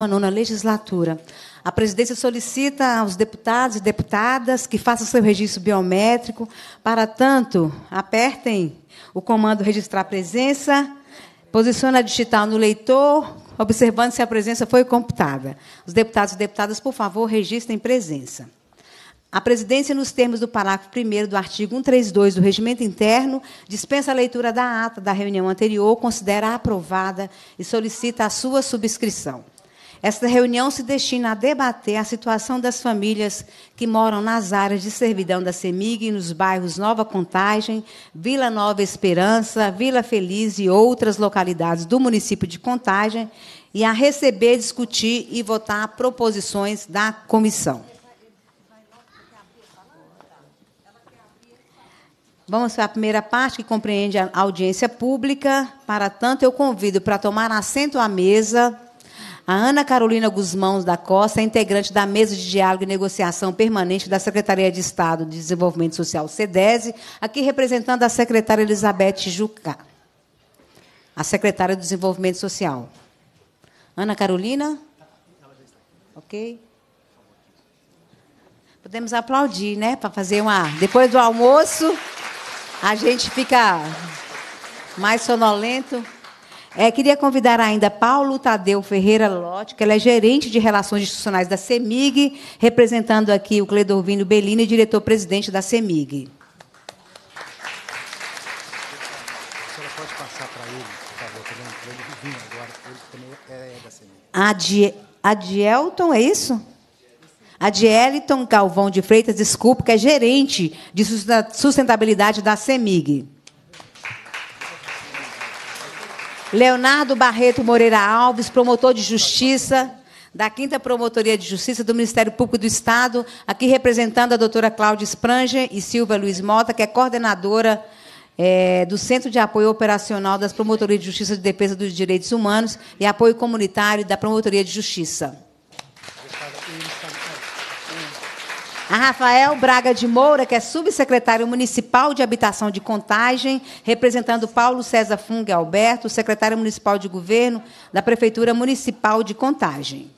A nona legislatura. A presidência solicita aos deputados e deputadas que façam seu registro biométrico. Para tanto, apertem o comando registrar presença, posiciona a digital no leitor, observando se a presença foi computada. Os deputados e deputadas, por favor, registrem presença. A presidência, nos termos do parágrafo 1 do artigo 132 do Regimento Interno, dispensa a leitura da ata da reunião anterior, considera aprovada e solicita a sua subscrição. Esta reunião se destina a debater a situação das famílias que moram nas áreas de servidão da CEMIG, nos bairros Nova Contagem, Vila Nova Esperança, Vila Feliz e outras localidades do município de Contagem, e a receber, discutir e votar proposições da comissão. Vamos para a primeira parte, que compreende a audiência pública. Para tanto, eu convido para tomar assento à mesa a Ana Carolina Guzmão da Costa é integrante da Mesa de Diálogo e Negociação Permanente da Secretaria de Estado de Desenvolvimento Social, SEDESE, aqui representando a secretária Elizabeth Jucá, a secretária do Desenvolvimento Social. Ana Carolina? Ok. Podemos aplaudir, né? Para fazer uma. Depois do almoço, a gente fica mais sonolento. É, queria convidar ainda Paulo Tadeu Ferreira Lotti, que ele é gerente de relações institucionais da CEMIG, representando aqui o Cledovino Bellini, diretor-presidente da CEMIG. É é Adielton, é isso? Adielton Calvão de Freitas, desculpe, que é gerente de sustentabilidade da CEMIG. Leonardo Barreto Moreira Alves, promotor de justiça da 5 Promotoria de Justiça do Ministério Público do Estado, aqui representando a doutora Cláudia Spranger e Silva Luiz Mota, que é coordenadora é, do Centro de Apoio Operacional das Promotorias de Justiça de Defesa dos Direitos Humanos e Apoio Comunitário da Promotoria de Justiça. A Rafael Braga de Moura, que é subsecretário municipal de Habitação de Contagem, representando Paulo César Funga Alberto, secretário municipal de Governo da Prefeitura Municipal de Contagem.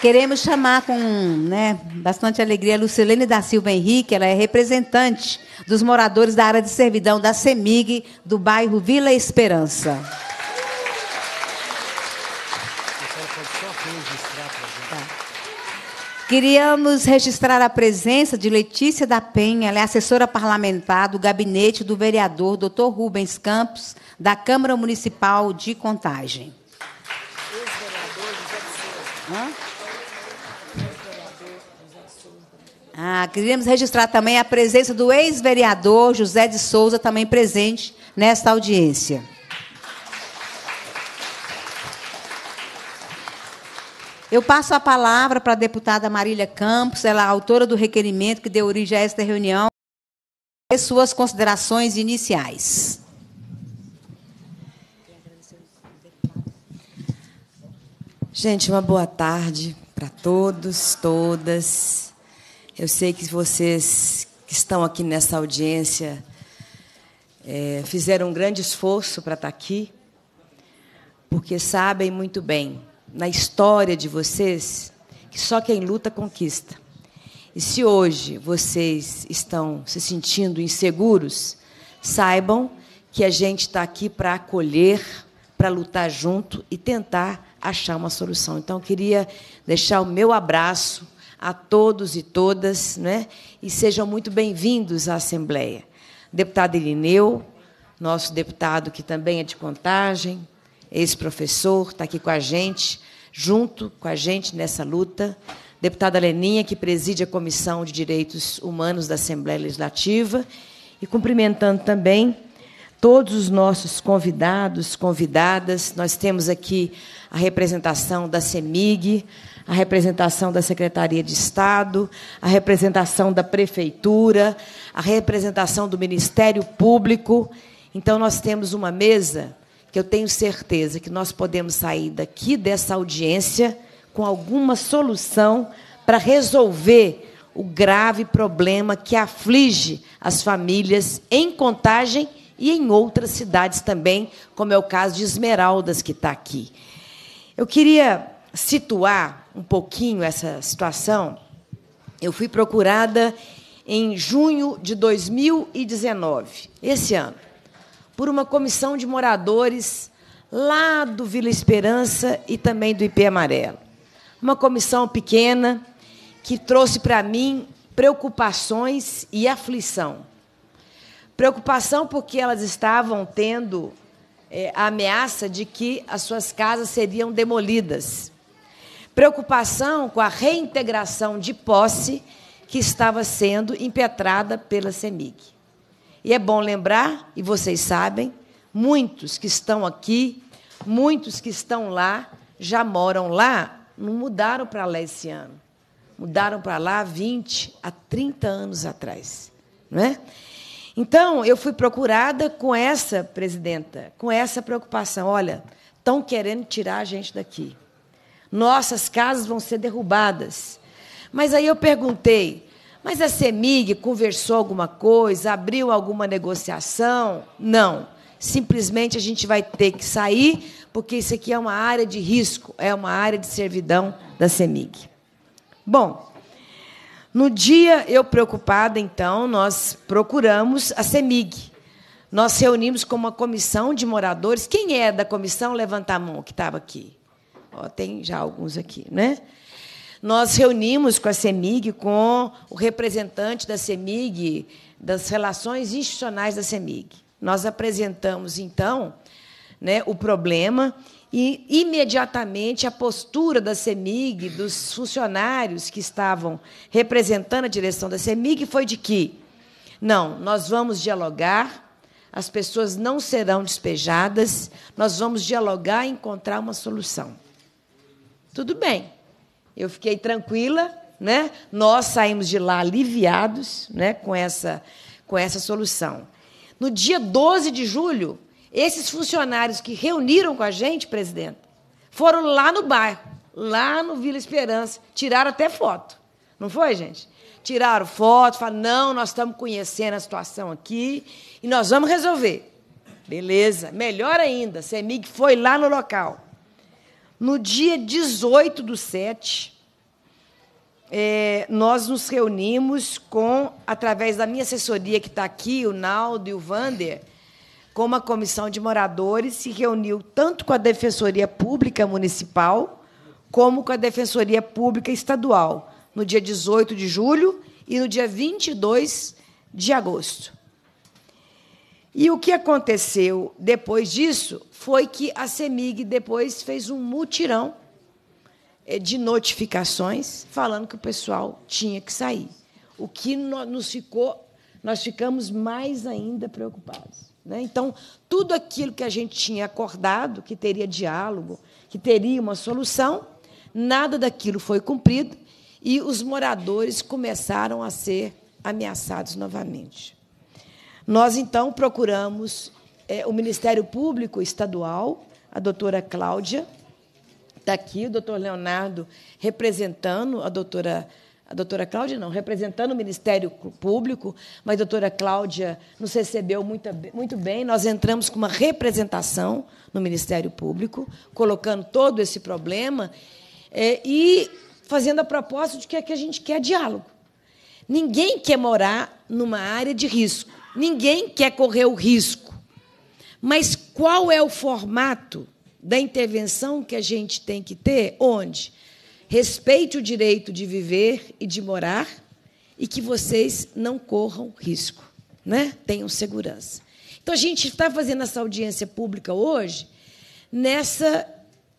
Queremos chamar com né, bastante alegria a Lucilene da Silva Henrique, ela é representante dos moradores da área de servidão da CEMIG do bairro Vila Esperança. Queríamos registrar a presença de Letícia da Penha, ela é assessora parlamentar do gabinete do vereador Dr. Rubens Campos, da Câmara Municipal de Contagem. Ah, queríamos registrar também a presença do ex-vereador José de Souza, também presente nesta audiência. Eu passo a palavra para a deputada Marília Campos, ela é autora do requerimento que deu origem a esta reunião, e suas considerações iniciais. Gente, uma boa tarde para todos, todas. Eu sei que vocês que estão aqui nessa audiência é, fizeram um grande esforço para estar tá aqui, porque sabem muito bem na história de vocês que só quem luta conquista. E se hoje vocês estão se sentindo inseguros, saibam que a gente está aqui para acolher, para lutar junto e tentar achar uma solução. Então, eu queria deixar o meu abraço a todos e todas, né? e sejam muito bem-vindos à Assembleia. Deputado Irineu, nosso deputado que também é de contagem, ex-professor, está aqui com a gente, junto com a gente nessa luta. Deputada Leninha, que preside a Comissão de Direitos Humanos da Assembleia Legislativa. E cumprimentando também todos os nossos convidados, convidadas. Nós temos aqui a representação da CEMIG, a representação da Secretaria de Estado, a representação da Prefeitura, a representação do Ministério Público. Então, nós temos uma mesa que eu tenho certeza que nós podemos sair daqui dessa audiência com alguma solução para resolver o grave problema que aflige as famílias em Contagem e em outras cidades também, como é o caso de Esmeraldas, que está aqui. Eu queria situar um pouquinho essa situação. Eu fui procurada em junho de 2019, esse ano por uma comissão de moradores lá do Vila Esperança e também do IP Amarelo. Uma comissão pequena que trouxe para mim preocupações e aflição. Preocupação porque elas estavam tendo é, a ameaça de que as suas casas seriam demolidas. Preocupação com a reintegração de posse que estava sendo impetrada pela CEMIG. E é bom lembrar, e vocês sabem, muitos que estão aqui, muitos que estão lá, já moram lá, não mudaram para lá esse ano. Mudaram para lá há 20 a 30 anos atrás. Não é? Então, eu fui procurada com essa, presidenta, com essa preocupação. Olha, estão querendo tirar a gente daqui. Nossas casas vão ser derrubadas. Mas aí eu perguntei, mas a CEMIG conversou alguma coisa, abriu alguma negociação? Não. Simplesmente a gente vai ter que sair, porque isso aqui é uma área de risco, é uma área de servidão da CEMIG. Bom, no dia eu preocupada, então, nós procuramos a CEMIG. Nós reunimos com uma comissão de moradores. Quem é da comissão? Levanta a mão que estava aqui. Ó, tem já alguns aqui, né? Nós reunimos com a CEMIG, com o representante da CEMIG, das relações institucionais da CEMIG. Nós apresentamos, então, né, o problema e, imediatamente, a postura da CEMIG, dos funcionários que estavam representando a direção da CEMIG, foi de que, não, nós vamos dialogar, as pessoas não serão despejadas, nós vamos dialogar e encontrar uma solução. Tudo bem. Eu fiquei tranquila, né? Nós saímos de lá aliviados, né, com essa com essa solução. No dia 12 de julho, esses funcionários que reuniram com a gente, presidente, foram lá no bairro, lá no Vila Esperança, tiraram até foto. Não foi, gente? Tiraram foto, falaram: "Não, nós estamos conhecendo a situação aqui e nós vamos resolver". Beleza, melhor ainda, a CEMIG foi lá no local. No dia 18 do 7, é, nós nos reunimos com, através da minha assessoria que está aqui, o Naldo e o Vander, com uma comissão de moradores, se reuniu tanto com a Defensoria Pública Municipal como com a Defensoria Pública Estadual, no dia 18 de julho e no dia 22 de agosto. E o que aconteceu depois disso foi que a CEMIG depois fez um mutirão eh, de notificações falando que o pessoal tinha que sair. O que nos ficou, nós ficamos mais ainda preocupados. Né? Então, tudo aquilo que a gente tinha acordado, que teria diálogo, que teria uma solução, nada daquilo foi cumprido e os moradores começaram a ser ameaçados novamente. Nós, então, procuramos é, o Ministério Público Estadual, a doutora Cláudia, está aqui, o doutor Leonardo representando a doutora a doutora Cláudia não, representando o Ministério Público, mas a doutora Cláudia nos recebeu muito, muito bem. Nós entramos com uma representação no Ministério Público, colocando todo esse problema é, e fazendo a proposta de que, é que a gente quer diálogo. Ninguém quer morar numa área de risco. Ninguém quer correr o risco. Mas qual é o formato da intervenção que a gente tem que ter? Onde? Respeite o direito de viver e de morar e que vocês não corram risco, né? Tenham segurança. Então a gente está fazendo essa audiência pública hoje nessa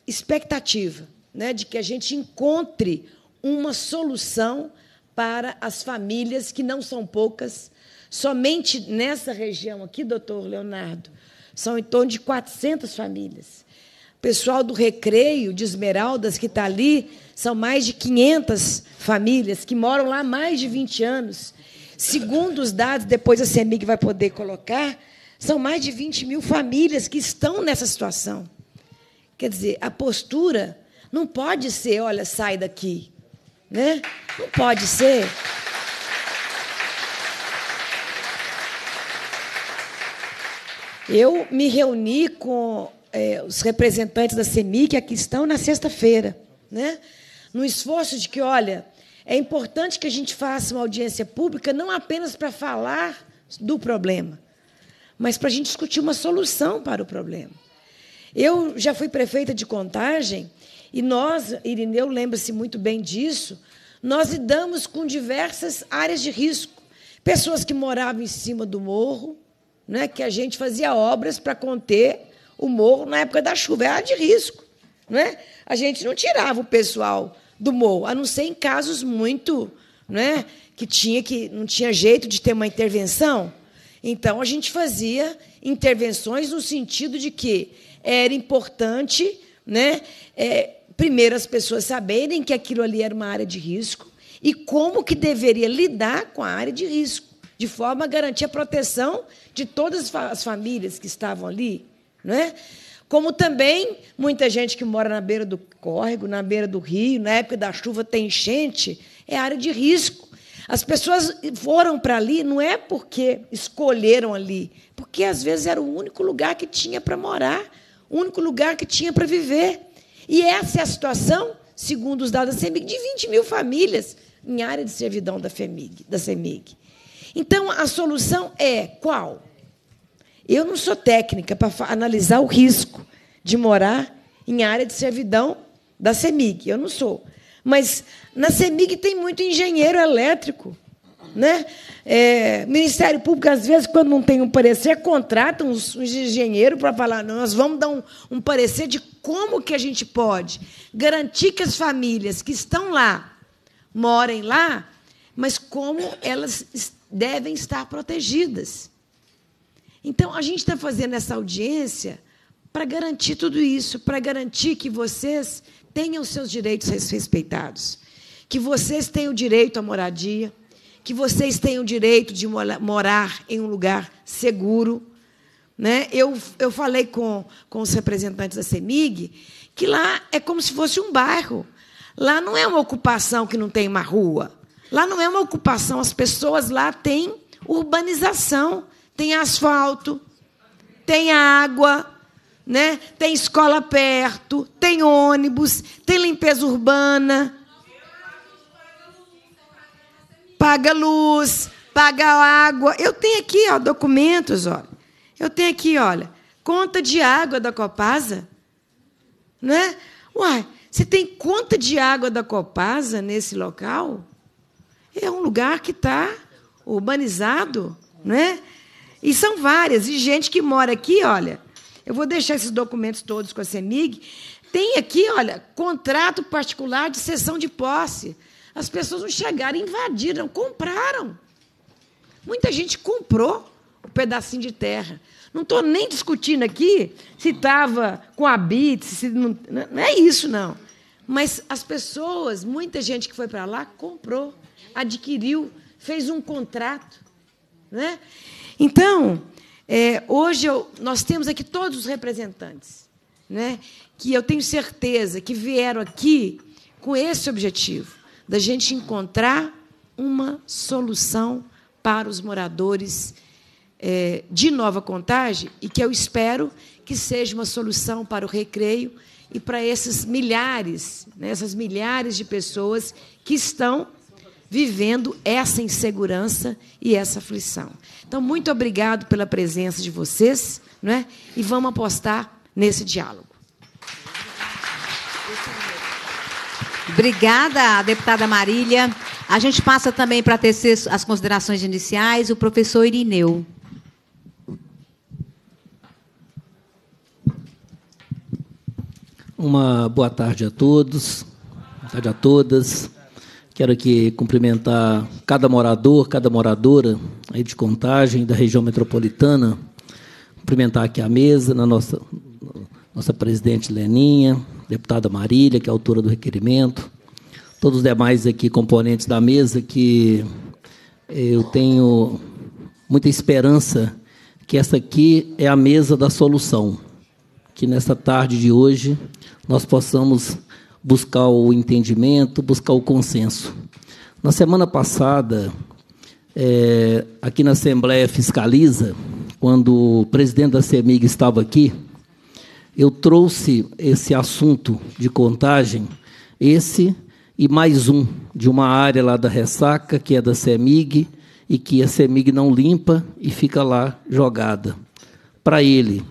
expectativa, né, de que a gente encontre uma solução para as famílias que não são poucas Somente nessa região aqui, doutor Leonardo, são em torno de 400 famílias. O pessoal do Recreio, de Esmeraldas, que está ali, são mais de 500 famílias que moram lá há mais de 20 anos. Segundo os dados, depois a CEMIG vai poder colocar, são mais de 20 mil famílias que estão nessa situação. Quer dizer, a postura não pode ser, olha, sai daqui. Né? Não pode ser. Eu me reuni com é, os representantes da CEMIC aqui estão na sexta-feira, né? no esforço de que, olha, é importante que a gente faça uma audiência pública não apenas para falar do problema, mas para a gente discutir uma solução para o problema. Eu já fui prefeita de Contagem e nós, Irineu lembra-se muito bem disso, nós lidamos com diversas áreas de risco. Pessoas que moravam em cima do morro, né, que a gente fazia obras para conter o morro na época da chuva. Era de risco. Né? A gente não tirava o pessoal do morro, a não ser em casos muito. Né, que tinha que não tinha jeito de ter uma intervenção. Então a gente fazia intervenções no sentido de que era importante, né, é, primeiro as pessoas saberem que aquilo ali era uma área de risco e como que deveria lidar com a área de risco de forma a garantir a proteção de todas as famílias que estavam ali, não é? Como também muita gente que mora na beira do córrego, na beira do rio, na época da chuva tem enchente, é área de risco. As pessoas foram para ali não é porque escolheram ali, porque às vezes era o único lugar que tinha para morar, o único lugar que tinha para viver. E essa é a situação, segundo os dados da CEMIG, de 20 mil famílias em área de servidão da, FEMIG, da CEMIG. Então, a solução é qual? Eu não sou técnica para analisar o risco de morar em área de servidão da CEMIG. Eu não sou. Mas na CEMIG tem muito engenheiro elétrico. Né? É, Ministério Público, às vezes, quando não tem um parecer, contrata uns, uns engenheiros para falar: nós vamos dar um, um parecer de como que a gente pode garantir que as famílias que estão lá morem lá, mas como elas estão devem estar protegidas. Então, a gente está fazendo essa audiência para garantir tudo isso, para garantir que vocês tenham seus direitos respeitados, que vocês tenham o direito à moradia, que vocês tenham o direito de morar em um lugar seguro. Né? Eu, eu falei com, com os representantes da CEMIG que lá é como se fosse um bairro. Lá não é uma ocupação que não tem uma rua. Lá não é uma ocupação, as pessoas lá têm urbanização, tem asfalto, tem água, né? tem escola perto, tem ônibus, tem limpeza urbana. Paga luz, paga água. Eu tenho aqui ó, documentos, olha. Eu tenho aqui, olha, conta de água da Copasa. Né? Uai, você tem conta de água da Copasa nesse local? É um lugar que está urbanizado, não é? E são várias. E gente que mora aqui, olha, eu vou deixar esses documentos todos com a CEMIG. Tem aqui, olha, contrato particular de cessão de posse. As pessoas não chegaram, invadiram, compraram. Muita gente comprou o um pedacinho de terra. Não estou nem discutindo aqui se estava com a BIT, se não, não é isso, não. Mas as pessoas, muita gente que foi para lá comprou adquiriu, fez um contrato. Né? Então, é, hoje eu, nós temos aqui todos os representantes, né, que eu tenho certeza que vieram aqui com esse objetivo, da gente encontrar uma solução para os moradores é, de Nova Contagem e que eu espero que seja uma solução para o recreio e para esses milhares, né, essas milhares de pessoas que estão vivendo essa insegurança e essa aflição. Então, muito obrigado pela presença de vocês, não é? E vamos apostar nesse diálogo. Obrigada, deputada Marília. A gente passa também para tecer as considerações iniciais o professor Irineu. Uma boa tarde a todos, boa tarde a todas. Quero aqui cumprimentar cada morador, cada moradora aí de Contagem, da região metropolitana. Cumprimentar aqui a mesa, na nossa, nossa presidente Leninha, deputada Marília, que é autora do requerimento. Todos os demais aqui componentes da mesa que eh, eu tenho muita esperança que essa aqui é a mesa da solução. Que nessa tarde de hoje nós possamos buscar o entendimento, buscar o consenso. Na semana passada, é, aqui na Assembleia Fiscaliza, quando o presidente da CEMIG estava aqui, eu trouxe esse assunto de contagem, esse e mais um, de uma área lá da ressaca, que é da CEMIG, e que a CEMIG não limpa e fica lá jogada para ele.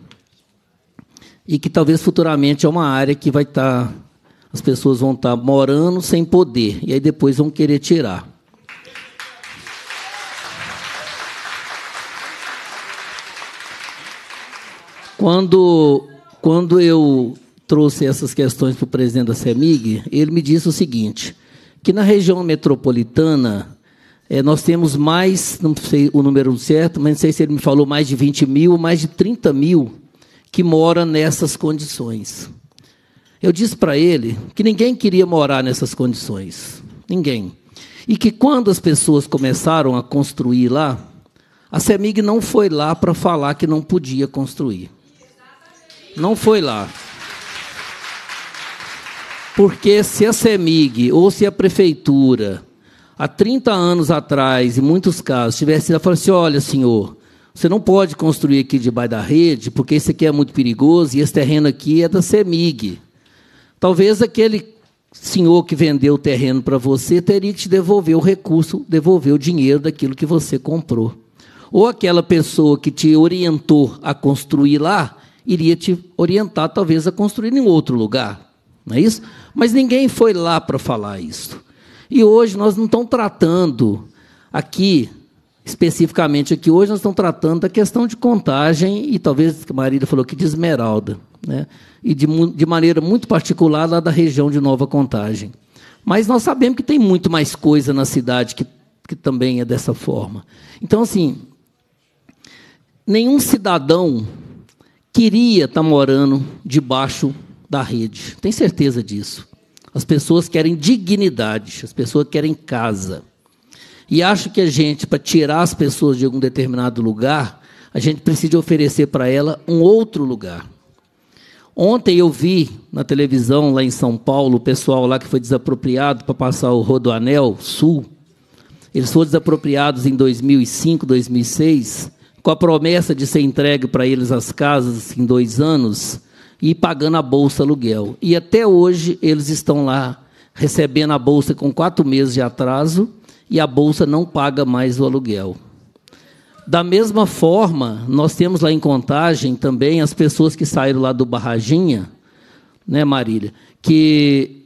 E que talvez futuramente é uma área que vai estar tá as pessoas vão estar tá morando sem poder e aí depois vão querer tirar. Quando, quando eu trouxe essas questões para o presidente da CEMIG, ele me disse o seguinte: que na região metropolitana é, nós temos mais, não sei o número certo, mas não sei se ele me falou mais de 20 mil, mais de 30 mil que moram nessas condições. Eu disse para ele que ninguém queria morar nessas condições. Ninguém. E que quando as pessoas começaram a construir lá, a CEMIG não foi lá para falar que não podia construir. Não foi lá. Porque se a CEMIG ou se a prefeitura, há 30 anos atrás, em muitos casos, tivesse lá falando assim: olha, senhor, você não pode construir aqui debaixo da rede, porque isso aqui é muito perigoso e esse terreno aqui é da CEMIG. Talvez aquele senhor que vendeu o terreno para você teria que te devolver o recurso, devolver o dinheiro daquilo que você comprou. Ou aquela pessoa que te orientou a construir lá iria te orientar talvez a construir em outro lugar. Não é isso? Mas ninguém foi lá para falar isso. E hoje nós não estamos tratando aqui especificamente aqui hoje nós estamos tratando da questão de contagem e talvez a Marília falou que de Esmeralda né? e de, de maneira muito particular lá da região de Nova Contagem. Mas nós sabemos que tem muito mais coisa na cidade que, que também é dessa forma. Então, assim, nenhum cidadão queria estar tá morando debaixo da rede. Tem certeza disso. As pessoas querem dignidade, as pessoas querem casa. E acho que a gente, para tirar as pessoas de algum determinado lugar, a gente precisa oferecer para ela um outro lugar. Ontem eu vi na televisão lá em São Paulo o pessoal lá que foi desapropriado para passar o Rodoanel Sul. Eles foram desapropriados em 2005, 2006, com a promessa de ser entregue para eles as casas em dois anos e pagando a bolsa aluguel. E até hoje eles estão lá recebendo a bolsa com quatro meses de atraso e a bolsa não paga mais o aluguel. Da mesma forma, nós temos lá em contagem também as pessoas que saíram lá do Barraginha, né, Marília? Que.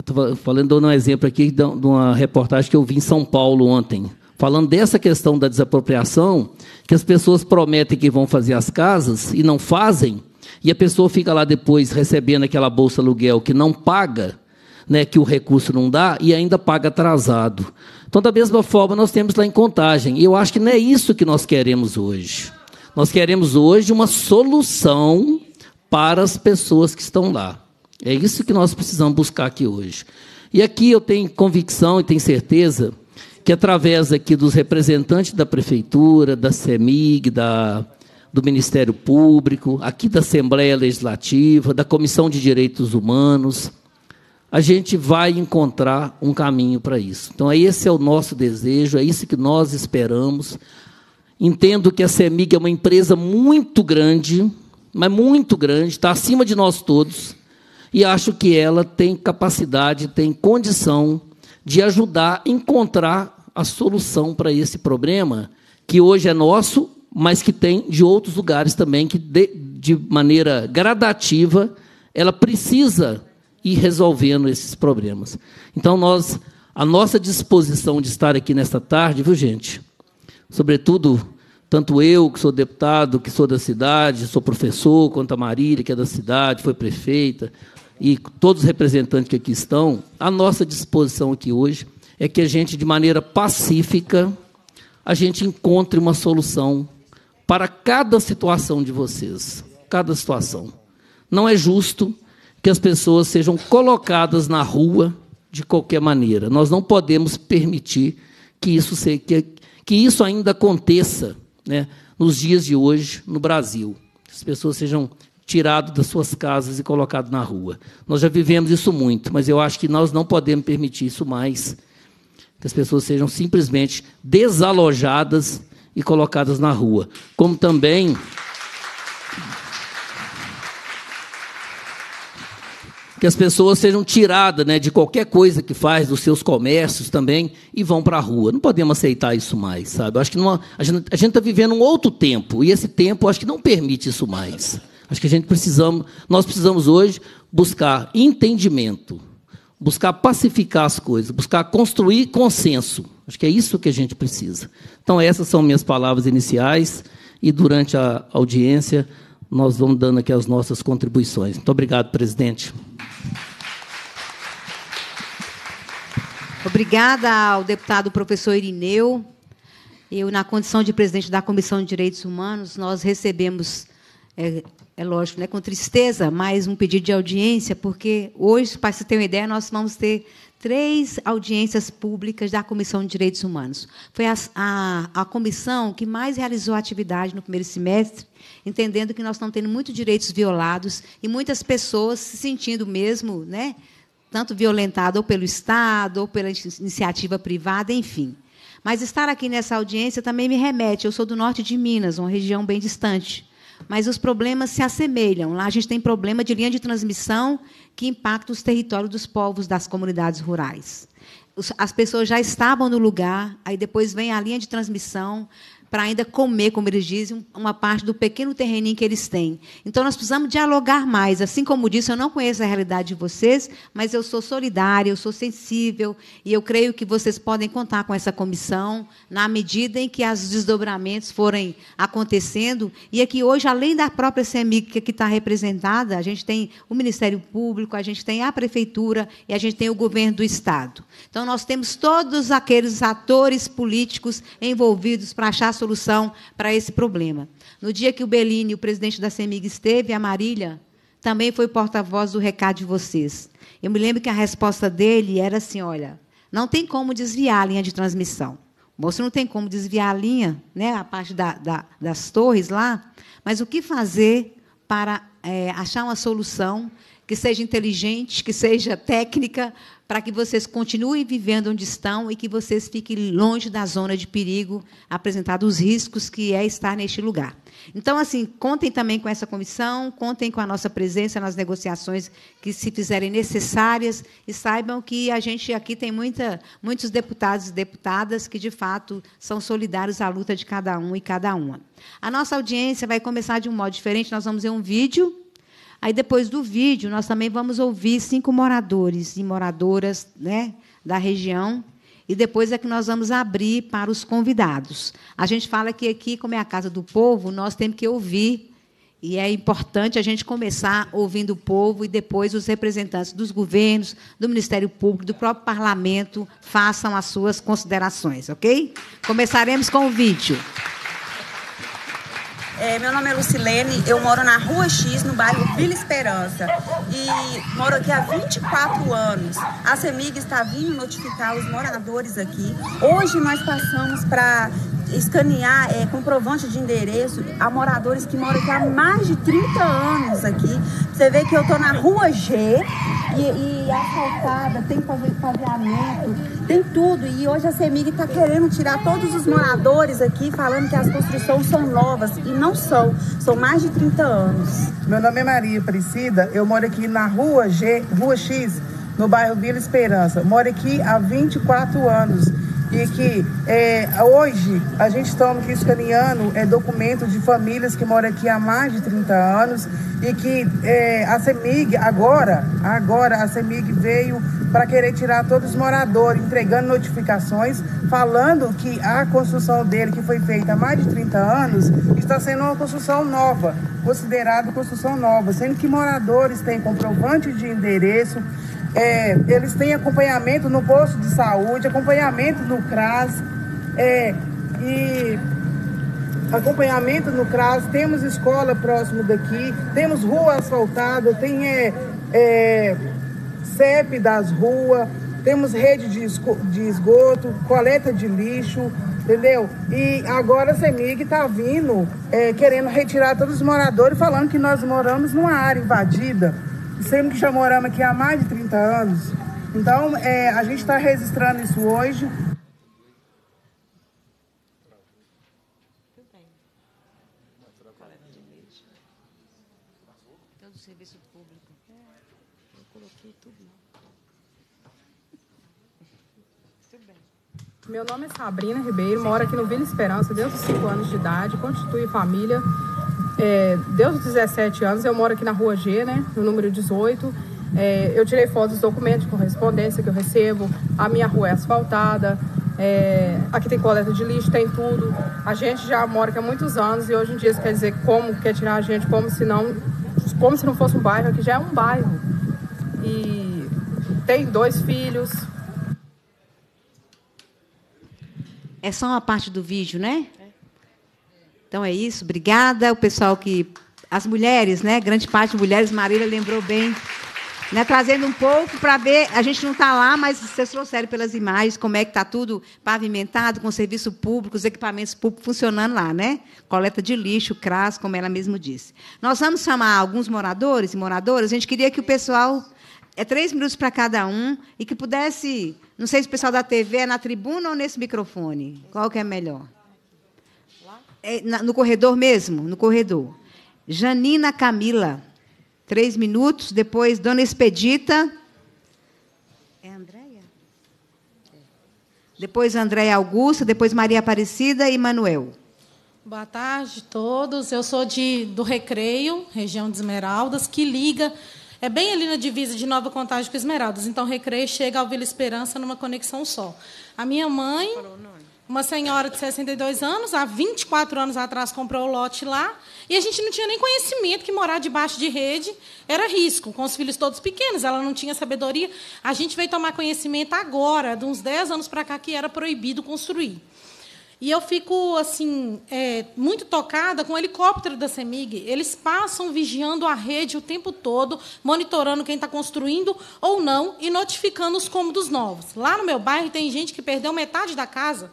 Estou falando, dando um exemplo aqui de uma reportagem que eu vi em São Paulo ontem, falando dessa questão da desapropriação, que as pessoas prometem que vão fazer as casas e não fazem, e a pessoa fica lá depois recebendo aquela bolsa aluguel que não paga, né, que o recurso não dá, e ainda paga atrasado. Então, da mesma forma, nós temos lá em contagem. E eu acho que não é isso que nós queremos hoje. Nós queremos hoje uma solução para as pessoas que estão lá. É isso que nós precisamos buscar aqui hoje. E aqui eu tenho convicção e tenho certeza que através aqui dos representantes da prefeitura, da CEMIG, da, do Ministério Público, aqui da Assembleia Legislativa, da Comissão de Direitos Humanos, a gente vai encontrar um caminho para isso. Então, é esse é o nosso desejo, é isso que nós esperamos. Entendo que a CEMIG é uma empresa muito grande, mas muito grande, está acima de nós todos, e acho que ela tem capacidade, tem condição de ajudar a encontrar a solução para esse problema, que hoje é nosso, mas que tem de outros lugares também, que de, de maneira gradativa ela precisa e resolvendo esses problemas. Então, nós, a nossa disposição de estar aqui nesta tarde, viu, gente? Sobretudo, tanto eu, que sou deputado, que sou da cidade, sou professor, quanto a Marília, que é da cidade, foi prefeita, e todos os representantes que aqui estão, a nossa disposição aqui hoje é que a gente, de maneira pacífica, a gente encontre uma solução para cada situação de vocês, cada situação. Não é justo que as pessoas sejam colocadas na rua de qualquer maneira. Nós não podemos permitir que isso, se, que, que isso ainda aconteça né, nos dias de hoje no Brasil. Que as pessoas sejam tiradas das suas casas e colocadas na rua. Nós já vivemos isso muito, mas eu acho que nós não podemos permitir isso mais. Que as pessoas sejam simplesmente desalojadas e colocadas na rua. Como também. que as pessoas sejam tiradas né, de qualquer coisa que faz dos seus comércios também e vão para a rua. Não podemos aceitar isso mais, sabe? Eu acho que numa, a gente está vivendo um outro tempo e esse tempo acho que não permite isso mais. Acho que a gente precisamos, nós precisamos hoje buscar entendimento, buscar pacificar as coisas, buscar construir consenso. Acho que é isso que a gente precisa. Então essas são minhas palavras iniciais e durante a audiência nós vamos dando aqui as nossas contribuições. Muito obrigado, presidente. Obrigada ao deputado professor Irineu. Eu, na condição de presidente da Comissão de Direitos Humanos, nós recebemos, é, é lógico, né, com tristeza, mais um pedido de audiência, porque hoje, para você ter uma ideia, nós vamos ter três audiências públicas da Comissão de Direitos Humanos. Foi a, a, a, comissão que mais realizou atividade no primeiro semestre, entendendo que nós estamos tendo muitos direitos violados e muitas pessoas se sentindo mesmo, né, tanto violentadas ou pelo Estado, ou pela iniciativa privada, enfim. Mas estar aqui nessa audiência também me remete. Eu sou do norte de Minas, uma região bem distante mas os problemas se assemelham. Lá a gente tem problema de linha de transmissão que impacta os territórios dos povos das comunidades rurais. As pessoas já estavam no lugar, aí depois vem a linha de transmissão, para ainda comer, como eles dizem, uma parte do pequeno terreninho que eles têm. Então, nós precisamos dialogar mais. Assim como disse, eu não conheço a realidade de vocês, mas eu sou solidária, eu sou sensível, e eu creio que vocês podem contar com essa comissão na medida em que os desdobramentos forem acontecendo. E aqui é hoje, além da própria CEMIC que está representada, a gente tem o Ministério Público, a gente tem a Prefeitura e a gente tem o Governo do Estado. Então, nós temos todos aqueles atores políticos envolvidos para achar solução para esse problema. No dia que o Bellini, o presidente da CEMIG, esteve, a Marília também foi porta-voz do recado de vocês. Eu me lembro que a resposta dele era assim: olha, não tem como desviar a linha de transmissão. Você não tem como desviar a linha, né, a parte da, da, das torres lá, mas o que fazer para é, achar uma solução que seja inteligente, que seja técnica, para que vocês continuem vivendo onde estão e que vocês fiquem longe da zona de perigo, apresentado os riscos que é estar neste lugar. Então, assim, contem também com essa comissão, contem com a nossa presença nas negociações que se fizerem necessárias e saibam que a gente aqui tem muita, muitos deputados e deputadas que, de fato, são solidários à luta de cada um e cada uma. A nossa audiência vai começar de um modo diferente, nós vamos ver um vídeo Aí depois do vídeo, nós também vamos ouvir cinco moradores e moradoras né, da região. E depois é que nós vamos abrir para os convidados. A gente fala que aqui, como é a casa do povo, nós temos que ouvir. E é importante a gente começar ouvindo o povo e depois os representantes dos governos, do Ministério Público, do próprio parlamento façam as suas considerações, ok? Começaremos com o vídeo. É, meu nome é Lucilene, eu moro na Rua X, no bairro Vila Esperança. E moro aqui há 24 anos. A CEMIG está vindo notificar os moradores aqui. Hoje nós passamos para escanear é, comprovante de endereço a moradores que moram aqui há mais de 30 anos aqui. Você vê que eu tô na Rua G e, e asfaltada, tem paviamento, tem tudo. E hoje a CEMIG está querendo tirar todos os moradores aqui, falando que as construções são novas e não não sou. sou mais de 30 anos. Meu nome é Maria Priscila, eu moro aqui na Rua G, Rua X, no bairro Vila Esperança. Moro aqui há 24 anos e que é, hoje a gente toma que escaneando é, é documento de famílias que moram aqui há mais de 30 anos e que é, a CEMIG agora, agora a CEMIG veio para querer tirar todos os moradores, entregando notificações, falando que a construção dele, que foi feita há mais de 30 anos, está sendo uma construção nova, considerada construção nova, sendo que moradores têm comprovante de endereço, é, eles têm acompanhamento no posto de saúde, acompanhamento no CRAS, é, e acompanhamento no CRAS, temos escola próximo daqui, temos rua asfaltada, tem é, é CEP das ruas, temos rede de, de esgoto, coleta de lixo, entendeu? E agora a CEMIG está vindo é, querendo retirar todos os moradores, falando que nós moramos numa área invadida sempre já moramos aqui há mais de 30 anos. Então, é, a gente está registrando isso hoje. Meu nome é Sabrina Ribeiro, moro aqui no Vila Esperança desde os 5 anos de idade, constitui família é, deu os 17 anos, eu moro aqui na Rua G, né? No número 18. É, eu tirei fotos dos documentos de correspondência que eu recebo. A minha rua é asfaltada. É, aqui tem coleta de lixo, tem tudo. A gente já mora aqui há muitos anos e hoje em dia isso quer dizer como quer tirar a gente, como se não, como se não fosse um bairro, aqui já é um bairro. E tem dois filhos. É só uma parte do vídeo, né? Então é isso, obrigada. O pessoal que. As mulheres, né? Grande parte de mulheres, Marília lembrou bem. Né, trazendo um pouco para ver, a gente não está lá, mas vocês trouxeram pelas imagens como é que está tudo pavimentado, com serviço público, os equipamentos públicos funcionando lá, né? Coleta de lixo, CRAS, como ela mesmo disse. Nós vamos chamar alguns moradores e moradoras, a gente queria que o pessoal. É três minutos para cada um, e que pudesse. Não sei se o pessoal da TV é na tribuna ou nesse microfone. Qual que é melhor? É, na, no corredor mesmo, no corredor. Janina Camila, três minutos. Depois, Dona Expedita. É Andréia? Depois, Andréia Augusta. Depois, Maria Aparecida e Manuel. Boa tarde a todos. Eu sou de, do Recreio, região de Esmeraldas, que liga. É bem ali na divisa de Nova Contagem com Esmeraldas. Então, Recreio chega ao Vila Esperança numa conexão só. A minha mãe. Parou, uma senhora de 62 anos, há 24 anos atrás, comprou o lote lá, e a gente não tinha nem conhecimento que morar debaixo de rede era risco, com os filhos todos pequenos, ela não tinha sabedoria. A gente veio tomar conhecimento agora, de uns 10 anos para cá, que era proibido construir. E eu fico assim é, muito tocada com o helicóptero da Semig. Eles passam vigiando a rede o tempo todo, monitorando quem está construindo ou não e notificando os cômodos novos. Lá no meu bairro tem gente que perdeu metade da casa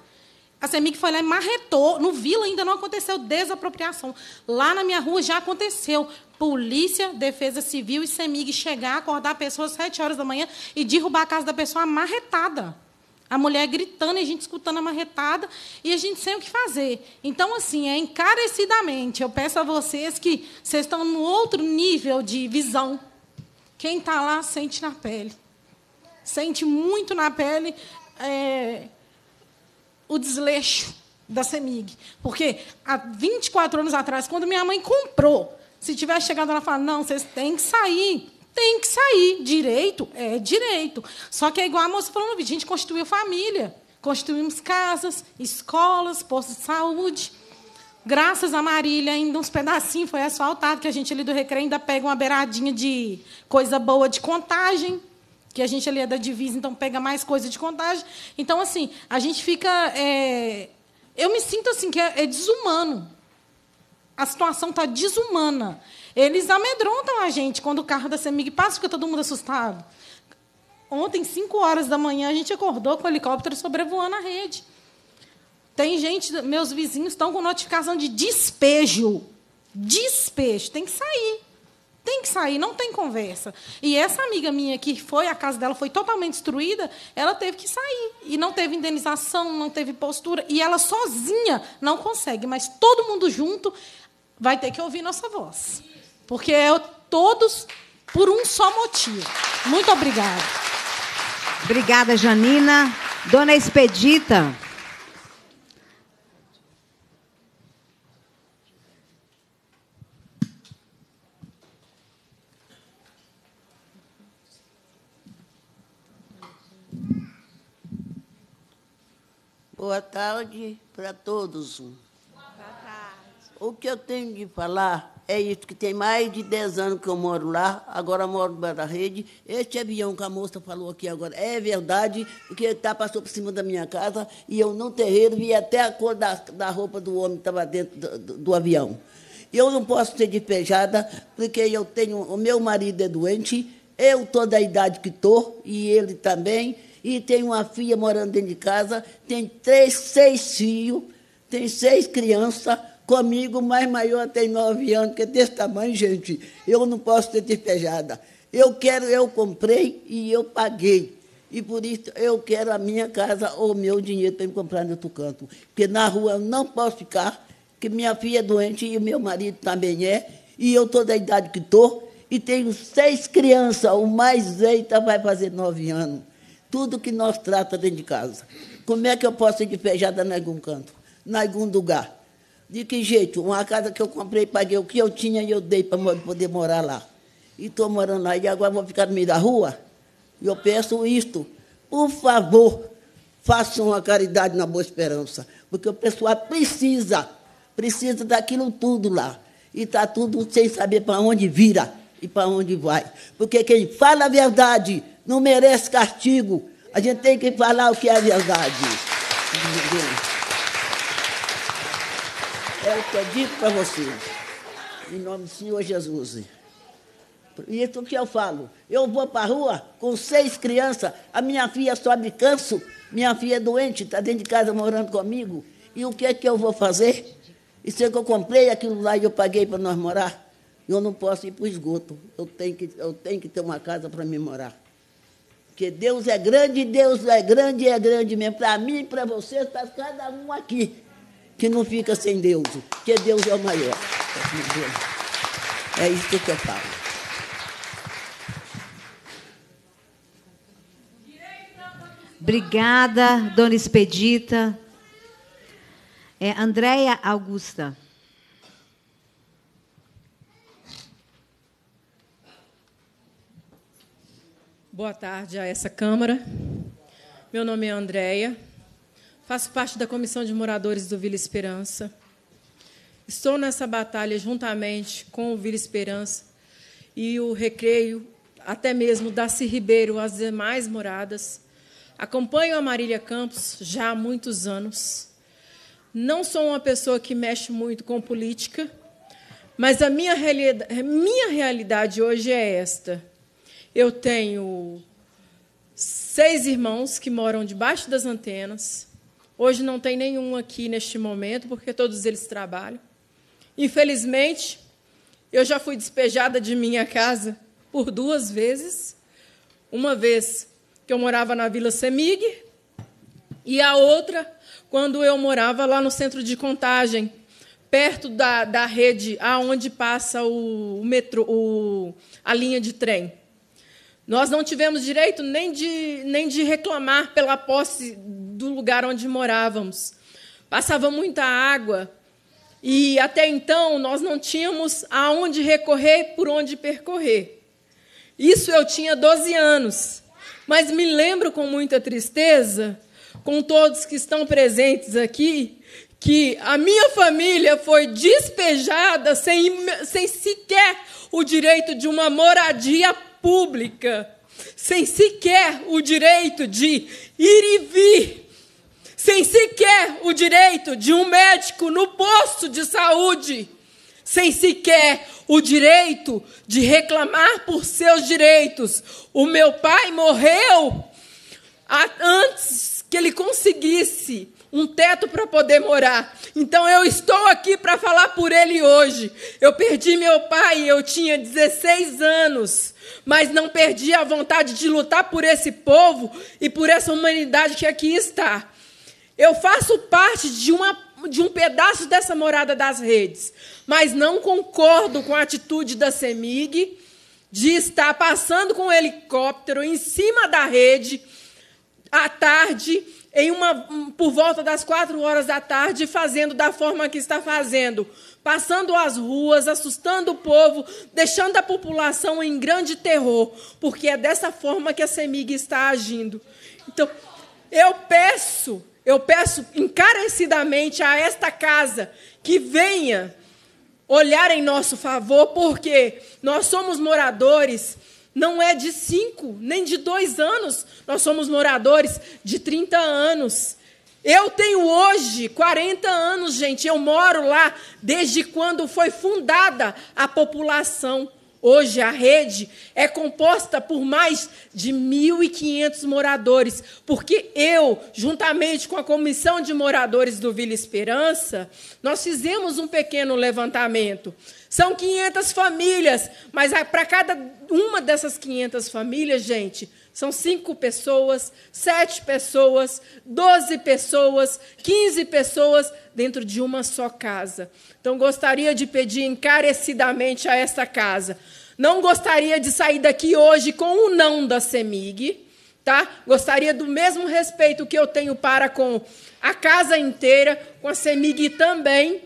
a CEMIG foi lá e marretou. No Vila ainda não aconteceu desapropriação. Lá na minha rua já aconteceu. Polícia, Defesa Civil e CEMIG chegar, acordar a pessoa às sete horas da manhã e derrubar a casa da pessoa amarretada. A mulher gritando e a gente escutando a marretada e a gente sem o que fazer. Então, assim, é encarecidamente. Eu peço a vocês que vocês estão num outro nível de visão. Quem está lá sente na pele. Sente muito na pele é, o desleixo da CEMIG. Porque há 24 anos atrás, quando minha mãe comprou, se tivesse chegado ela falar, não, vocês têm que sair, tem que sair. Direito é direito. Só que é igual a moça falando, a gente constituiu família. Construímos casas, escolas, postos de saúde. Graças a Marília, ainda uns pedacinhos foi asfaltado, que a gente ali do Recreio ainda pega uma beiradinha de coisa boa de contagem que a gente ali é da divisa, então pega mais coisa de contagem. Então, assim, a gente fica. É... Eu me sinto assim, que é, é desumano. A situação está desumana. Eles amedrontam a gente quando o carro da CEMIG passa, fica todo mundo assustado. Ontem, 5 horas da manhã, a gente acordou com o helicóptero sobrevoando a rede. Tem gente, meus vizinhos estão com notificação de despejo. Despejo, tem que sair tem que sair, não tem conversa. E essa amiga minha que foi, a casa dela foi totalmente destruída, ela teve que sair. E não teve indenização, não teve postura. E ela sozinha não consegue, mas todo mundo junto vai ter que ouvir nossa voz. Porque é todos por um só motivo. Muito obrigada. Obrigada, Janina. Dona Expedita. Boa tarde para todos. Boa tarde. O que eu tenho de falar é isso, que tem mais de 10 anos que eu moro lá, agora moro debaixo da rede. Este avião que a moça falou aqui agora é verdade, porque ele tá, passou por cima da minha casa e eu no terreiro vi até a cor da, da roupa do homem que estava dentro do, do, do avião. Eu não posso ser despejada, porque eu tenho. O meu marido é doente, eu estou da idade que estou, e ele também e tem uma filha morando dentro de casa, tem três, seis filhos, tem seis crianças, comigo mais maior tem nove anos, que é desse tamanho, gente, eu não posso ter despejada. Eu quero, eu comprei e eu paguei. E por isso eu quero a minha casa ou o meu dinheiro para me comprar no outro canto. Porque na rua eu não posso ficar, que minha filha é doente e meu marido também é, e eu estou da idade que estou, e tenho seis crianças, o mais velho tá, vai fazer nove anos tudo que nós trata dentro de casa. Como é que eu posso ir de feijada em algum canto, em algum lugar? De que jeito? Uma casa que eu comprei, paguei o que eu tinha e eu dei para poder morar lá. E estou morando lá e agora vou ficar no meio da rua? E eu peço isto. Por favor, façam a caridade na Boa Esperança, porque o pessoal precisa, precisa daquilo tudo lá. E está tudo sem saber para onde vira e para onde vai. Porque quem fala a verdade não merece castigo. A gente tem que falar o que é verdade. É o que eu digo para vocês. Em nome do Senhor Jesus. E Isso que eu falo. Eu vou para a rua com seis crianças, a minha filha sobe canso, minha filha é doente, está dentro de casa morando comigo. E o que é que eu vou fazer? Isso é que eu comprei aquilo lá e eu paguei para nós morar. Eu não posso ir para o esgoto. Eu tenho, que, eu tenho que ter uma casa para me morar. Porque Deus é grande, Deus é grande, e é grande mesmo. Para mim, para vocês, para tá cada um aqui que não fica sem Deus, porque Deus é o maior. É isso que eu falo. Obrigada, dona Expedita. É, Andréia Augusta. Boa tarde a essa Câmara. Meu nome é Andréia, faço parte da Comissão de Moradores do Vila Esperança. Estou nessa batalha juntamente com o Vila Esperança e o Recreio, até mesmo Daci Ribeiro, as demais moradas. Acompanho a Marília Campos já há muitos anos. Não sou uma pessoa que mexe muito com política, mas a minha, minha realidade hoje é esta eu tenho seis irmãos que moram debaixo das antenas. Hoje não tem nenhum aqui neste momento, porque todos eles trabalham. Infelizmente, eu já fui despejada de minha casa por duas vezes. Uma vez que eu morava na Vila Semig e a outra quando eu morava lá no centro de contagem, perto da, da rede aonde passa o, o metrô, o, a linha de trem. Nós não tivemos direito nem de, nem de reclamar pela posse do lugar onde morávamos. Passava muita água e até então nós não tínhamos aonde recorrer, por onde percorrer. Isso eu tinha 12 anos, mas me lembro com muita tristeza, com todos que estão presentes aqui, que a minha família foi despejada sem, sem sequer o direito de uma moradia pública, sem sequer o direito de ir e vir, sem sequer o direito de um médico no posto de saúde, sem sequer o direito de reclamar por seus direitos. O meu pai morreu que ele conseguisse um teto para poder morar. Então eu estou aqui para falar por ele hoje. Eu perdi meu pai, eu tinha 16 anos, mas não perdi a vontade de lutar por esse povo e por essa humanidade que aqui está. Eu faço parte de uma de um pedaço dessa morada das redes, mas não concordo com a atitude da CEMIG de estar passando com um helicóptero em cima da rede à tarde, em uma, por volta das quatro horas da tarde, fazendo da forma que está fazendo, passando as ruas, assustando o povo, deixando a população em grande terror, porque é dessa forma que a Semig está agindo. Então, eu peço, eu peço encarecidamente a esta casa que venha olhar em nosso favor, porque nós somos moradores não é de cinco, nem de dois anos. Nós somos moradores de 30 anos. Eu tenho hoje 40 anos, gente. Eu moro lá desde quando foi fundada a população. Hoje a rede é composta por mais de 1.500 moradores, porque eu, juntamente com a comissão de moradores do Vila Esperança, nós fizemos um pequeno levantamento. São 500 famílias, mas para cada uma dessas 500 famílias, gente, são cinco pessoas, sete pessoas, 12 pessoas, 15 pessoas dentro de uma só casa. Então, gostaria de pedir encarecidamente a esta casa. Não gostaria de sair daqui hoje com um não da CEMIG, tá? Gostaria do mesmo respeito que eu tenho para com a casa inteira, com a CEMIG também.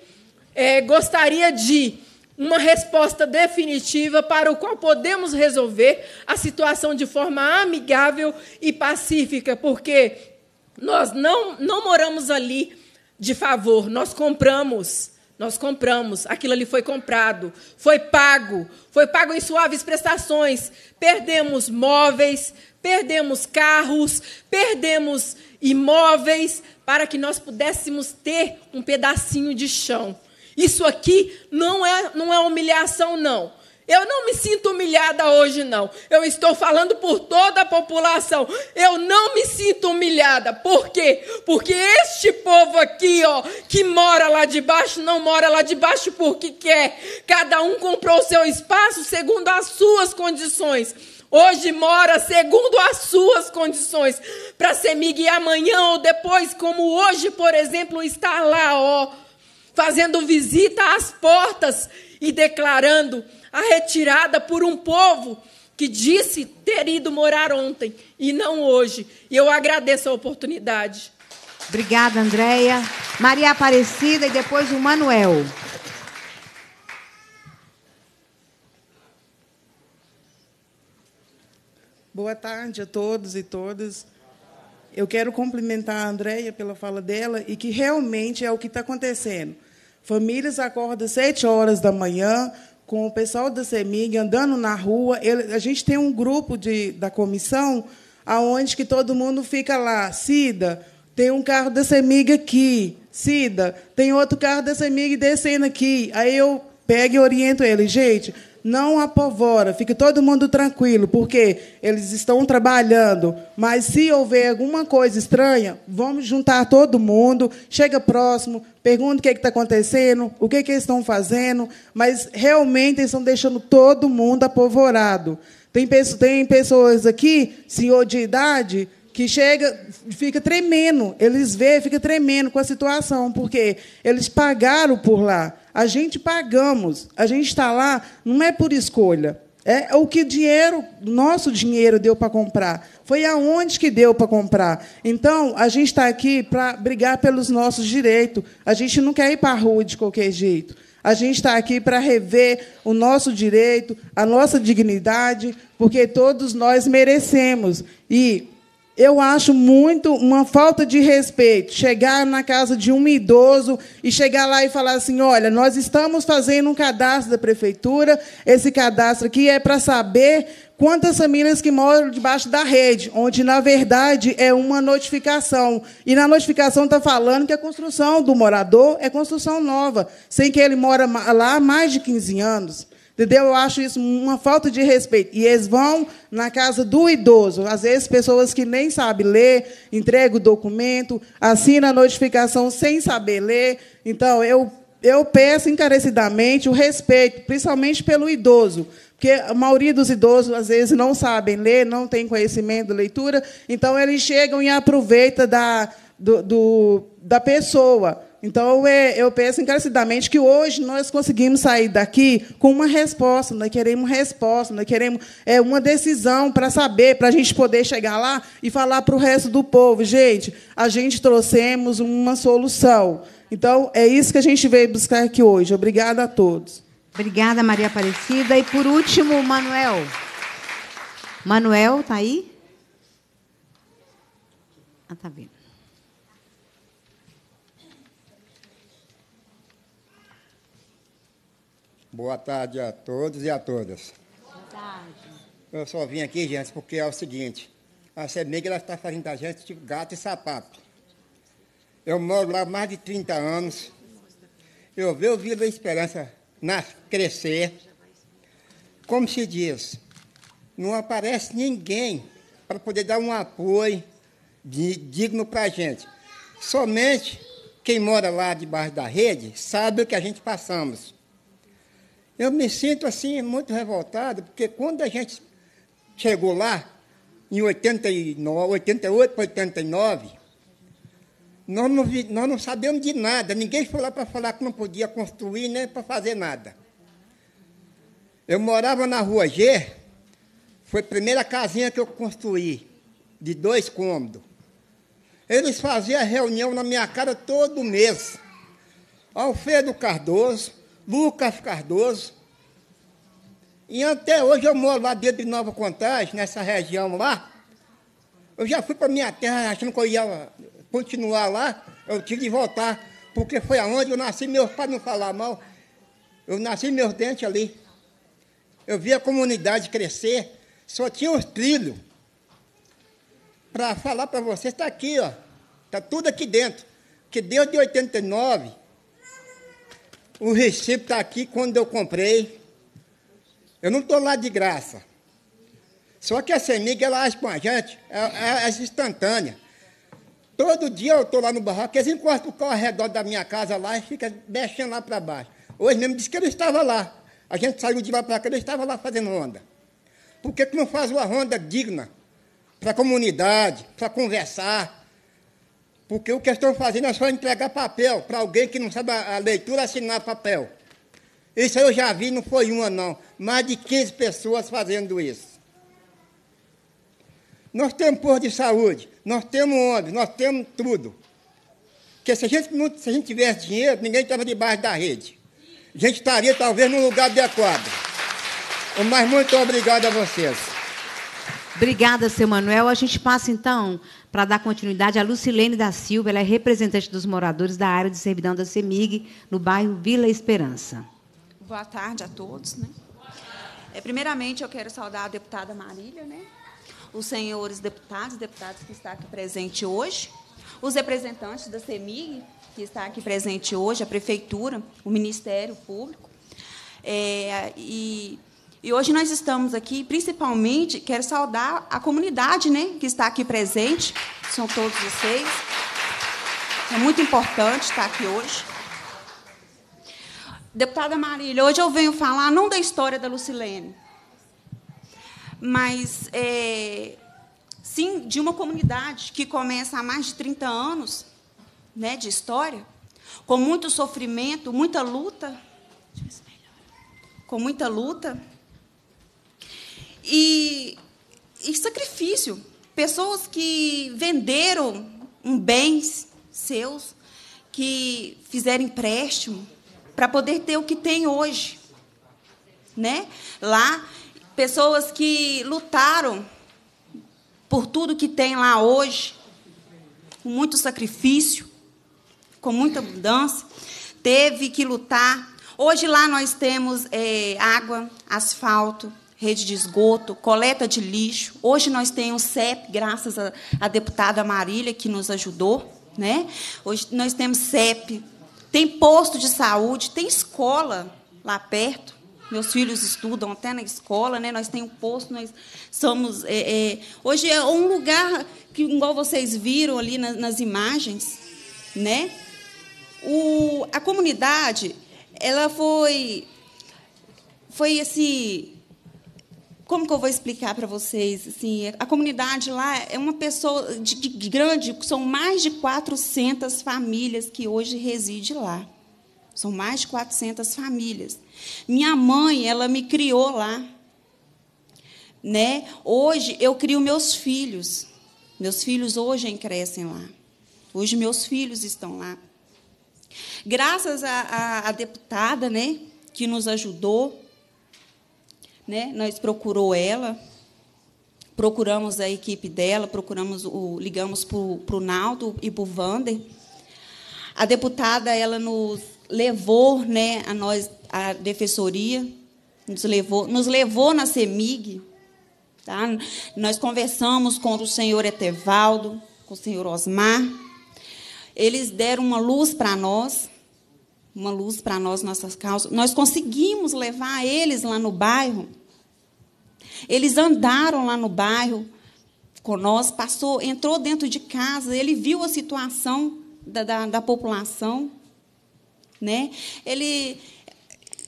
É, gostaria de uma resposta definitiva para o qual podemos resolver a situação de forma amigável e pacífica, porque nós não, não moramos ali de favor, nós compramos. Nós compramos, aquilo ali foi comprado, foi pago, foi pago em suaves prestações. Perdemos móveis, perdemos carros, perdemos imóveis para que nós pudéssemos ter um pedacinho de chão. Isso aqui não é, não é humilhação, não. Eu não me sinto humilhada hoje, não. Eu estou falando por toda a população. Eu não me sinto humilhada. Por quê? Porque este povo aqui, ó, que mora lá de baixo, não mora lá de baixo porque quer. Cada um comprou o seu espaço segundo as suas condições. Hoje mora segundo as suas condições. Para ser migue amanhã ou depois, como hoje, por exemplo, está lá, ó fazendo visita às portas e declarando a retirada por um povo que disse ter ido morar ontem e não hoje. E eu agradeço a oportunidade. Obrigada, Andréia. Maria Aparecida e depois o Manuel. Boa tarde a todos e todas. Eu quero cumprimentar a Andréia pela fala dela e que realmente é o que está acontecendo. Famílias acordam às 7 horas da manhã com o pessoal da CEMIG andando na rua. Ele, a gente tem um grupo de, da comissão aonde que todo mundo fica lá. Cida, tem um carro da CEMIG aqui. Cida, tem outro carro da CEMIG descendo aqui. Aí eu pego e oriento ele. Gente, não apavora, fique todo mundo tranquilo, porque eles estão trabalhando. Mas se houver alguma coisa estranha, vamos juntar todo mundo, chega próximo, pergunta o que é está acontecendo, o que, é que eles estão fazendo, mas realmente eles estão deixando todo mundo apavorado. Tem, tem pessoas aqui, senhor de idade, que chega, fica tremendo. Eles veem, fica tremendo com a situação, porque eles pagaram por lá. A gente pagamos, a gente está lá, não é por escolha. É o que dinheiro, nosso dinheiro deu para comprar. Foi aonde que deu para comprar. Então, a gente está aqui para brigar pelos nossos direitos. A gente não quer ir para a rua de qualquer jeito. A gente está aqui para rever o nosso direito, a nossa dignidade, porque todos nós merecemos. E eu acho muito uma falta de respeito chegar na casa de um idoso e chegar lá e falar assim: olha, nós estamos fazendo um cadastro da prefeitura, esse cadastro aqui é para saber quantas famílias que moram debaixo da rede, onde, na verdade, é uma notificação. E na notificação está falando que a construção do morador é construção nova, sem que ele mora lá há mais de 15 anos. Entendeu? Eu acho isso uma falta de respeito. E eles vão na casa do idoso. Às vezes, pessoas que nem sabem ler, entregam o documento, assinam a notificação sem saber ler. Então, eu, eu peço encarecidamente o respeito, principalmente pelo idoso. Porque a maioria dos idosos, às vezes, não sabem ler, não tem conhecimento de leitura. Então, eles chegam e aproveitam da, do, do da pessoa. Então, eu é, penso encarecidamente que hoje nós conseguimos sair daqui com uma resposta, nós queremos resposta, nós queremos é, uma decisão para saber, para a gente poder chegar lá e falar para o resto do povo: gente, a gente trouxemos uma solução. Então, é isso que a gente veio buscar aqui hoje. Obrigada a todos. Obrigada, Maria Aparecida. E, por último, Manuel. Manuel, está aí? Ah, está vindo. Boa tarde a todos e a todas. Boa tarde. Eu só vim aqui, gente, porque é o seguinte: a CEMIG está fazendo da gente de gato e sapato. Eu moro lá há mais de 30 anos. Eu vi o Vila Esperança nas, crescer. Como se diz, não aparece ninguém para poder dar um apoio digno para a gente. Somente quem mora lá debaixo da rede sabe o que a gente passamos. Eu me sinto assim muito revoltado, porque quando a gente chegou lá, em 89, 88 para 89, nós não, sabíamos nós não sabemos de nada, ninguém foi lá para falar que não podia construir nem para fazer nada. Eu morava na rua G, foi a primeira casinha que eu construí, de dois cômodos. Eles faziam reunião na minha cara todo mês. Alfredo Cardoso, Lucas Cardoso. E até hoje eu moro lá dentro de Nova Contagem, nessa região lá. Eu já fui para minha terra achando que eu ia continuar lá. Eu tive de voltar, porque foi aonde eu nasci, meus pais não falar mal. Eu nasci meus dentes ali. Eu vi a comunidade crescer, só tinha os trilhos. Para falar para vocês, está aqui, ó. Está tudo aqui dentro. Que desde 89 o Recife está aqui quando eu comprei. Eu não estou lá de graça. Só que a semiga, ela age com a gente, é, é, é instantânea. Todo dia eu estou lá no barraco, eles encostam o carro ao redor da minha casa lá e ficam mexendo lá para baixo. Hoje mesmo disse que ele estava lá. A gente saiu de lá para cá, ele estava lá fazendo ronda. Por que, que não faz uma ronda digna para a comunidade, para conversar, porque o que estou estão fazendo é só entregar papel para alguém que não sabe a leitura assinar papel. Isso eu já vi, não foi uma não, mais de 15 pessoas fazendo isso. Nós temos posto de saúde, nós temos ônibus, nós temos tudo. Porque se a gente, não, se a gente tivesse dinheiro, ninguém estava debaixo da rede. A gente estaria talvez num lugar adequado. Mas muito obrigado a vocês. Obrigada, seu Manuel. A gente passa então para dar continuidade a Lucilene da Silva, ela é representante dos moradores da área de servidão da CEMIG, no bairro Vila Esperança. Boa tarde a todos. Né? É, primeiramente, eu quero saudar a deputada Marília, né? os senhores deputados deputados que estão aqui presentes hoje, os representantes da CEMIG, que está aqui presente hoje, a Prefeitura, o Ministério Público, é, e e hoje nós estamos aqui, principalmente, quero saudar a comunidade né, que está aqui presente, são todos vocês. É muito importante estar aqui hoje. Deputada Marília, hoje eu venho falar não da história da Lucilene, mas é, sim de uma comunidade que começa há mais de 30 anos né, de história, com muito sofrimento, muita luta. Com muita luta e, e sacrifício. Pessoas que venderam bens seus, que fizeram empréstimo para poder ter o que tem hoje. Né? Lá, pessoas que lutaram por tudo que tem lá hoje, com muito sacrifício, com muita mudança teve que lutar. Hoje lá nós temos é, água, asfalto, rede de esgoto, coleta de lixo. Hoje nós temos CEP, graças à deputada Marília, que nos ajudou. Né? Hoje nós temos CEP, tem posto de saúde, tem escola lá perto. Meus filhos estudam até na escola, né? Nós temos um posto, nós somos. É, é, hoje é um lugar que, igual vocês viram ali nas, nas imagens, né? O, a comunidade, ela foi, foi esse como que eu vou explicar para vocês? Assim, a comunidade lá é uma pessoa de, de, grande, são mais de 400 famílias que hoje residem lá. São mais de 400 famílias. Minha mãe, ela me criou lá. Né? Hoje eu crio meus filhos. Meus filhos hoje crescem lá. Hoje meus filhos estão lá. Graças à deputada, né, que nos ajudou, né? Nós procurou ela, procuramos a equipe dela, procuramos o, ligamos para o Naldo e para o Vander. A deputada ela nos levou, né, a nós a defensoria, nos levou, nos levou na Semig tá? Nós conversamos com o senhor Etevaldo, com o senhor Osmar. Eles deram uma luz para nós, uma luz para nós, nossas causas. Nós conseguimos levar eles lá no bairro eles andaram lá no bairro com nós, passou, entrou dentro de casa, ele viu a situação da, da, da população. Né? Ele,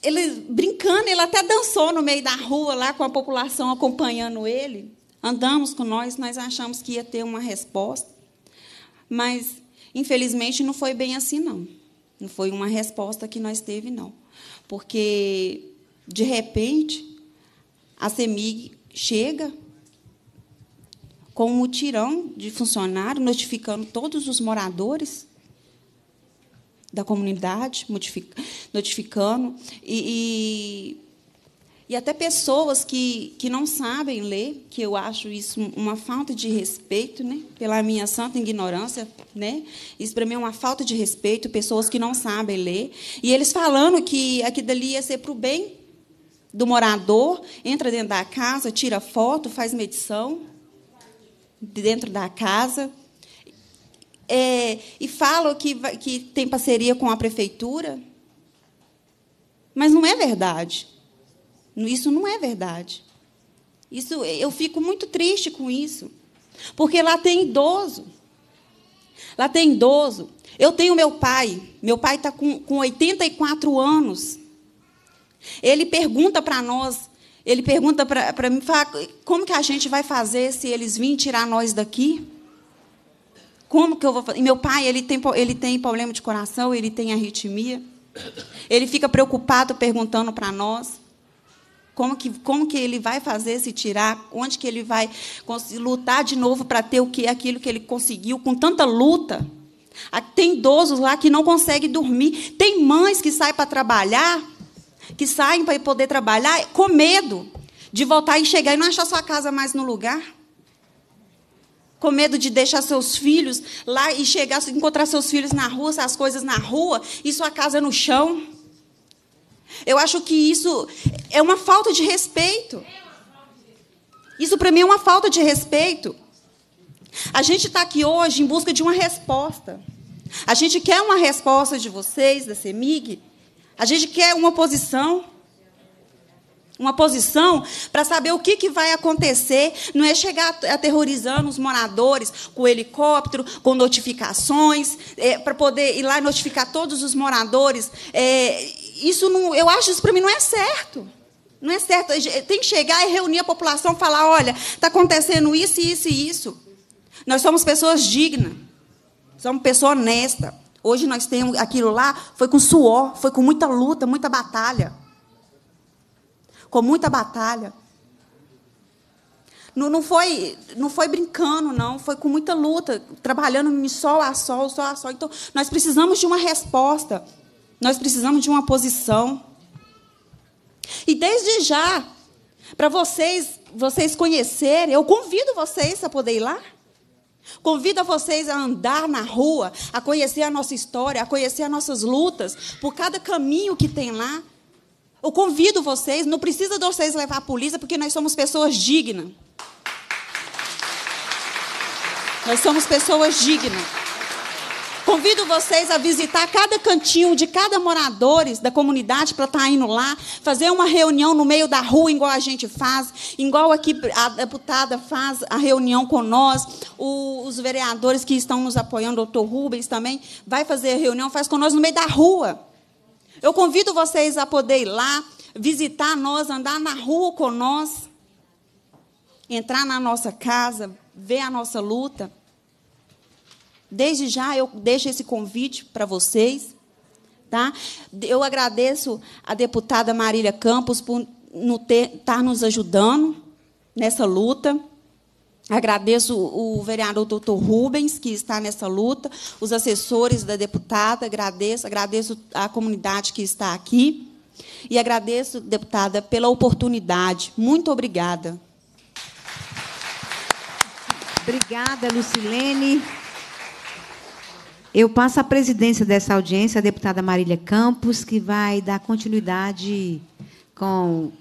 ele brincando, ele até dançou no meio da rua lá com a população acompanhando ele. Andamos com nós, nós achamos que ia ter uma resposta, mas infelizmente não foi bem assim não. Não foi uma resposta que nós teve não, porque de repente a CEMIG chega com um mutirão de funcionário, notificando todos os moradores da comunidade, notificando, e, e, e até pessoas que, que não sabem ler, que eu acho isso uma falta de respeito, né? pela minha santa ignorância, né? isso para mim é uma falta de respeito, pessoas que não sabem ler, e eles falando que aquilo dali ia ser para o bem do morador, entra dentro da casa, tira foto, faz medição dentro da casa. É, e falam que, que tem parceria com a prefeitura. Mas não é verdade. Isso não é verdade. Isso, eu fico muito triste com isso. Porque lá tem idoso. Lá tem idoso. Eu tenho meu pai. Meu pai está com, com 84 anos. Ele pergunta para nós, ele pergunta para mim, como que a gente vai fazer se eles virem tirar nós daqui? Como que eu vou fazer? E meu pai, ele tem, ele tem problema de coração, ele tem arritmia. Ele fica preocupado perguntando para nós como que, como que ele vai fazer se tirar, onde que ele vai lutar de novo para ter o que aquilo que ele conseguiu com tanta luta. Ah, tem idosos lá que não conseguem dormir, tem mães que saem para trabalhar que saem para poder trabalhar com medo de voltar e chegar e não achar sua casa mais no lugar. Com medo de deixar seus filhos lá e chegar, encontrar seus filhos na rua, as coisas na rua e sua casa no chão. Eu acho que isso é uma falta de respeito. Isso para mim é uma falta de respeito. A gente está aqui hoje em busca de uma resposta. A gente quer uma resposta de vocês, da CEMIG, a gente quer uma posição. Uma posição para saber o que, que vai acontecer. Não é chegar aterrorizando os moradores com helicóptero, com notificações, é, para poder ir lá e notificar todos os moradores. É, isso não, eu acho isso para mim não é certo. Não é certo. É, tem que chegar e reunir a população, falar, olha, está acontecendo isso, isso e isso. Nós somos pessoas dignas, somos pessoas honestas. Hoje nós temos aquilo lá, foi com suor, foi com muita luta, muita batalha. Com muita batalha. Não, não, foi, não foi brincando, não. Foi com muita luta, trabalhando sol a sol, sol a sol. Então, nós precisamos de uma resposta. Nós precisamos de uma posição. E desde já, para vocês vocês conhecerem, eu convido vocês a poder ir lá. Convido vocês a andar na rua, a conhecer a nossa história, a conhecer as nossas lutas, por cada caminho que tem lá. Eu convido vocês, não precisa de vocês levar a polícia, porque nós somos pessoas dignas. Nós somos pessoas dignas. Convido vocês a visitar cada cantinho de cada moradores da comunidade para estar tá indo lá, fazer uma reunião no meio da rua, igual a gente faz, igual aqui a deputada faz a reunião com nós, o, os vereadores que estão nos apoiando, o doutor Rubens também, vai fazer a reunião, faz com nós no meio da rua. Eu convido vocês a poder ir lá, visitar nós, andar na rua com nós, entrar na nossa casa, ver a nossa luta. Desde já eu deixo esse convite para vocês. Tá? Eu agradeço a deputada Marília Campos por estar tá nos ajudando nessa luta. Agradeço o vereador doutor Rubens, que está nessa luta, os assessores da deputada, agradeço, agradeço a comunidade que está aqui. E agradeço, deputada, pela oportunidade. Muito obrigada. Obrigada, Lucilene. Eu passo a presidência dessa audiência à deputada Marília Campos, que vai dar continuidade com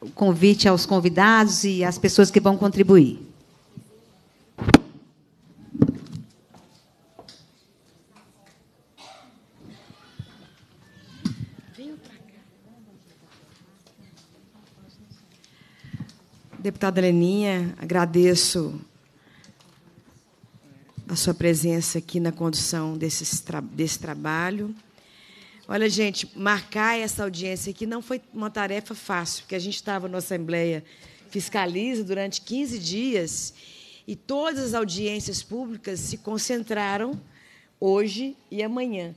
o convite aos convidados e às pessoas que vão contribuir. Deputada Leninha, agradeço a sua presença aqui na condução desse, desse trabalho. Olha, gente, marcar essa audiência aqui não foi uma tarefa fácil, porque a gente estava na Assembleia Fiscaliza durante 15 dias e todas as audiências públicas se concentraram hoje e amanhã.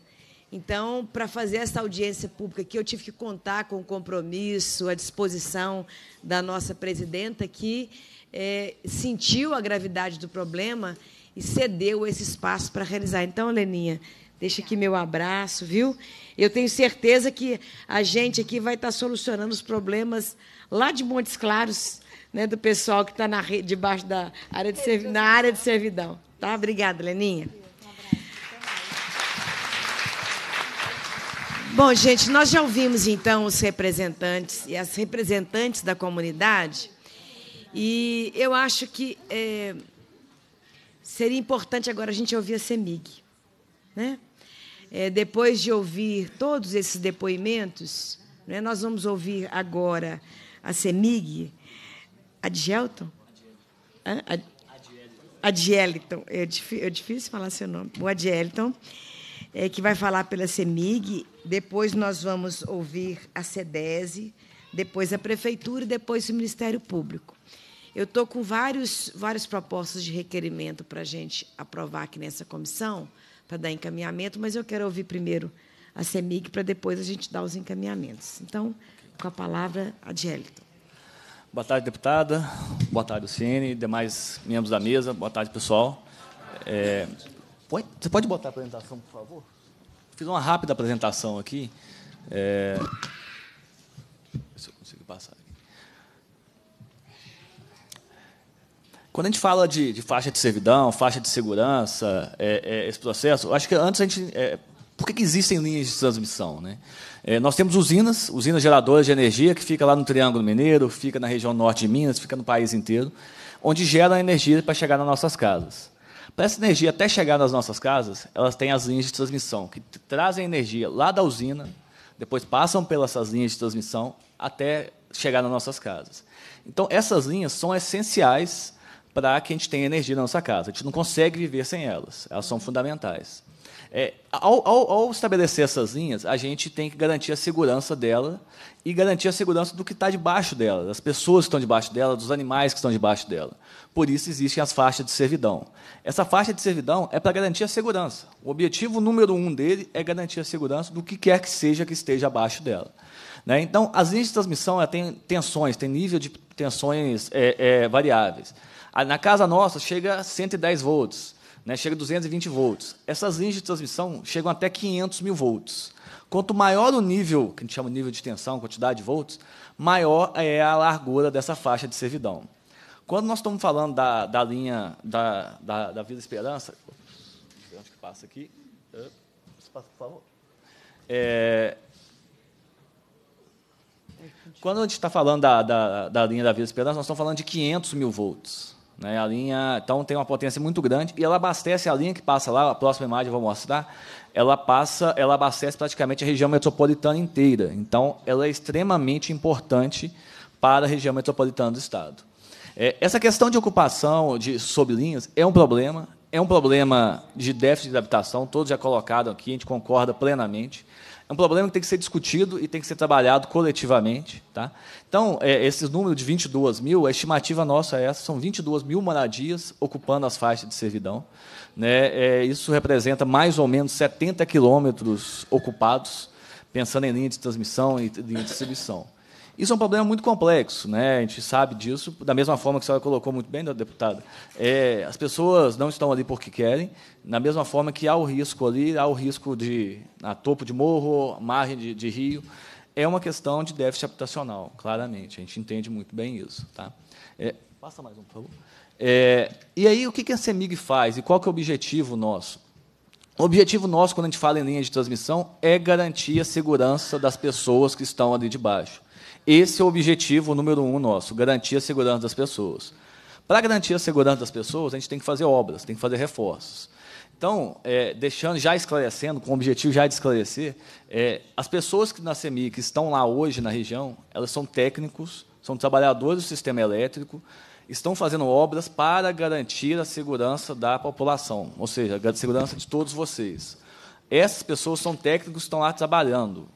Então, para fazer essa audiência pública aqui, eu tive que contar com o compromisso, a disposição da nossa presidenta, que é, sentiu a gravidade do problema e cedeu esse espaço para realizar. Então, Leninha, deixa aqui meu abraço, viu? Eu tenho certeza que a gente aqui vai estar tá solucionando os problemas lá de Montes Claros, né, do pessoal que está na rede, debaixo da área de servidão, na área de servidão. Tá? Obrigada, Leninha. Bom, gente, nós já ouvimos então os representantes e as representantes da comunidade, e eu acho que é, Seria importante agora a gente ouvir a CEMIG. Né? É, depois de ouvir todos esses depoimentos, né, nós vamos ouvir agora a CEMIG, a Dielton? A, a, é, é difícil falar seu nome, o Adieliton, é, que vai falar pela CEMIG, depois nós vamos ouvir a SEDESE, depois a Prefeitura e depois o Ministério Público. Eu estou com vários, várias propostas de requerimento para a gente aprovar aqui nessa comissão, para dar encaminhamento, mas eu quero ouvir primeiro a CEMIG para depois a gente dar os encaminhamentos. Então, com a palavra, a Adélito. Boa tarde, deputada. Boa tarde, Luciene, demais membros da mesa. Boa tarde, pessoal. É, você pode botar a apresentação, por favor? Fiz uma rápida apresentação aqui. É, se eu consigo passar. Quando a gente fala de, de, faixa de servidão, faixa de segurança, é, é, esse processo, eu acho que antes a gente. É, por que, que, existem linhas de transmissão? Né? É, nós temos usinas, usinas geradoras de energia, que fica lá no Triângulo Mineiro, fica na região norte de Minas, fica no país inteiro, onde gera energia para chegar nas nossas casas. Para essa energia até chegar nas nossas casas, elas têm as linhas de transmissão, que trazem energia lá da usina, depois passam pelas linhas de transmissão até chegar nas nossas casas. Então, essas linhas são essenciais para que a gente tenha energia na nossa casa. A gente não consegue viver sem elas, elas são fundamentais. É, ao, ao, ao, estabelecer essas linhas, a gente tem que garantir a segurança dela e garantir a segurança do que está debaixo dela, das pessoas que estão debaixo dela, dos animais que estão debaixo dela. Por isso existem as faixas de servidão. Essa faixa de servidão é para garantir a segurança. O objetivo número um dele é garantir a segurança do que quer que seja que esteja abaixo dela. Né? Então, as linhas de transmissão têm tensões, têm nível de tensões é, é, variáveis. Ah, na casa nossa chega a 110 volts, né? chega a 220 volts. Essas linhas de transmissão chegam até 500 mil volts. Quanto maior o nível, que a gente chama de nível de tensão, quantidade de volts, maior é a largura dessa faixa de servidão. Quando nós estamos falando da, da linha da, da, da Vila Esperança, onde que passa aqui? Passa, por favor. É, quando a gente está falando da, da, da linha da Vila Esperança, nós estamos falando de 500 mil volts. Né? A linha, então, tem uma potência muito grande e ela abastece a linha que passa lá, a próxima imagem eu vou mostrar, ela passa, ela abastece praticamente a região metropolitana inteira. Então, ela é extremamente importante para a região metropolitana do Estado. É, essa questão de ocupação de sobrelinhas é um problema, é um problema de déficit de habitação, todos já colocaram aqui, a gente concorda plenamente. É um problema que tem que ser discutido e tem que ser trabalhado coletivamente. Tá? Então, é, esse número de 22 mil, a estimativa nossa é essa, são 22 mil moradias ocupando as faixas de servidão. Né? É, isso representa mais ou menos 70 quilômetros ocupados, pensando em linha de transmissão e linha de distribuição. Isso é um problema muito complexo, né? a gente sabe disso, da mesma forma que a senhora colocou muito bem, deputada. É, as pessoas não estão ali porque querem, da mesma forma que há o risco ali, há o risco de a topo de morro, margem de, de rio. É uma questão de déficit habitacional, claramente, a gente entende muito bem isso. Tá? É, passa mais um, por favor. É, e aí, o que a CEMIG faz e qual que é o objetivo nosso? O objetivo nosso, quando a gente fala em linha de transmissão, é garantir a segurança das pessoas que estão ali debaixo. Esse é o objetivo número um nosso: garantir a segurança das pessoas. Para garantir a segurança das pessoas, a gente tem que fazer obras, tem que fazer reforços. Então, é, deixando, já esclarecendo, com o objetivo já de esclarecer, é, as pessoas que na CEMI, que estão lá hoje na região, elas são técnicos, são trabalhadores do sistema elétrico, estão fazendo obras para garantir a segurança da população, ou seja, a segurança de todos vocês. Essas pessoas são técnicos que estão lá trabalhando.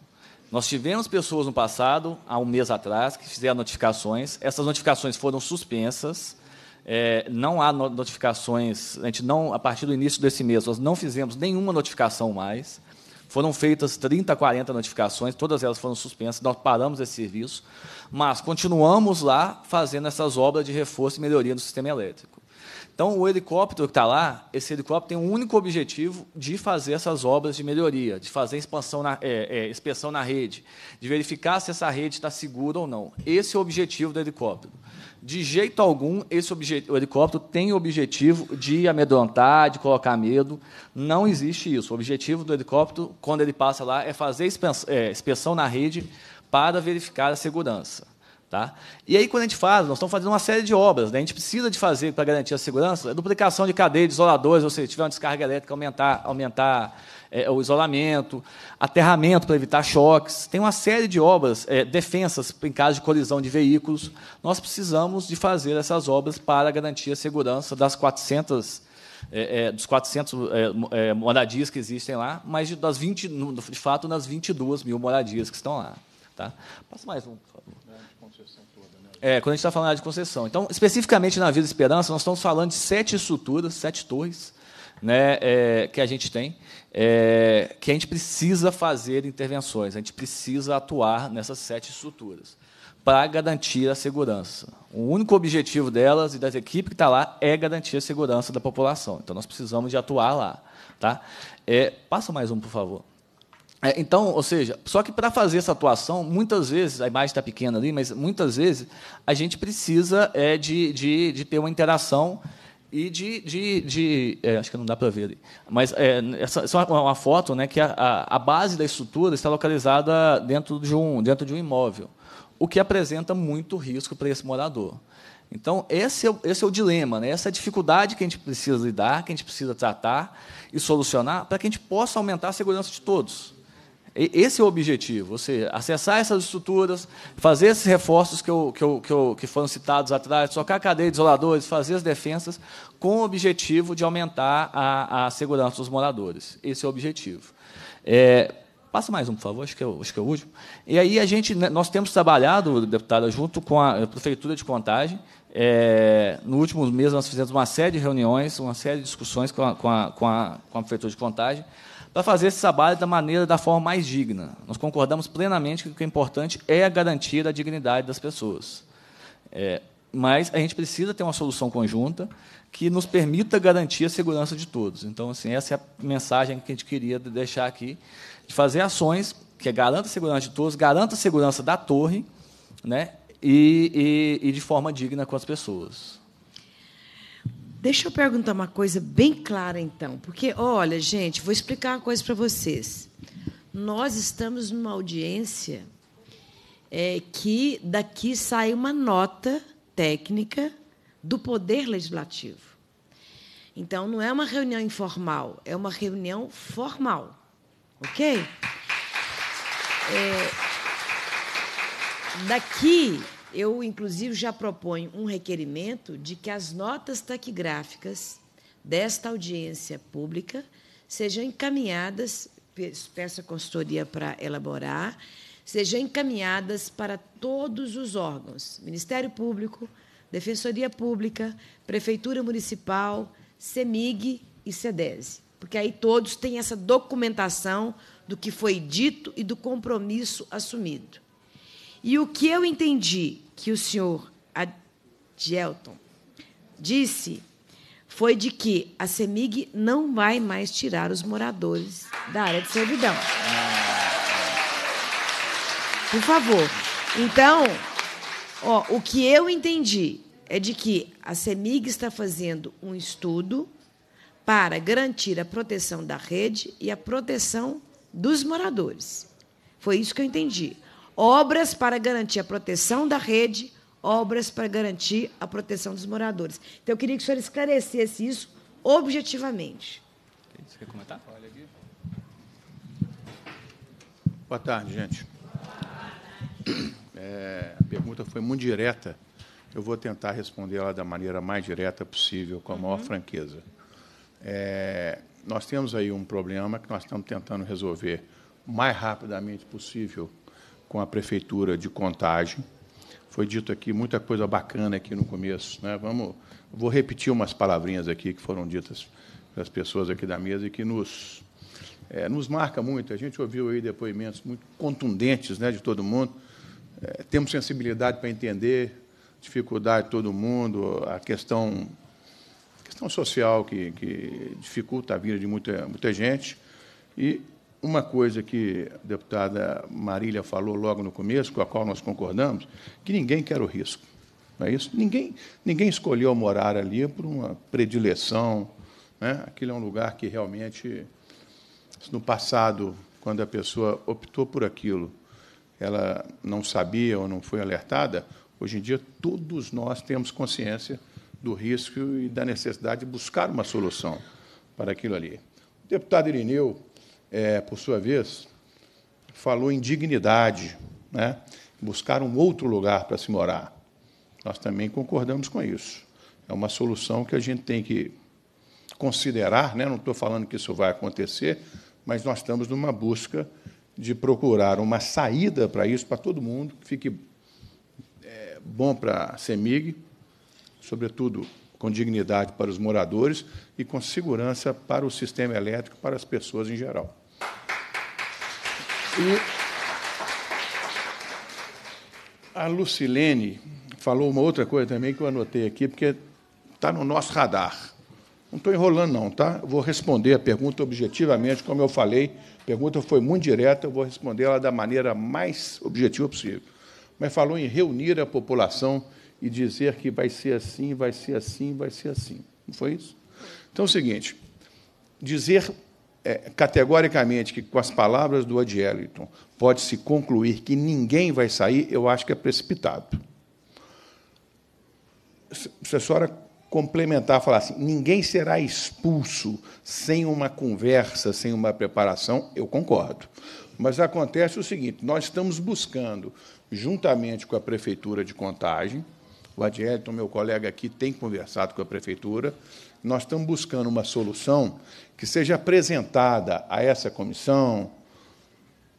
Nós tivemos pessoas no passado, há um mês atrás, que fizeram notificações. Essas notificações foram suspensas. É, não há notificações. A gente não, a partir do início desse mês, nós não fizemos nenhuma notificação mais. Foram feitas 30, 40 notificações, todas elas foram suspensas, nós paramos esse serviço, mas continuamos lá fazendo essas obras de reforço e melhoria no sistema elétrico. Então, o helicóptero que está lá, esse helicóptero tem um único objetivo de fazer essas obras de melhoria, de fazer expansão na, é, é, inspeção na rede, de verificar se essa rede está segura ou não. Esse é o objetivo do helicóptero. De jeito algum, esse o helicóptero tem o objetivo de amedrontar, de colocar medo. Não existe isso. O objetivo do helicóptero, quando ele passa lá, é fazer é, inspeção na rede para verificar a segurança. Tá? E aí, quando a gente faz, nós estamos fazendo uma série de obras. Né? A gente precisa de fazer, para garantir a segurança, a duplicação de cadeia de isoladores, ou seja, se tiver uma descarga elétrica, aumentar, aumentar é, o isolamento, aterramento para evitar choques. Tem uma série de obras, é, defensas em caso de colisão de veículos. Nós precisamos de fazer essas obras para garantir a segurança das 400 é, é, dos 400 é, é, moradias que existem lá, mas de, das 20, de fato, nas 22 mil moradias que estão lá. Tá? Passa mais um, por favor. É, quando a gente está falando de concessão. Então, especificamente na Vila Esperança, nós estamos falando de sete estruturas, sete torres, né, é, que a gente tem, é, que a gente precisa fazer intervenções, a gente precisa atuar nessas sete estruturas para garantir a segurança. O único objetivo delas e das equipes que está lá é garantir a segurança da população. Então, nós precisamos de atuar lá. Tá? É, passa mais um, por favor. É, então, ou seja, só que para fazer essa atuação, muitas vezes, a imagem está pequena ali, mas muitas vezes a gente precisa é, de, de, de ter uma interação e de. de, de é, acho que não dá para ver ali. Mas é, essa, essa é uma foto né, que a, a, a, base da estrutura está localizada dentro de, um, dentro de um imóvel, o que apresenta muito risco para esse morador. Então, esse é, o, esse é o dilema, né? essa é a dificuldade que a gente precisa lidar, que a gente precisa tratar e solucionar para que a gente possa aumentar a segurança de todos. Esse é o objetivo, você acessar essas estruturas, fazer esses reforços que, eu, que, eu, que, eu, que foram citados atrás, socar a cadeia de isoladores, fazer as defensas, com o objetivo de aumentar a, a segurança dos moradores. Esse é o objetivo. É, passa mais um, por favor, acho que, é, acho que é o último. E aí a gente, né, nós temos trabalhado, deputada, junto com a Prefeitura de Contagem, é, no último mês nós fizemos uma série de reuniões, uma série de discussões com a, com a, com a, com a Prefeitura de Contagem, para fazer esse trabalho da maneira, da forma mais digna. Nós concordamos plenamente que o que é importante é a garantir a dignidade das pessoas. É, mas a gente precisa ter uma solução conjunta que nos permita garantir a segurança de todos. Então, assim, essa é a mensagem que a gente queria deixar aqui, de fazer ações que garanta a segurança de todos, garanta a segurança da torre, né? E, e, e de forma digna com as pessoas. Deixa eu perguntar uma coisa bem clara, então. Porque, olha, gente, vou explicar uma coisa para vocês. Nós estamos numa audiência é, que daqui sai uma nota técnica do Poder Legislativo. Então, não é uma reunião informal, é uma reunião formal. Ok? É, daqui eu, inclusive, já proponho um requerimento de que as notas taquigráficas desta audiência pública sejam encaminhadas, peço a consultoria para elaborar, sejam encaminhadas para todos os órgãos: Ministério Público, Defensoria Pública, Prefeitura Municipal, CEMIG e Cedesi, Porque aí todos têm essa documentação do que foi dito e do compromisso assumido. E o que eu entendi que o senhor Adielton disse foi de que a CEMIG não vai mais tirar os moradores da área de servidão. Por favor. Então, ó, o que eu entendi é de que a CEMIG está fazendo um estudo para garantir a proteção da rede e a proteção dos moradores. Foi isso que eu entendi obras para garantir a proteção da rede, obras para garantir a proteção dos moradores. Então, eu queria que o senhor esclarecesse isso objetivamente. Você quer comentar? Boa tarde, gente. É, a pergunta foi muito direta. Eu vou tentar responder ela da maneira mais direta possível, com a maior uhum. franqueza. É, nós temos aí um problema que nós estamos tentando resolver o mais rapidamente possível com a prefeitura de Contagem. Foi dito aqui muita coisa bacana aqui no começo, né? Vamos, vou repetir umas palavrinhas aqui que foram ditas pelas pessoas aqui da mesa e que nos é, nos marca muito. A gente ouviu aí depoimentos muito contundentes, né, de todo mundo. É, temos sensibilidade para entender dificuldade de todo mundo, a questão questão social que, que dificulta a vida de muita muita gente e uma coisa que a deputada Marília falou logo no começo, com a qual nós concordamos, que ninguém quer o risco. Não é isso? Ninguém, ninguém escolheu morar ali por uma predileção. Né? Aquilo é um lugar que realmente, no passado, quando a pessoa optou por aquilo, ela não sabia ou não foi alertada, hoje em dia todos nós temos consciência do risco e da necessidade de buscar uma solução para aquilo ali. O deputado Irineu é, por sua vez, falou em dignidade, né? buscar um outro lugar para se morar. Nós também concordamos com isso. É uma solução que a gente tem que considerar, né? não estou falando que isso vai acontecer, mas nós estamos numa busca de procurar uma saída para isso, para todo mundo, que fique é, bom para a CEMIG, sobretudo com dignidade para os moradores e com segurança para o sistema elétrico, para as pessoas em geral. E a Lucilene falou uma outra coisa também que eu anotei aqui, porque está no nosso radar. Não estou enrolando, não, tá? Vou responder a pergunta objetivamente, como eu falei. A pergunta foi muito direta, eu vou responder ela da maneira mais objetiva possível. Mas falou em reunir a população e dizer que vai ser assim, vai ser assim, vai ser assim. Não foi isso? Então é o seguinte: dizer é, categoricamente que com as palavras do Ad pode-se concluir que ninguém vai sair, eu acho que é precipitado. Se a senhora complementar, falar assim, ninguém será expulso sem uma conversa, sem uma preparação, eu concordo. Mas acontece o seguinte, nós estamos buscando, juntamente com a Prefeitura de Contagem, o Adielton, meu colega aqui, tem conversado com a Prefeitura, nós estamos buscando uma solução que seja apresentada a essa comissão,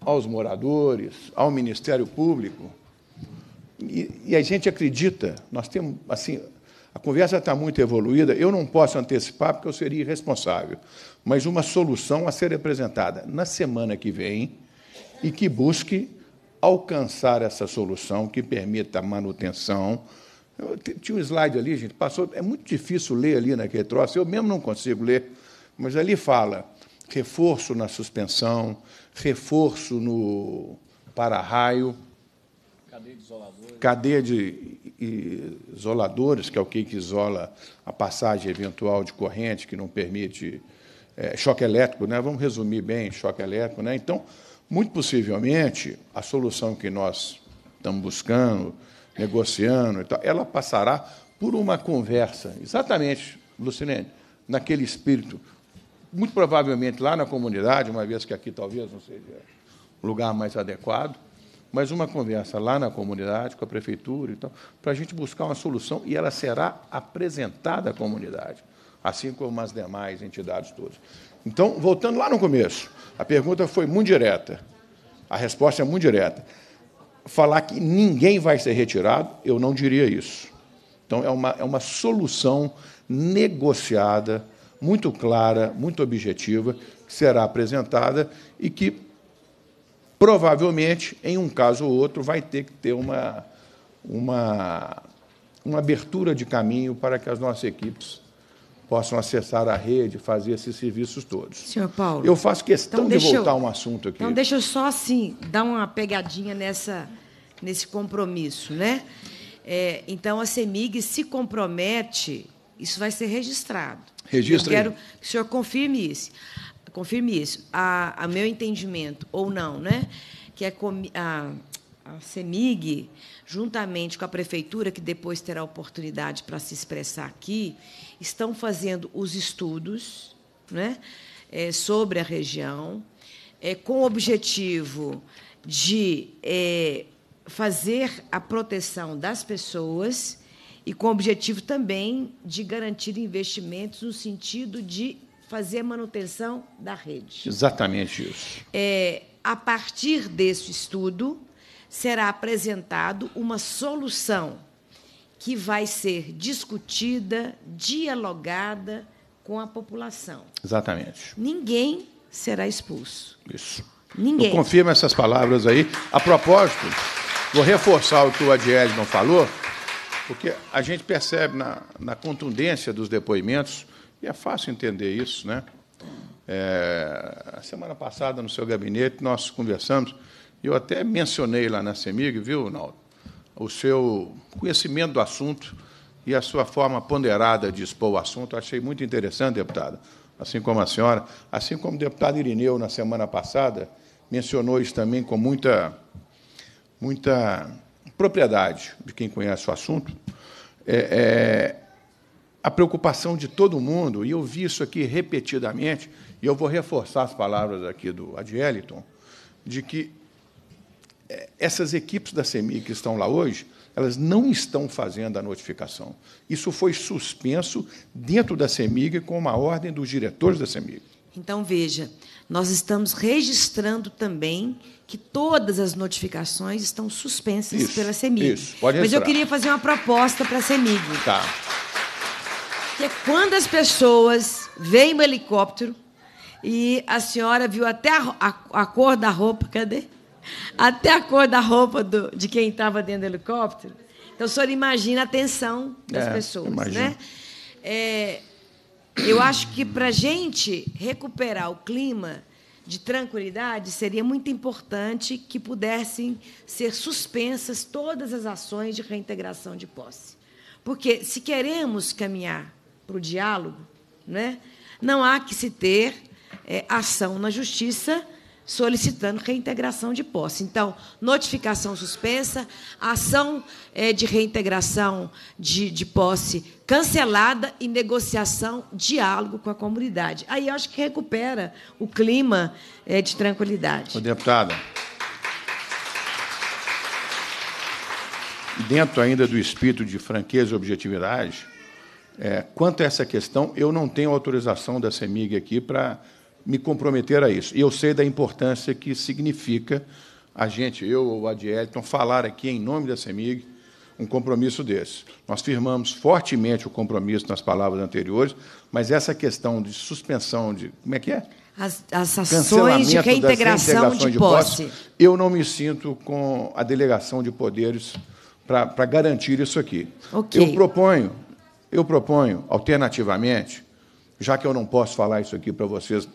aos moradores, ao Ministério Público. E, e a gente acredita, nós temos, assim, a conversa está muito evoluída, eu não posso antecipar porque eu seria irresponsável, mas uma solução a ser apresentada na semana que vem e que busque alcançar essa solução que permita a manutenção eu, tinha um slide ali, gente, passou. É muito difícil ler ali naquele troço, eu mesmo não consigo ler, mas ali fala reforço na suspensão, reforço no para-raio. Cadeia de isoladores. Cadeia de isoladores, que é o que isola a passagem eventual de corrente, que não permite. É, choque elétrico, né? vamos resumir bem: choque elétrico. Né? Então, muito possivelmente, a solução que nós estamos buscando negociando e tal, ela passará por uma conversa, exatamente, Lucilene, naquele espírito. Muito provavelmente lá na comunidade, uma vez que aqui talvez não seja o lugar mais adequado, mas uma conversa lá na comunidade, com a prefeitura e tal, para a gente buscar uma solução e ela será apresentada à comunidade, assim como as demais entidades todas. Então, voltando lá no começo, a pergunta foi muito direta, a resposta é muito direta falar que ninguém vai ser retirado, eu não diria isso. Então, é uma, é uma solução negociada, muito clara, muito objetiva, que será apresentada e que, provavelmente, em um caso ou outro, vai ter que ter uma, uma, uma abertura de caminho para que as nossas equipes possam acessar a rede, fazer esses serviços todos. Senhor Paulo. Eu faço questão então de voltar eu, a um assunto aqui. Então, deixa eu só assim dar uma pegadinha nessa, nesse compromisso, né? É, então a CEMIG se compromete, isso vai ser registrado. Registra. Eu quero aí. que o senhor confirme isso. Confirme isso. A, a meu entendimento, ou não, né? Que é a, a CEMIG, juntamente com a prefeitura, que depois terá oportunidade para se expressar aqui, estão fazendo os estudos né, é, sobre a região, é, com o objetivo de é, fazer a proteção das pessoas e com o objetivo também de garantir investimentos no sentido de fazer a manutenção da rede. Exatamente isso. É, a partir desse estudo, será apresentado uma solução que vai ser discutida, dialogada com a população. Exatamente. Ninguém será expulso. Isso. Ninguém. Eu confirmo essas palavras aí. A propósito, vou reforçar o que o Adiel não falou, porque a gente percebe na, na contundência dos depoimentos, e é fácil entender isso, né? É, a semana passada, no seu gabinete, nós conversamos, eu até mencionei lá na CEMIG, viu, Naldo? o seu conhecimento do assunto e a sua forma ponderada de expor o assunto. Achei muito interessante, deputada, assim como a senhora, assim como o deputado Irineu, na semana passada, mencionou isso também com muita, muita propriedade de quem conhece o assunto. É, é, a preocupação de todo mundo, e eu vi isso aqui repetidamente, e eu vou reforçar as palavras aqui do Adieliton, de que essas equipes da CEMI que estão lá hoje, elas não estão fazendo a notificação. Isso foi suspenso dentro da CEMIG com uma ordem dos diretores da CEMIG. Então, veja, nós estamos registrando também que todas as notificações estão suspensas isso, pela CEMIG. Isso, pode Mas eu queria fazer uma proposta para a CEMIG. Tá. Que é quando as pessoas veem um helicóptero e a senhora viu até a, a, a cor da roupa, cadê? até a cor da roupa do, de quem estava dentro do helicóptero. Então, o senhor imagina a tensão das é, pessoas, né? imagino. né? É, eu acho que para a gente recuperar o clima de tranquilidade, seria muito importante que pudessem ser suspensas todas as ações de reintegração de posse. Porque se queremos caminhar para o diálogo, né, não há que se ter é, ação na justiça solicitando reintegração de posse. Então, notificação suspensa, ação eh, de reintegração de, de posse cancelada e negociação, diálogo com a comunidade. Aí acho que recupera o clima eh, de tranquilidade. Ô, deputada. Dentro ainda do espírito de franqueza e objetividade, é, quanto a essa questão, eu não tenho autorização da CEMIG aqui para me comprometer a isso. E eu sei da importância que significa a gente, eu ou a Dielton, falar aqui em nome da CEMIG um compromisso desse. Nós firmamos fortemente o compromisso nas palavras anteriores, mas essa questão de suspensão de. Como é que é? As, as ações de reintegração de, de posse. posse. Eu não me sinto com a delegação de poderes para garantir isso aqui. Okay. Eu proponho, eu proponho, alternativamente, já que eu não posso falar isso aqui para vocês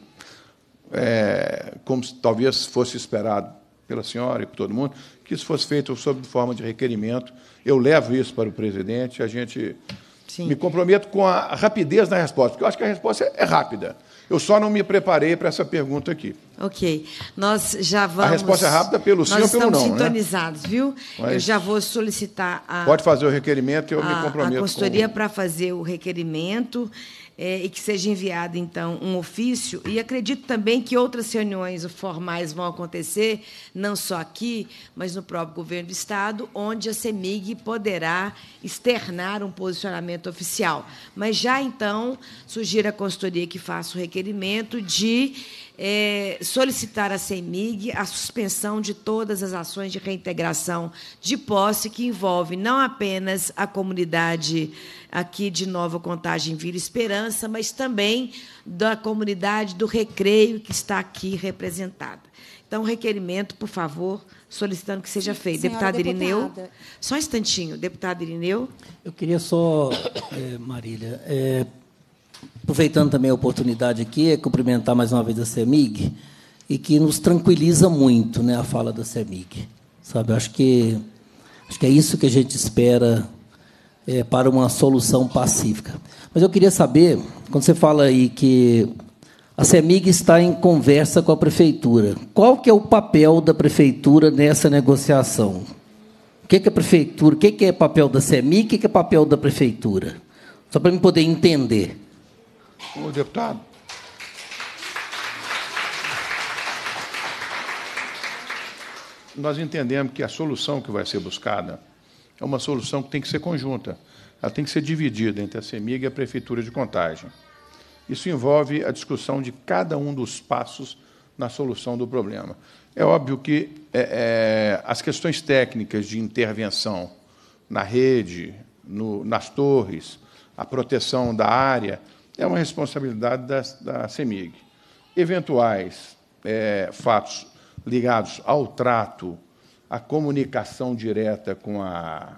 é, como talvez fosse esperado pela senhora e por todo mundo, que isso fosse feito sob forma de requerimento. Eu levo isso para o presidente, a gente Sim. me comprometo com a rapidez na resposta, porque eu acho que a resposta é rápida. Eu só não me preparei para essa pergunta aqui. Ok. Nós já vamos. A resposta é rápida pelo sim ou pelo não. Nós né? estamos sintonizados, né? viu? Mas eu já vou solicitar a. Pode fazer o requerimento, eu a, me comprometo. A consultoria com... para fazer o requerimento é, e que seja enviado, então, um ofício. E acredito também que outras reuniões formais vão acontecer, não só aqui, mas no próprio governo do Estado, onde a CEMIG poderá externar um posicionamento oficial. Mas já então, sugiro à consultoria que faça o requerimento de é, solicitar à CEMIG a suspensão de todas as ações de reintegração de posse que envolve não apenas a comunidade aqui de Nova Contagem Vila Esperança, mas também da comunidade do Recreio que está aqui representada. Então, requerimento, por favor, solicitando que seja feito. deputado deputada. Irineu. Só um instantinho, deputado Irineu. Eu queria só, é, Marília, é, Aproveitando também a oportunidade aqui, é cumprimentar mais uma vez a CEMIG e que nos tranquiliza muito né, a fala da CEMIG. Sabe, acho que, acho que é isso que a gente espera é, para uma solução pacífica. Mas eu queria saber, quando você fala aí que a CEMIG está em conversa com a prefeitura, qual que é o papel da prefeitura nessa negociação? O que é, que prefeitura, o que é, que é papel da CEMIG, o que é, que é papel da prefeitura? Só para me poder entender o deputado. Nós entendemos que a solução que vai ser buscada é uma solução que tem que ser conjunta. Ela tem que ser dividida entre a CEMIG e a Prefeitura de Contagem. Isso envolve a discussão de cada um dos passos na solução do problema. É óbvio que é, é, as questões técnicas de intervenção na rede, no, nas torres, a proteção da área, é uma responsabilidade da, da CEMIG. Eventuais é, fatos ligados ao trato, à comunicação direta com a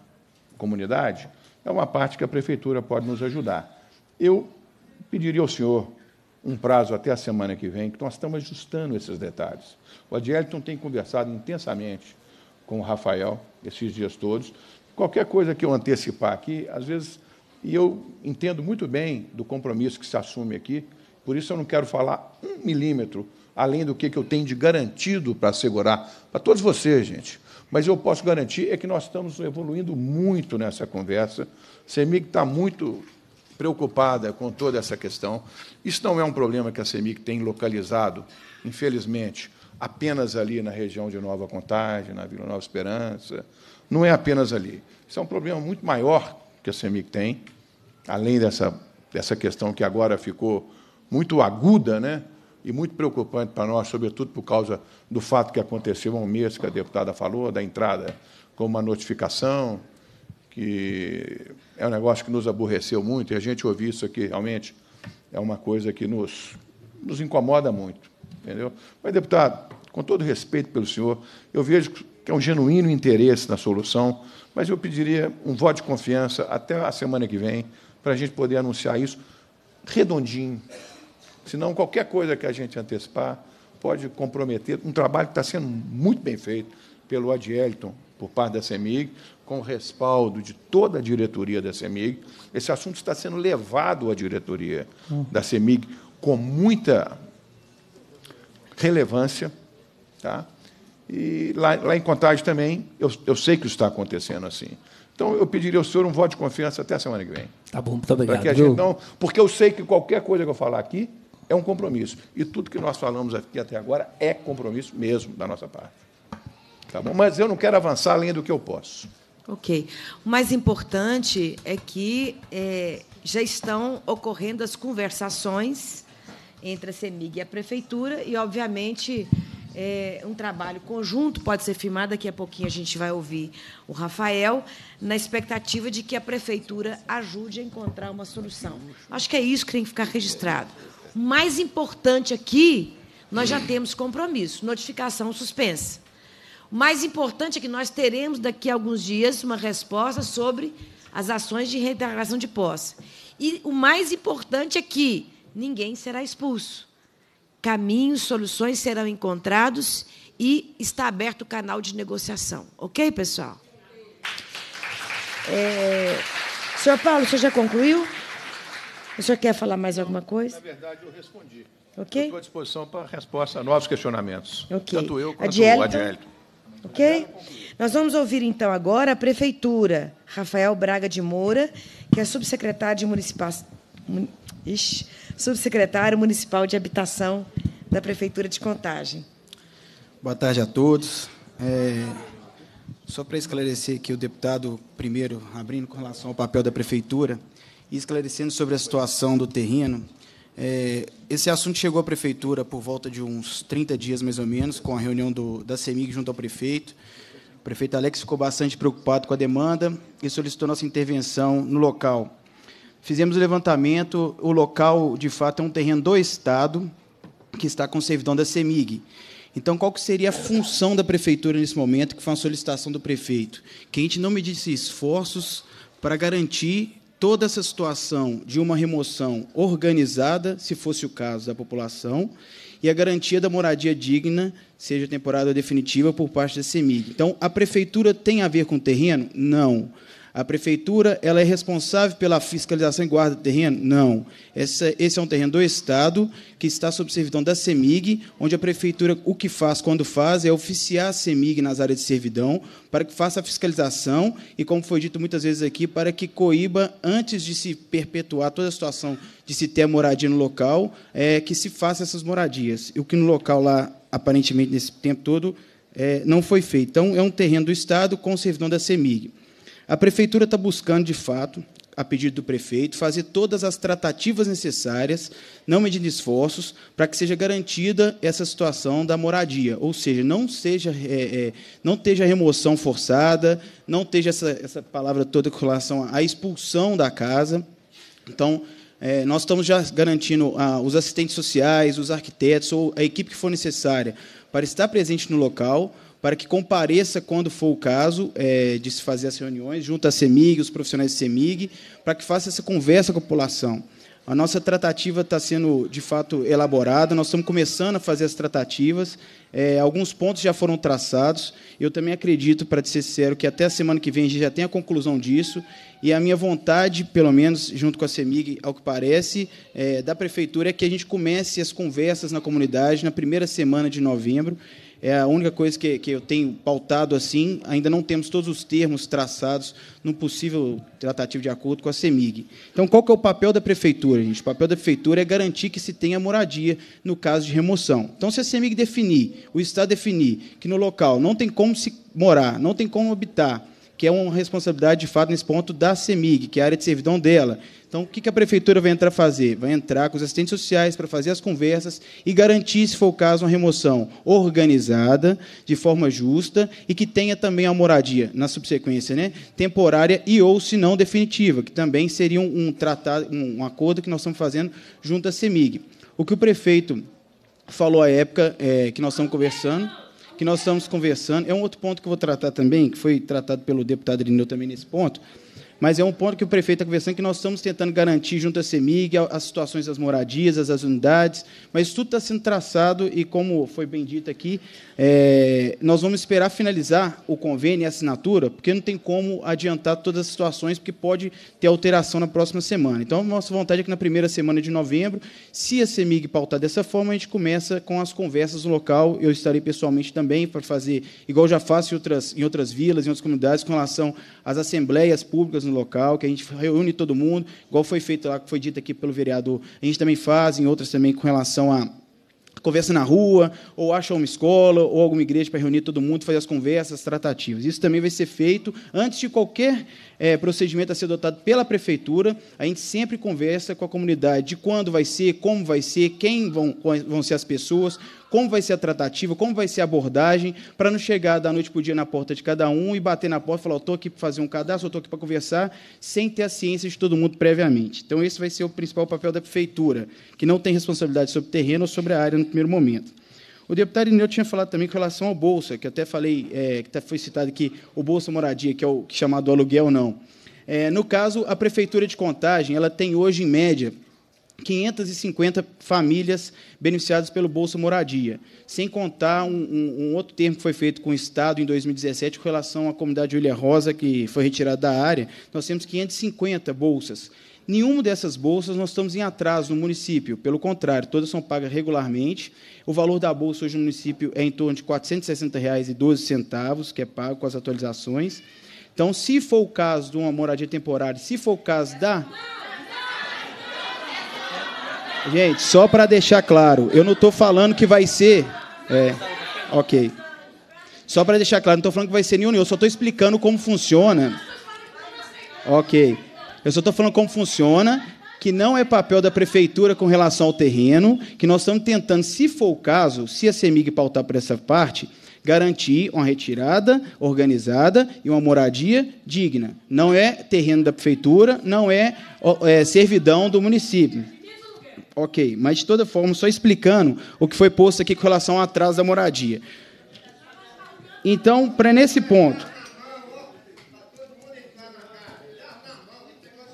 comunidade, é uma parte que a Prefeitura pode nos ajudar. Eu pediria ao senhor um prazo até a semana que vem, que nós estamos ajustando esses detalhes. O Adielton tem conversado intensamente com o Rafael esses dias todos. Qualquer coisa que eu antecipar aqui, às vezes e eu entendo muito bem do compromisso que se assume aqui, por isso eu não quero falar um milímetro além do que, eu tenho de garantido para assegurar para todos vocês, gente. Mas eu posso garantir é que nós estamos evoluindo muito nessa conversa. A CEMIG está muito preocupada com toda essa questão. Isso não é um problema que a CEMIG tem localizado, infelizmente, apenas ali na região de Nova Contagem, na Vila Nova Esperança. Não é apenas ali. Isso é um problema muito maior que a CEMIC tem, além dessa, dessa questão que agora ficou muito aguda né, e muito preocupante para nós, sobretudo por causa do fato que aconteceu há um mês, que a deputada falou, da entrada com uma notificação, que é um negócio que nos aborreceu muito, e a gente ouvir isso aqui realmente é uma coisa que nos, nos incomoda muito. Entendeu? Mas, deputado, com todo respeito pelo senhor, eu vejo que é um genuíno interesse na solução, mas eu pediria um voto de confiança até a semana que vem, para a gente poder anunciar isso redondinho. Senão, qualquer coisa que a gente antecipar pode comprometer um trabalho que está sendo muito bem feito pelo Adielton, por parte da CEMIG, com o respaldo de toda a diretoria da CEMIG. Esse assunto está sendo levado à diretoria hum. da CEMIG com muita relevância. Tá? E lá, lá em Contagem também, eu, eu sei que isso está acontecendo assim. Então, eu pediria ao senhor um voto de confiança até a semana que vem. Tá bom, muito obrigado. que a gente não, porque eu sei que qualquer coisa que eu falar aqui é um compromisso. E tudo que nós falamos aqui até agora é compromisso mesmo da nossa parte. Tá bom? Mas eu não quero avançar além do que eu posso. Ok. O mais importante é que é, já estão ocorrendo as conversações entre a CEMIG e a Prefeitura, e, obviamente, é, um trabalho conjunto pode ser firmado. Daqui a pouquinho a gente vai ouvir o Rafael, na expectativa de que a prefeitura ajude a encontrar uma solução. Acho que é isso que tem que ficar registrado. O mais importante aqui, nós já temos compromisso: notificação suspensa. O mais importante é que nós teremos daqui a alguns dias uma resposta sobre as ações de reintegração de posse. E o mais importante é que ninguém será expulso caminhos, soluções serão encontrados e está aberto o canal de negociação. Ok, pessoal? É... Senhor Paulo, o senhor já concluiu? O senhor quer falar mais alguma coisa? Na verdade, eu respondi. Ok. Estou à disposição para resposta a novos questionamentos. Ok. Tanto eu quanto Adielito. o Adielito. Ok? Nós vamos ouvir então agora a Prefeitura, Rafael Braga de Moura, que é subsecretário de Municipal Ixi, subsecretário municipal de habitação da Prefeitura de Contagem. Boa tarde a todos. É, só para esclarecer que o deputado, primeiro, abrindo com relação ao papel da Prefeitura, e esclarecendo sobre a situação do terreno, é, esse assunto chegou à Prefeitura por volta de uns 30 dias, mais ou menos, com a reunião do, da CEMIG junto ao prefeito. O prefeito Alex ficou bastante preocupado com a demanda e solicitou nossa intervenção no local. Fizemos o levantamento, o local, de fato, é um terreno do Estado que está com servidão da CEMIG. Então, qual que seria a função da prefeitura nesse momento, que foi uma solicitação do prefeito? Que a gente não medisse esforços para garantir toda essa situação de uma remoção organizada, se fosse o caso da população, e a garantia da moradia digna, seja temporária ou definitiva, por parte da CEMIG. Então, a prefeitura tem a ver com o terreno? Não. A prefeitura ela é responsável pela fiscalização e guarda do terreno? Não. Essa, esse é um terreno do Estado, que está sob servidão da CEMIG, onde a prefeitura o que faz quando faz é oficiar a CEMIG nas áreas de servidão para que faça a fiscalização e, como foi dito muitas vezes aqui, para que coíba, antes de se perpetuar toda a situação de se ter moradia no local, é, que se faça essas moradias. E o que no local lá, aparentemente, nesse tempo todo, é, não foi feito. Então, é um terreno do Estado com servidão da CEMIG. A prefeitura está buscando, de fato, a pedido do prefeito, fazer todas as tratativas necessárias, não medindo esforços, para que seja garantida essa situação da moradia, ou seja, não seja é, é, não esteja remoção forçada, não esteja essa, essa palavra toda com relação à expulsão da casa. Então, é, nós estamos já garantindo ah, os assistentes sociais, os arquitetos ou a equipe que for necessária para estar presente no local, para que compareça, quando for o caso, é, de se fazer as reuniões, junto à CEMIG, os profissionais da CEMIG, para que faça essa conversa com a população. A nossa tratativa está sendo, de fato, elaborada, nós estamos começando a fazer as tratativas, é, alguns pontos já foram traçados, eu também acredito, para ser sincero, que até a semana que vem a gente já tem a conclusão disso, e a minha vontade, pelo menos junto com a CEMIG, ao que parece, é, da Prefeitura, é que a gente comece as conversas na comunidade na primeira semana de novembro, é a única coisa que, que eu tenho pautado assim. Ainda não temos todos os termos traçados num possível tratativo de acordo com a CEMIG. Então, qual que é o papel da prefeitura, gente? O papel da prefeitura é garantir que se tenha moradia no caso de remoção. Então, se a CEMIG definir, o Estado definir que no local não tem como se morar, não tem como habitar, que é uma responsabilidade, de fato, nesse ponto da CEMIG, que é a área de servidão dela, então, o que a prefeitura vai entrar a fazer? Vai entrar com os assistentes sociais para fazer as conversas e garantir, se for o caso, uma remoção organizada, de forma justa e que tenha também a moradia, na subsequência, né? temporária e ou, se não, definitiva, que também seria um, um, tratado, um acordo que nós estamos fazendo junto à CEMIG. O que o prefeito falou à época é, que nós estamos conversando, que nós estamos conversando, é um outro ponto que eu vou tratar também, que foi tratado pelo deputado Irineu também nesse ponto, mas é um ponto que o prefeito está conversando, que nós estamos tentando garantir junto à CEMIG, as situações das moradias, as, as unidades, mas tudo está sendo traçado e, como foi bem dito aqui, é, nós vamos esperar finalizar o convênio e a assinatura, porque não tem como adiantar todas as situações, porque pode ter alteração na próxima semana. Então, nossa vontade é que na primeira semana de novembro, se a CEMIG pautar dessa forma, a gente começa com as conversas no local, eu estarei pessoalmente também para fazer, igual já faço em outras, em outras vilas, em outras comunidades, com relação as assembleias públicas no local, que a gente reúne todo mundo, igual foi feito lá, que foi dito aqui pelo vereador. A gente também faz, em outras também, com relação a conversa na rua, ou acha uma escola, ou alguma igreja para reunir todo mundo, fazer as conversas, as tratativas. Isso também vai ser feito antes de qualquer é, procedimento a ser adotado pela prefeitura. A gente sempre conversa com a comunidade de quando vai ser, como vai ser, quem vão, vão ser as pessoas, como vai ser a tratativa, como vai ser a abordagem, para não chegar da noite para o dia na porta de cada um e bater na porta e falar, estou aqui para fazer um cadastro, estou aqui para conversar, sem ter a ciência de todo mundo previamente. Então, esse vai ser o principal papel da prefeitura, que não tem responsabilidade sobre o terreno ou sobre a área no primeiro momento. O deputado Ineu tinha falado também com relação ao Bolsa, que até falei, é, que até foi citado aqui, o Bolsa Moradia, que é o que é chamado aluguel não. É, no caso, a Prefeitura de Contagem ela tem hoje, em média, 550 famílias beneficiadas pelo Bolsa Moradia, sem contar um, um, um, outro termo que foi feito com o Estado em 2017 com relação à comunidade Ilha Rosa, que foi retirada da área, nós temos 550 bolsas. Nenhuma dessas bolsas nós estamos em atraso no município, pelo contrário, todas são pagas regularmente. O valor da bolsa hoje no município é em torno de R$ 460,12, que é pago com as atualizações. Então, se for o caso de uma moradia temporária, se for o caso da... Gente, só para deixar claro, eu não estou falando que vai ser. É, ok. Só para deixar claro, não estou falando que vai ser nenhum, eu só estou explicando como funciona. Ok. Eu só estou falando como funciona, que não é papel da prefeitura com relação ao terreno, que nós estamos tentando, se for o caso, se a CEMIG pautar por essa parte, garantir uma retirada organizada e uma moradia digna. Não é terreno da prefeitura, não é, é servidão do município. Ok, mas de toda forma, só explicando o que foi posto aqui com relação ao atraso da moradia. Então, para nesse ponto.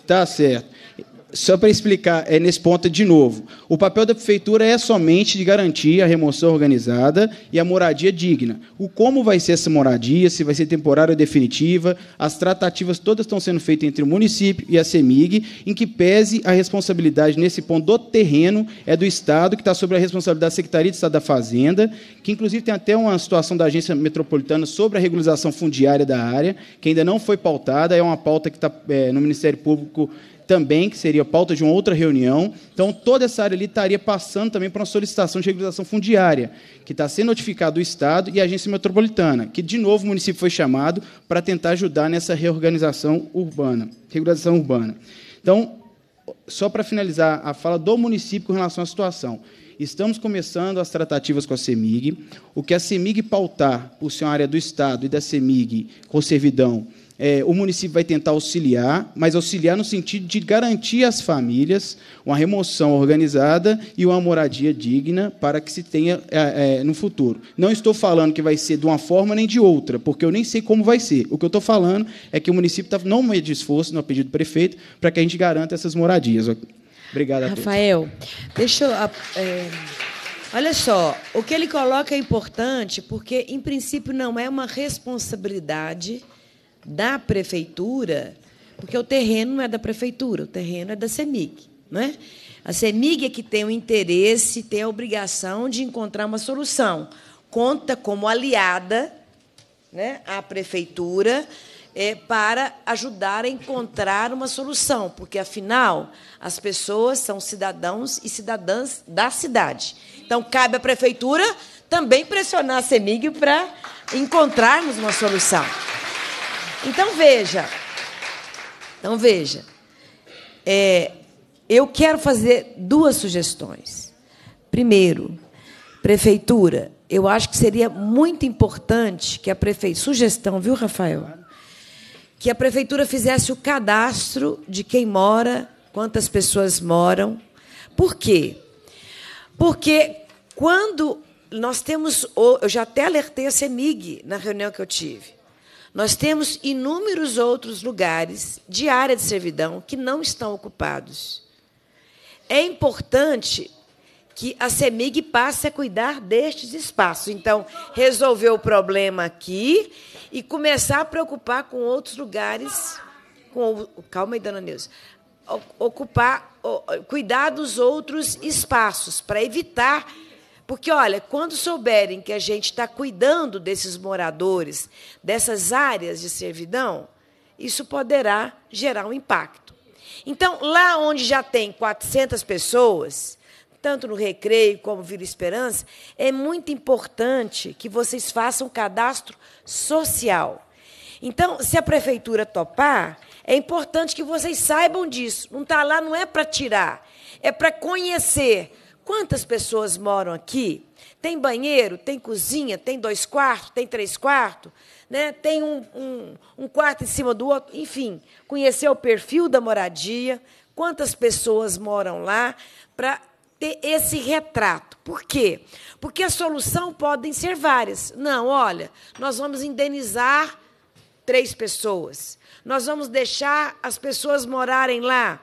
Tá certo só para explicar é nesse ponto de novo, o papel da prefeitura é somente de garantir a remoção organizada e a moradia digna. O como vai ser essa moradia, se vai ser temporária ou definitiva, as tratativas todas estão sendo feitas entre o município e a CEMIG, em que pese a responsabilidade nesse ponto do terreno é do Estado, que está sobre a responsabilidade da Secretaria de Estado da Fazenda, que inclusive tem até uma situação da Agência Metropolitana sobre a regularização fundiária da área, que ainda não foi pautada, é uma pauta que está é, no Ministério Público também, que seria pauta de uma outra reunião. Então, toda essa área ali estaria passando também para uma solicitação de regularização fundiária, que está sendo notificado o Estado e a agência metropolitana, que, de novo, o município foi chamado para tentar ajudar nessa reorganização urbana, regularização urbana. Então, só para finalizar a fala do município com relação à situação. Estamos começando as tratativas com a CEMIG. O que a CEMIG pautar, por ser uma área do Estado e da CEMIG, com servidão, é, o município vai tentar auxiliar, mas auxiliar no sentido de garantir às famílias uma remoção organizada e uma moradia digna para que se tenha é, é, no futuro. Não estou falando que vai ser de uma forma nem de outra, porque eu nem sei como vai ser. O que eu estou falando é que o município está não meio é de esforço, no é pedido do prefeito, para que a gente garanta essas moradias. Obrigado a Rafael, todos. Rafael, deixa eu. É, olha só, o que ele coloca é importante porque, em princípio, não é uma responsabilidade da prefeitura, porque o terreno não é da prefeitura, o terreno é da CEMIG. Não é? A CEMIG é que tem o interesse, tem a obrigação de encontrar uma solução. Conta como aliada né, à prefeitura é, para ajudar a encontrar uma solução, porque, afinal, as pessoas são cidadãos e cidadãs da cidade. Então, cabe à prefeitura também pressionar a CEMIG para encontrarmos uma solução. Então veja, então veja, é, eu quero fazer duas sugestões. Primeiro, prefeitura, eu acho que seria muito importante que a prefeitura, sugestão, viu, Rafael? Que a prefeitura fizesse o cadastro de quem mora, quantas pessoas moram. Por quê? Porque quando nós temos, eu já até alertei a CEMIG na reunião que eu tive. Nós temos inúmeros outros lugares de área de servidão que não estão ocupados. É importante que a CEMIG passe a cuidar destes espaços. Então, resolver o problema aqui e começar a preocupar com outros lugares. Com, calma aí, dona Neuza. Ocupar, cuidar dos outros espaços, para evitar porque, olha, quando souberem que a gente está cuidando desses moradores, dessas áreas de servidão, isso poderá gerar um impacto. Então, lá onde já tem 400 pessoas, tanto no Recreio como Vila Esperança, é muito importante que vocês façam cadastro social. Então, se a prefeitura topar, é importante que vocês saibam disso. Não está lá, não é para tirar, é para conhecer Quantas pessoas moram aqui? Tem banheiro, tem cozinha, tem dois quartos, tem três quartos, né? tem um, um, um quarto em cima do outro. Enfim, conhecer o perfil da moradia, quantas pessoas moram lá, para ter esse retrato. Por quê? Porque a solução podem ser várias. Não, olha, nós vamos indenizar três pessoas. Nós vamos deixar as pessoas morarem lá.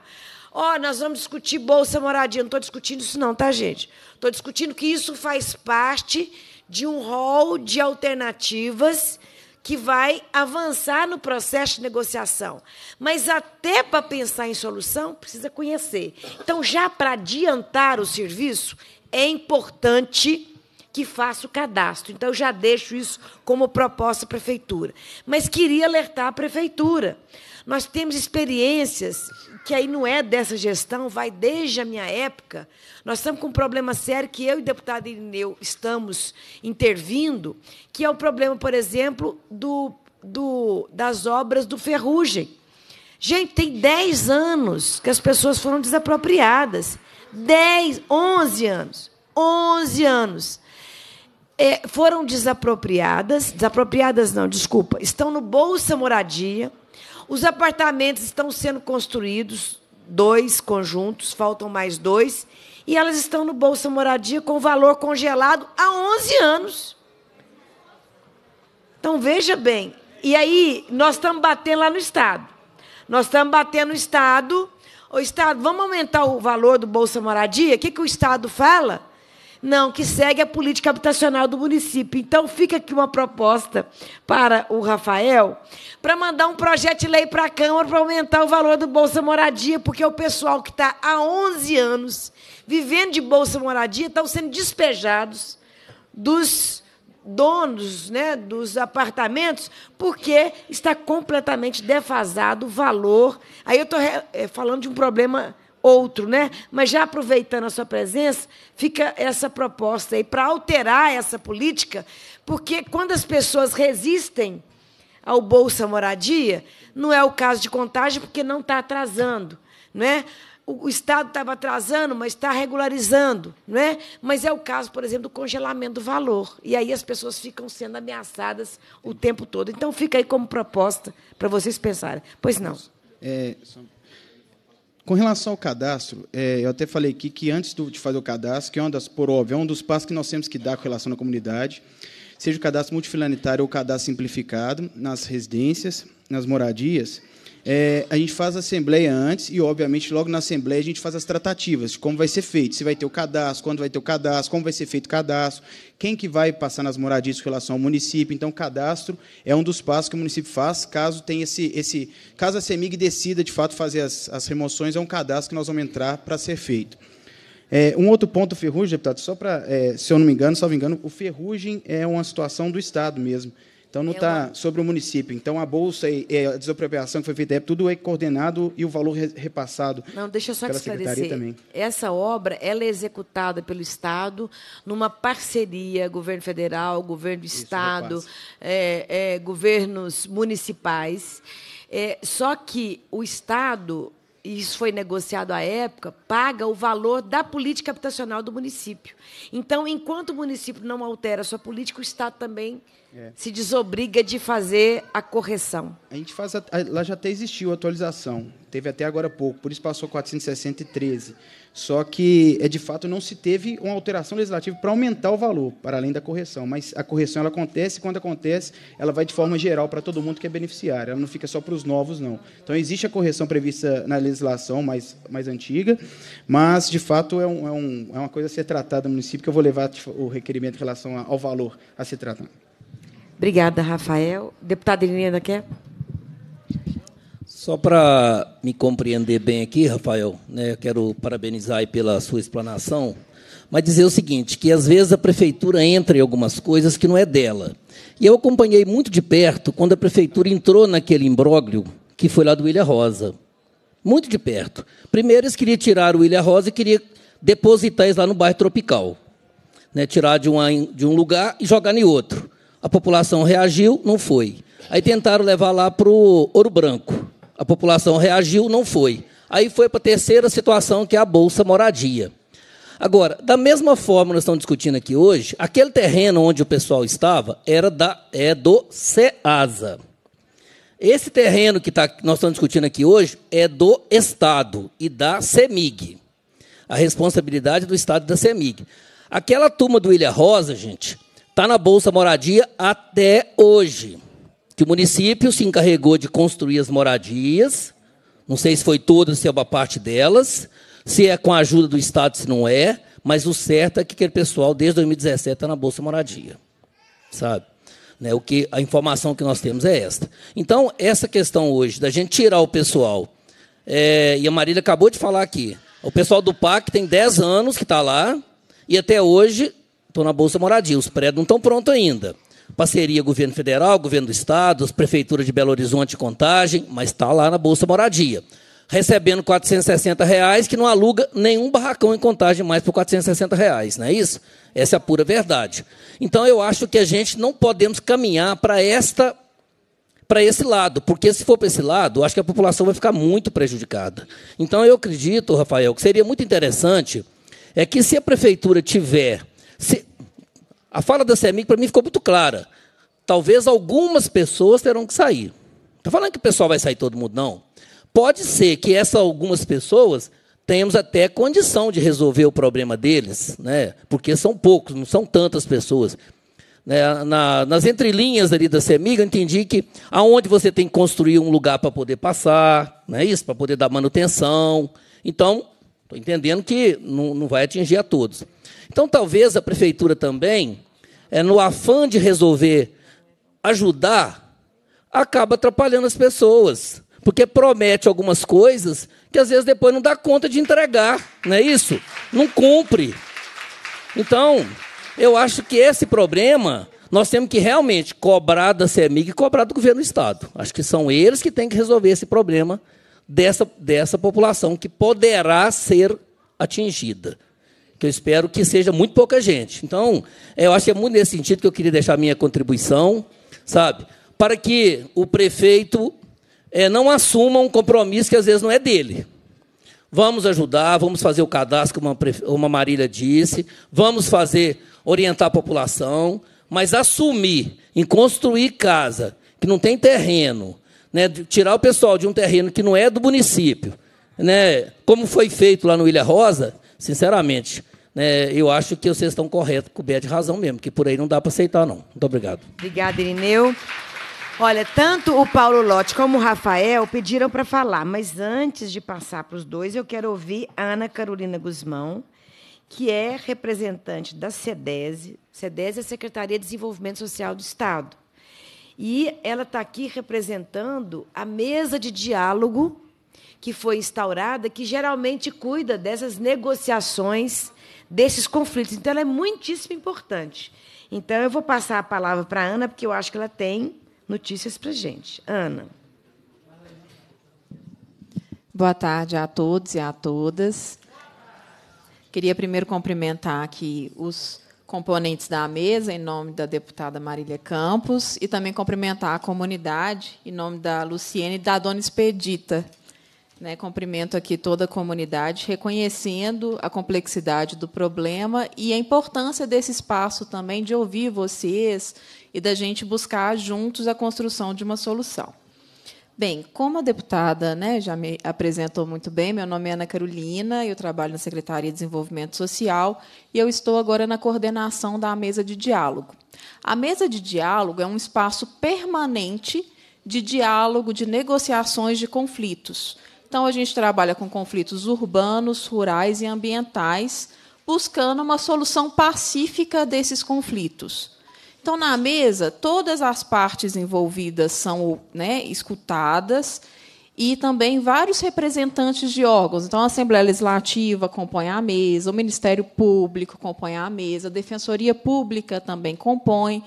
Ó, oh, nós vamos discutir bolsa moradia. Não estou discutindo isso, não, tá, gente? Estou discutindo que isso faz parte de um rol de alternativas que vai avançar no processo de negociação. Mas até para pensar em solução, precisa conhecer. Então, já para adiantar o serviço, é importante que faça o cadastro. Então, eu já deixo isso como proposta à prefeitura. Mas queria alertar a prefeitura. Nós temos experiências que aí não é dessa gestão, vai desde a minha época. Nós estamos com um problema sério que eu e o deputado Irineu estamos intervindo, que é o problema, por exemplo, do, do, das obras do ferrugem. Gente, tem 10 anos que as pessoas foram desapropriadas. 10, 11 anos. 11 anos. É, foram desapropriadas, desapropriadas não, desculpa, estão no Bolsa Moradia, os apartamentos estão sendo construídos, dois conjuntos, faltam mais dois, e elas estão no Bolsa Moradia com valor congelado há 11 anos. Então, veja bem. E aí, nós estamos batendo lá no Estado. Nós estamos batendo no Estado. O Estado, vamos aumentar o valor do Bolsa Moradia? O que, que o Estado fala? Não, que segue a política habitacional do município. Então, fica aqui uma proposta para o Rafael para mandar um projeto de lei para a Câmara para aumentar o valor do Bolsa Moradia, porque o pessoal que está há 11 anos vivendo de Bolsa Moradia estão sendo despejados dos donos né, dos apartamentos, porque está completamente defasado o valor. Aí eu estou eh, falando de um problema outro, né? Mas já aproveitando a sua presença, fica essa proposta aí para alterar essa política, porque quando as pessoas resistem ao Bolsa Moradia, não é o caso de contagem, porque não está atrasando, né? o Estado estava atrasando, mas está regularizando, não é? Mas é o caso, por exemplo, do congelamento do valor. E aí as pessoas ficam sendo ameaçadas o tempo todo. Então fica aí como proposta para vocês pensarem. Pois não. É, com relação ao cadastro, é, eu até falei aqui que antes de fazer o cadastro, que é, uma das, por óbvio, é um dos passos que nós temos que dar com relação à comunidade, seja o cadastro multifilanitário ou o cadastro simplificado nas residências, nas moradias, é, a gente faz a assembleia antes e, obviamente, logo na assembleia a gente faz as tratativas de como vai ser feito, se vai ter o cadastro, quando vai ter o cadastro, como vai ser feito o cadastro, quem que vai passar nas moradias com relação ao município. Então, o cadastro é um dos passos que o município faz caso tenha esse. esse caso a CEMIG decida, de fato, fazer as, as remoções, é um cadastro que nós vamos entrar para ser feito. É, um outro ponto, Ferrugem, deputado, só para, é, se eu não me engano, me engano, o Ferrugem é uma situação do Estado mesmo. Então não está sobre o município. Então a bolsa e, e a desapropriação que foi feita, é tudo é coordenado e o valor repassado. Não, deixa eu só te esclarecer. Também. Essa obra ela é executada pelo Estado numa parceria governo federal, governo do Isso, Estado, é, é, governos municipais. É, só que o Estado e isso foi negociado à época, paga o valor da política habitacional do município. Então, enquanto o município não altera a sua política, o Estado também é. se desobriga de fazer a correção. A gente faz. A, lá já até existiu a atualização, teve até agora pouco, por isso passou 463. Só que, é de fato, não se teve uma alteração legislativa para aumentar o valor, para além da correção. Mas a correção ela acontece, e quando acontece, ela vai de forma geral para todo mundo que é beneficiário, ela não fica só para os novos, não. Então, existe a correção prevista na legislação mais, mais antiga, mas, de fato, é, um, é, um, é uma coisa a ser tratada no município, que eu vou levar tipo, o requerimento em relação ao valor a ser tratado. Obrigada, Rafael. Deputada Helena quer? Só para me compreender bem aqui, Rafael, né, quero parabenizar pela sua explanação, mas dizer o seguinte, que às vezes a prefeitura entra em algumas coisas que não é dela. E eu acompanhei muito de perto quando a prefeitura entrou naquele imbróglio que foi lá do Ilha Rosa. Muito de perto. Primeiro eles queriam tirar o Ilha Rosa e queriam depositar eles lá no bairro Tropical. Né, tirar de, uma, de um lugar e jogar em outro. A população reagiu, não foi. Aí tentaram levar lá para o Ouro Branco a população reagiu, não foi. Aí foi para a terceira situação, que é a Bolsa Moradia. Agora, da mesma forma nós estamos discutindo aqui hoje, aquele terreno onde o pessoal estava era da, é do SEASA. Esse terreno que tá, nós estamos discutindo aqui hoje é do Estado e da CEMIG. A responsabilidade é do Estado e da CEMIG. Aquela turma do Ilha Rosa, gente, está na Bolsa Moradia até hoje que o município se encarregou de construir as moradias, não sei se foi todas, se é uma parte delas, se é com a ajuda do Estado, se não é, mas o certo é que aquele pessoal, desde 2017, está na Bolsa Moradia, sabe? Né, o que a informação que nós temos é esta. Então essa questão hoje da gente tirar o pessoal é, e a Marília acabou de falar aqui, o pessoal do PAC tem 10 anos que está lá e até hoje estão na bolsa moradia, os prédios não estão prontos ainda. Parceria governo federal, governo do estado, as prefeituras de Belo Horizonte Contagem, mas está lá na Bolsa Moradia. Recebendo 460 reais, que não aluga nenhum barracão em contagem mais por 460 reais, não é isso? Essa é a pura verdade. Então eu acho que a gente não podemos caminhar para esta para esse lado, porque se for para esse lado, acho que a população vai ficar muito prejudicada. Então eu acredito, Rafael, que seria muito interessante é que se a prefeitura tiver se, a fala da CEMIG, para mim, ficou muito clara. Talvez algumas pessoas terão que sair. Não tá estou falando que o pessoal vai sair todo mundo, não. Pode ser que essas algumas pessoas tenhamos até condição de resolver o problema deles, né? porque são poucos, não são tantas pessoas. Né, na, nas entrelinhas ali da CEMIG, eu entendi que aonde você tem que construir um lugar para poder passar, não é isso? Para poder dar manutenção. Então, estou entendendo que não, não vai atingir a todos. Então, talvez a prefeitura também é, no afã de resolver ajudar, acaba atrapalhando as pessoas. Porque promete algumas coisas que às vezes depois não dá conta de entregar, não é isso? Não cumpre. Então, eu acho que esse problema nós temos que realmente cobrar da CEMIG e cobrar do governo do Estado. Acho que são eles que têm que resolver esse problema dessa, dessa população que poderá ser atingida que eu espero que seja muito pouca gente. Então, eu acho que é muito nesse sentido que eu queria deixar a minha contribuição, sabe? Para que o prefeito é, não assuma um compromisso que às vezes não é dele. Vamos ajudar, vamos fazer o cadastro, como uma Marília disse, vamos fazer, orientar a população, mas assumir em construir casa, que não tem terreno, né, tirar o pessoal de um terreno que não é do município, né, como foi feito lá no Ilha Rosa, sinceramente, é, eu acho que vocês estão corretos, coberto é de razão mesmo, que por aí não dá para aceitar, não. Muito obrigado. Obrigada, Irineu. Olha, tanto o Paulo Lotti como o Rafael pediram para falar, mas antes de passar para os dois, eu quero ouvir a Ana Carolina Guzmão, que é representante da SEDESE. SEDESE é a Secretaria de Desenvolvimento Social do Estado. E ela está aqui representando a mesa de diálogo que foi instaurada, que geralmente cuida dessas negociações desses conflitos. Então, ela é muitíssimo importante. Então, eu vou passar a palavra para a Ana, porque eu acho que ela tem notícias para a gente. Ana. Boa tarde a todos e a todas. Queria primeiro cumprimentar aqui os componentes da mesa, em nome da deputada Marília Campos, e também cumprimentar a comunidade, em nome da Luciene e da dona Expedita, né, cumprimento aqui toda a comunidade, reconhecendo a complexidade do problema e a importância desse espaço também de ouvir vocês e da gente buscar juntos a construção de uma solução. Bem, como a deputada né, já me apresentou muito bem, meu nome é Ana Carolina, eu trabalho na Secretaria de Desenvolvimento Social e eu estou agora na coordenação da mesa de diálogo. A mesa de diálogo é um espaço permanente de diálogo, de negociações de conflitos então, a gente trabalha com conflitos urbanos, rurais e ambientais, buscando uma solução pacífica desses conflitos. Então, na mesa, todas as partes envolvidas são né, escutadas e também vários representantes de órgãos. Então, a Assembleia Legislativa compõe a mesa, o Ministério Público compõe a mesa, a Defensoria Pública também compõe.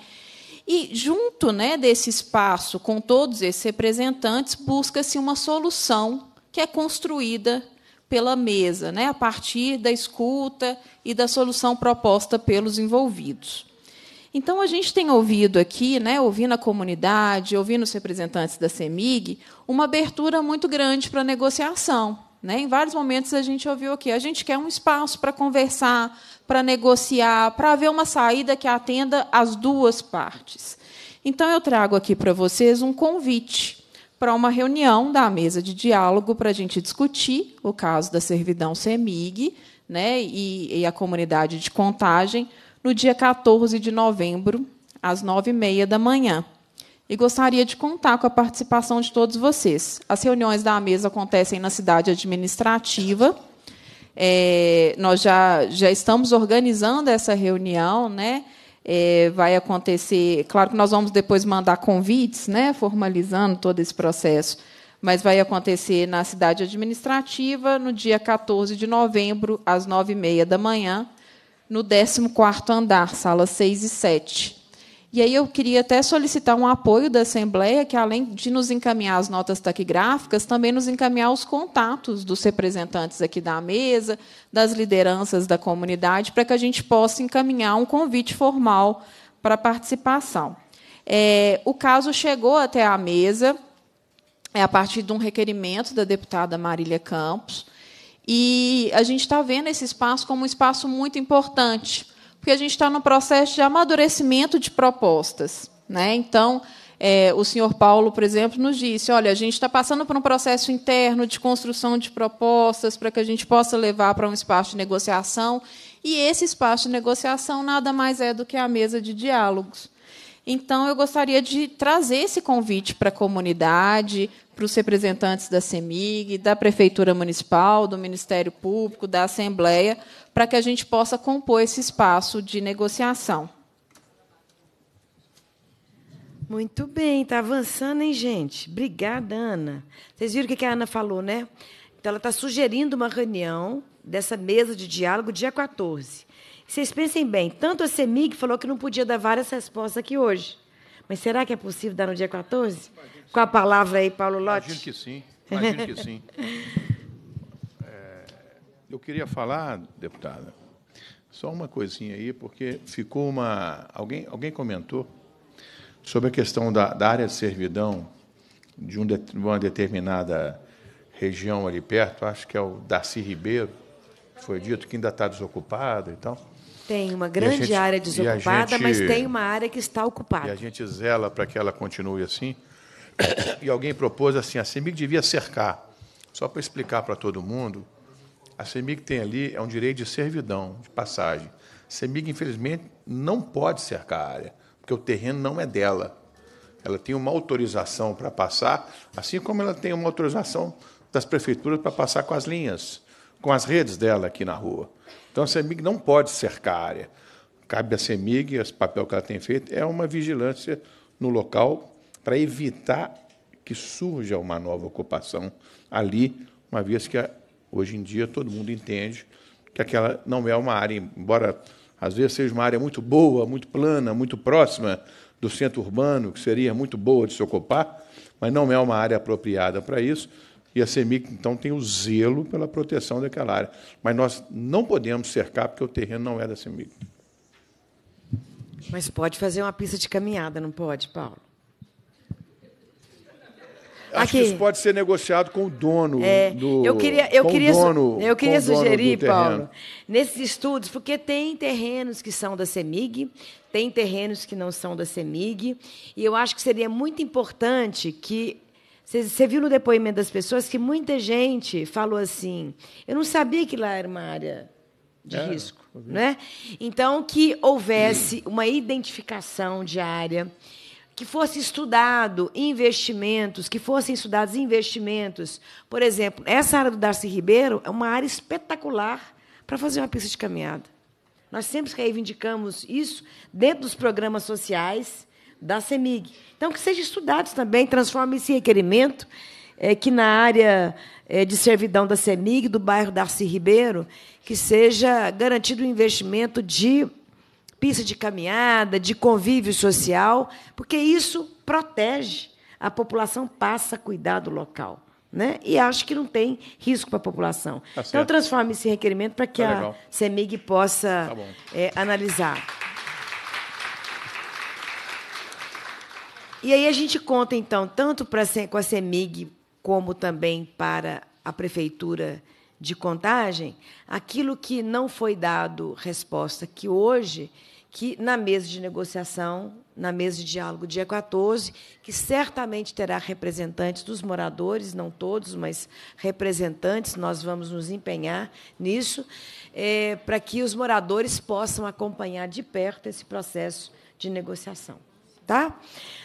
E, junto né, desse espaço, com todos esses representantes, busca-se uma solução que é construída pela mesa, né, a partir da escuta e da solução proposta pelos envolvidos. Então, a gente tem ouvido aqui, né, ouvindo a comunidade, ouvindo os representantes da CEMIG, uma abertura muito grande para a negociação. Né? Em vários momentos a gente ouviu aqui, a gente quer um espaço para conversar, para negociar, para haver uma saída que atenda as duas partes. Então, eu trago aqui para vocês um convite para uma reunião da mesa de diálogo para a gente discutir o caso da servidão CEMIG né, e, e a comunidade de contagem no dia 14 de novembro, às 9h30 da manhã. E gostaria de contar com a participação de todos vocês. As reuniões da mesa acontecem na cidade administrativa. É, nós já, já estamos organizando essa reunião, né? É, vai acontecer. Claro que nós vamos depois mandar convites, né, formalizando todo esse processo, mas vai acontecer na cidade administrativa no dia 14 de novembro, às 9h30 da manhã, no 14 andar, sala 6 e 7. E aí eu queria até solicitar um apoio da Assembleia, que além de nos encaminhar as notas taquigráficas, também nos encaminhar os contatos dos representantes aqui da mesa, das lideranças da comunidade, para que a gente possa encaminhar um convite formal para participação. É, o caso chegou até a mesa é a partir de um requerimento da deputada Marília Campos, e a gente está vendo esse espaço como um espaço muito importante porque a gente está no processo de amadurecimento de propostas. Né? Então, é, o senhor Paulo, por exemplo, nos disse: olha, a gente está passando por um processo interno de construção de propostas para que a gente possa levar para um espaço de negociação, e esse espaço de negociação nada mais é do que a mesa de diálogos. Então, eu gostaria de trazer esse convite para a comunidade, para os representantes da CEMIG, da Prefeitura Municipal, do Ministério Público, da Assembleia, para que a gente possa compor esse espaço de negociação. Muito bem, está avançando, hein, gente? Obrigada, Ana. Vocês viram o que a Ana falou, né? Então, ela está sugerindo uma reunião dessa mesa de diálogo dia 14. Vocês pensem bem, tanto a CEMIG falou que não podia dar várias respostas aqui hoje. Mas será que é possível dar no dia 14? Com a palavra aí, Paulo Lotti? Imagino que sim. Imagino que sim. Eu queria falar, deputada, só uma coisinha aí, porque ficou uma. Alguém, alguém comentou sobre a questão da, da área de servidão de um, uma determinada região ali perto, acho que é o Darcy Ribeiro, foi dito que ainda está desocupada e tal. Tem uma grande gente, área desocupada, gente, mas tem uma área que está ocupada. E a gente zela para que ela continue assim. E alguém propôs assim, a assim, CEMIG devia cercar, só para explicar para todo mundo a CEMIG tem ali é um direito de servidão, de passagem. A CEMIG, infelizmente, não pode cercar a área, porque o terreno não é dela. Ela tem uma autorização para passar, assim como ela tem uma autorização das prefeituras para passar com as linhas, com as redes dela aqui na rua. Então a CEMIG não pode cercar a área. Cabe à CEMIG, esse papel que ela tem feito, é uma vigilância no local para evitar que surja uma nova ocupação ali, uma vez que a Hoje em dia, todo mundo entende que aquela não é uma área, embora às vezes seja uma área muito boa, muito plana, muito próxima do centro urbano, que seria muito boa de se ocupar, mas não é uma área apropriada para isso. E a CEMIC, então, tem o zelo pela proteção daquela área. Mas nós não podemos cercar, porque o terreno não é da CEMIC. Mas pode fazer uma pista de caminhada, não pode, Paulo? Acho Aqui. que isso pode ser negociado com o dono é, do eu queria eu queria dono, eu queria sugerir Paulo nesses estudos porque tem terrenos que são da Semig tem terrenos que não são da Semig e eu acho que seria muito importante que você viu no depoimento das pessoas que muita gente falou assim eu não sabia que lá era uma área de é, risco né então que houvesse uma identificação de área que fosse estudado investimentos, que fossem estudados investimentos. Por exemplo, essa área do Darcy Ribeiro é uma área espetacular para fazer uma pista de caminhada. Nós sempre reivindicamos isso dentro dos programas sociais da CEMIG. Então, que seja estudado também, transforme esse requerimento é, que na área é, de servidão da CEMIG, do bairro Darcy Ribeiro, que seja garantido o um investimento de pista de caminhada, de convívio social, porque isso protege. A população passa a cuidar do local. Né? E acho que não tem risco para a população. Tá então, transforme esse requerimento para que tá a CEMIG possa tá é, analisar. E aí a gente conta, então, tanto pra, com a CEMIG como também para a Prefeitura de contagem, aquilo que não foi dado resposta, que hoje, que na mesa de negociação, na mesa de diálogo, dia 14, que certamente terá representantes dos moradores, não todos, mas representantes, nós vamos nos empenhar nisso, é, para que os moradores possam acompanhar de perto esse processo de negociação. Tá?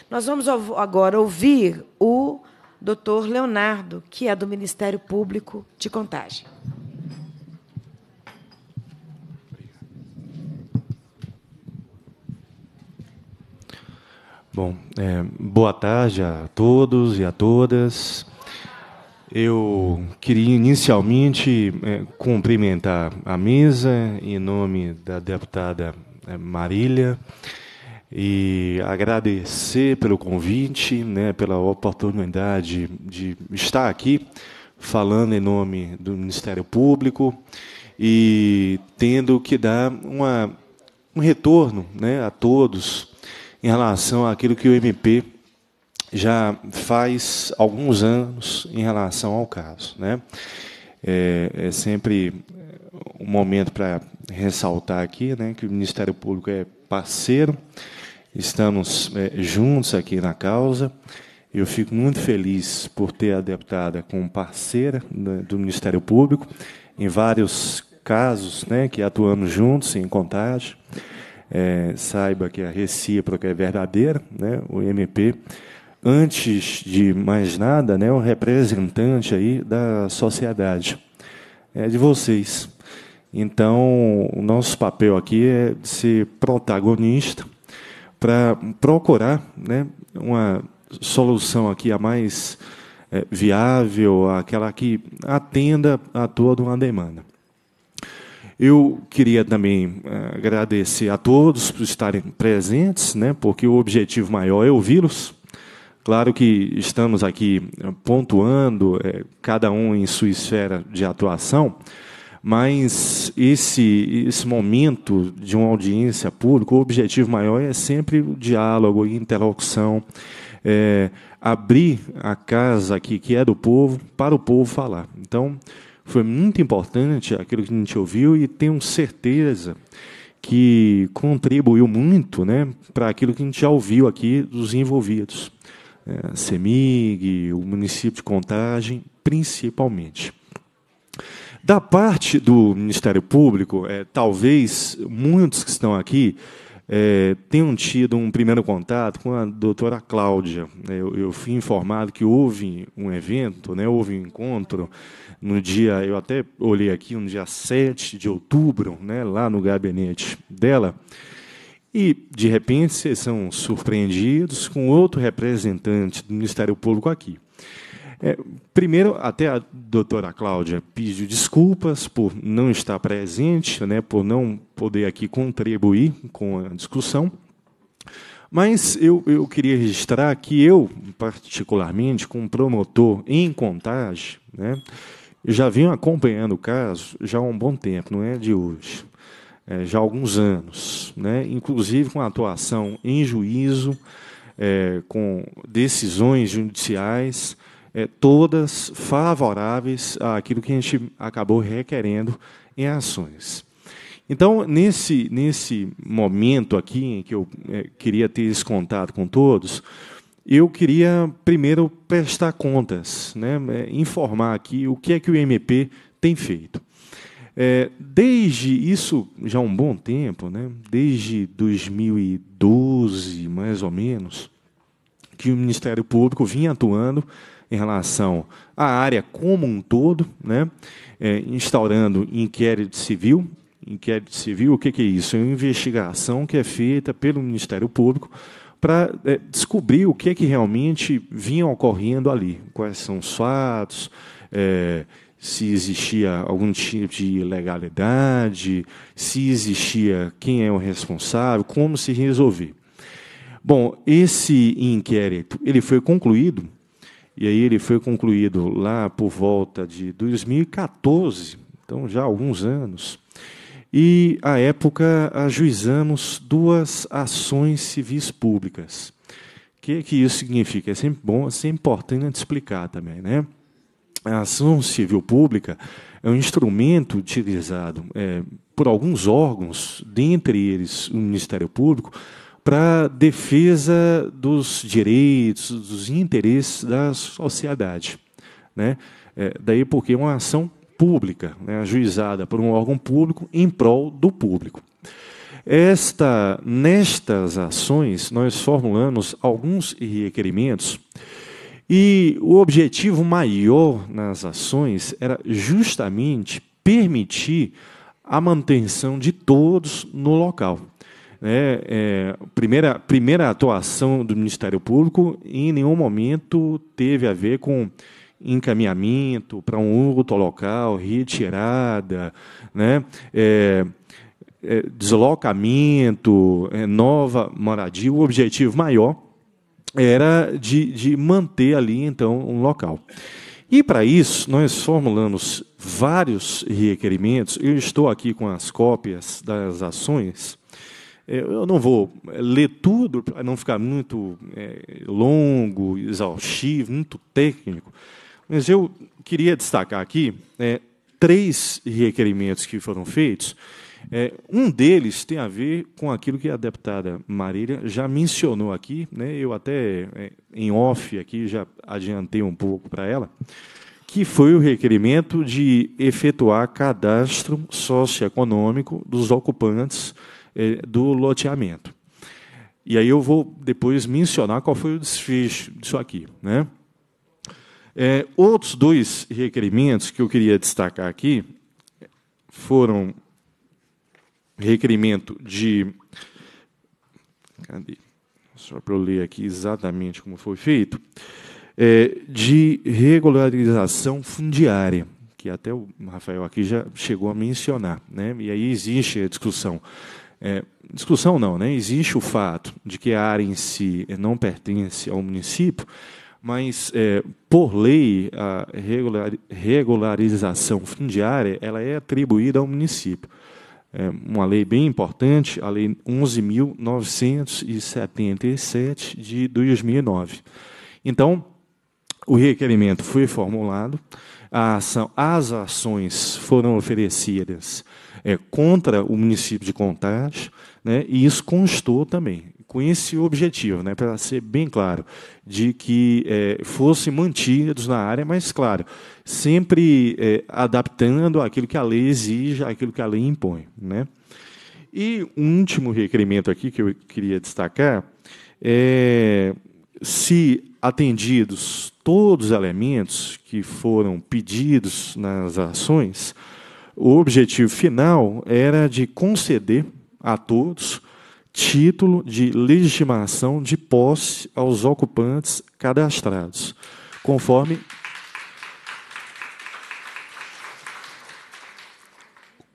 Nós vamos agora ouvir o doutor Leonardo, que é do Ministério Público de Contagem. Bom, é, boa tarde a todos e a todas. Eu queria inicialmente é, cumprimentar a mesa em nome da deputada é, Marília e agradecer pelo convite, né, pela oportunidade de estar aqui falando em nome do Ministério Público e tendo que dar uma, um retorno né, a todos em relação àquilo que o MP já faz alguns anos em relação ao caso. Né? É, é sempre um momento para ressaltar aqui né, que o Ministério Público é parceiro. Estamos é, juntos aqui na causa. Eu fico muito feliz por ter a deputada como parceira né, do Ministério Público em vários casos né, que atuamos juntos em contagem. É, saiba que a recíproca é verdadeira, né, o MP. Antes de mais nada, né, um representante aí da sociedade, é de vocês. Então, o nosso papel aqui é ser protagonista para procurar né, uma solução aqui a mais é, viável, aquela que atenda a toda uma demanda. Eu queria também é, agradecer a todos por estarem presentes, né, porque o objetivo maior é ouvi-los. Claro que estamos aqui é, pontuando, é, cada um em sua esfera de atuação, mas esse, esse momento de uma audiência pública, o objetivo maior é sempre o diálogo, a interlocução, é, abrir a casa aqui, que é do povo, para o povo falar. Então, foi muito importante aquilo que a gente ouviu e tenho certeza que contribuiu muito né, para aquilo que a gente já ouviu aqui dos envolvidos. É, CEMIG, o município de Contagem, principalmente. Da parte do Ministério Público, é, talvez muitos que estão aqui é, tenham tido um primeiro contato com a doutora Cláudia. É, eu, eu, fui informado que houve um evento, né, houve um encontro no dia, eu até olhei aqui, no dia 7 de outubro, né, lá no gabinete dela. E, de repente, vocês são surpreendidos com outro representante do Ministério Público aqui. É, primeiro, até a doutora Cláudia pediu desculpas por não estar presente, né, por não poder aqui contribuir com a discussão. Mas eu, eu queria registrar que eu, particularmente, como promotor em Contagem, né, já vim acompanhando o caso já há um bom tempo, não é de hoje, é, já há alguns anos, né, inclusive com atuação em juízo, é, com decisões judiciais, é, todas favoráveis àquilo que a gente acabou requerendo em ações. Então, nesse, nesse momento aqui em que eu é, queria ter esse contato com todos, eu queria primeiro prestar contas, né, é, informar aqui o que é que o MP tem feito. É, desde isso, já há um bom tempo, né, desde 2012, mais ou menos, que o Ministério Público vinha atuando em relação à área como um todo, né? É, instaurando inquérito civil. Inquérito civil, o que, é isso? É uma investigação que é feita pelo Ministério Público para é, descobrir o que é que realmente vinha ocorrendo ali, quais são os fatos, é, se existia algum tipo de ilegalidade, se existia quem é o responsável, como se resolver. Bom, esse inquérito ele foi concluído e aí ele foi concluído lá por volta de 2014, então já há alguns anos. E à época ajuizamos duas ações civis públicas. O que, que isso significa? É sempre bom, é sempre importante explicar também, né? A ação civil pública é um instrumento utilizado é, por alguns órgãos, dentre eles o Ministério Público, para defesa dos direitos, dos interesses da sociedade. Né? É, daí porque é uma ação pública, né, ajuizada por um órgão público em prol do público. Esta, nestas ações, nós formulamos alguns requerimentos e o objetivo maior nas ações era justamente permitir a manutenção de todos no local né, é, primeira, primeira atuação do Ministério Público em nenhum momento teve a ver com encaminhamento para um outro local, retirada, né, é, é, deslocamento, é, nova moradia. O objetivo maior era de, de manter ali, então, um local. E para isso, nós formulamos vários requerimentos. Eu estou aqui com as cópias das ações é, eu não vou é, ler tudo para não ficar muito é, longo, exaustivo, muito técnico, mas eu queria destacar aqui é, três requerimentos que foram feitos. É, um deles tem a ver com aquilo que a deputada Marília já mencionou aqui, né, eu até é, em off aqui já adiantei um pouco para ela, que foi o requerimento de efetuar cadastro socioeconômico dos ocupantes é, do loteamento. E aí eu vou depois mencionar qual foi o desfecho disso aqui. Né? É, outros dois requerimentos que eu queria destacar aqui foram requerimento de. Cadê? Só para eu ler aqui exatamente como foi feito. É, de regularização fundiária, que até o Rafael aqui já chegou a mencionar. Né? E aí existe a discussão é, discussão não, né? existe o fato de que a área em si não pertence ao município, mas é, por lei a regularização fundiária ela é atribuída ao município. É uma lei bem importante, a lei 11.977 de 2009. Então, o requerimento foi formulado, ação, as ações foram oferecidas é, contra o município de Contagem, né, e isso constou também, com esse objetivo, né, para ser bem claro, de que é, fossem mantidos na área, mas, claro, sempre é, adaptando aquilo que a lei exige, aquilo que a lei impõe. Né. E um último requerimento aqui que eu queria destacar é se atendidos todos os elementos que foram pedidos nas ações, o objetivo final era de conceder a todos título de legitimação de posse aos ocupantes cadastrados, conforme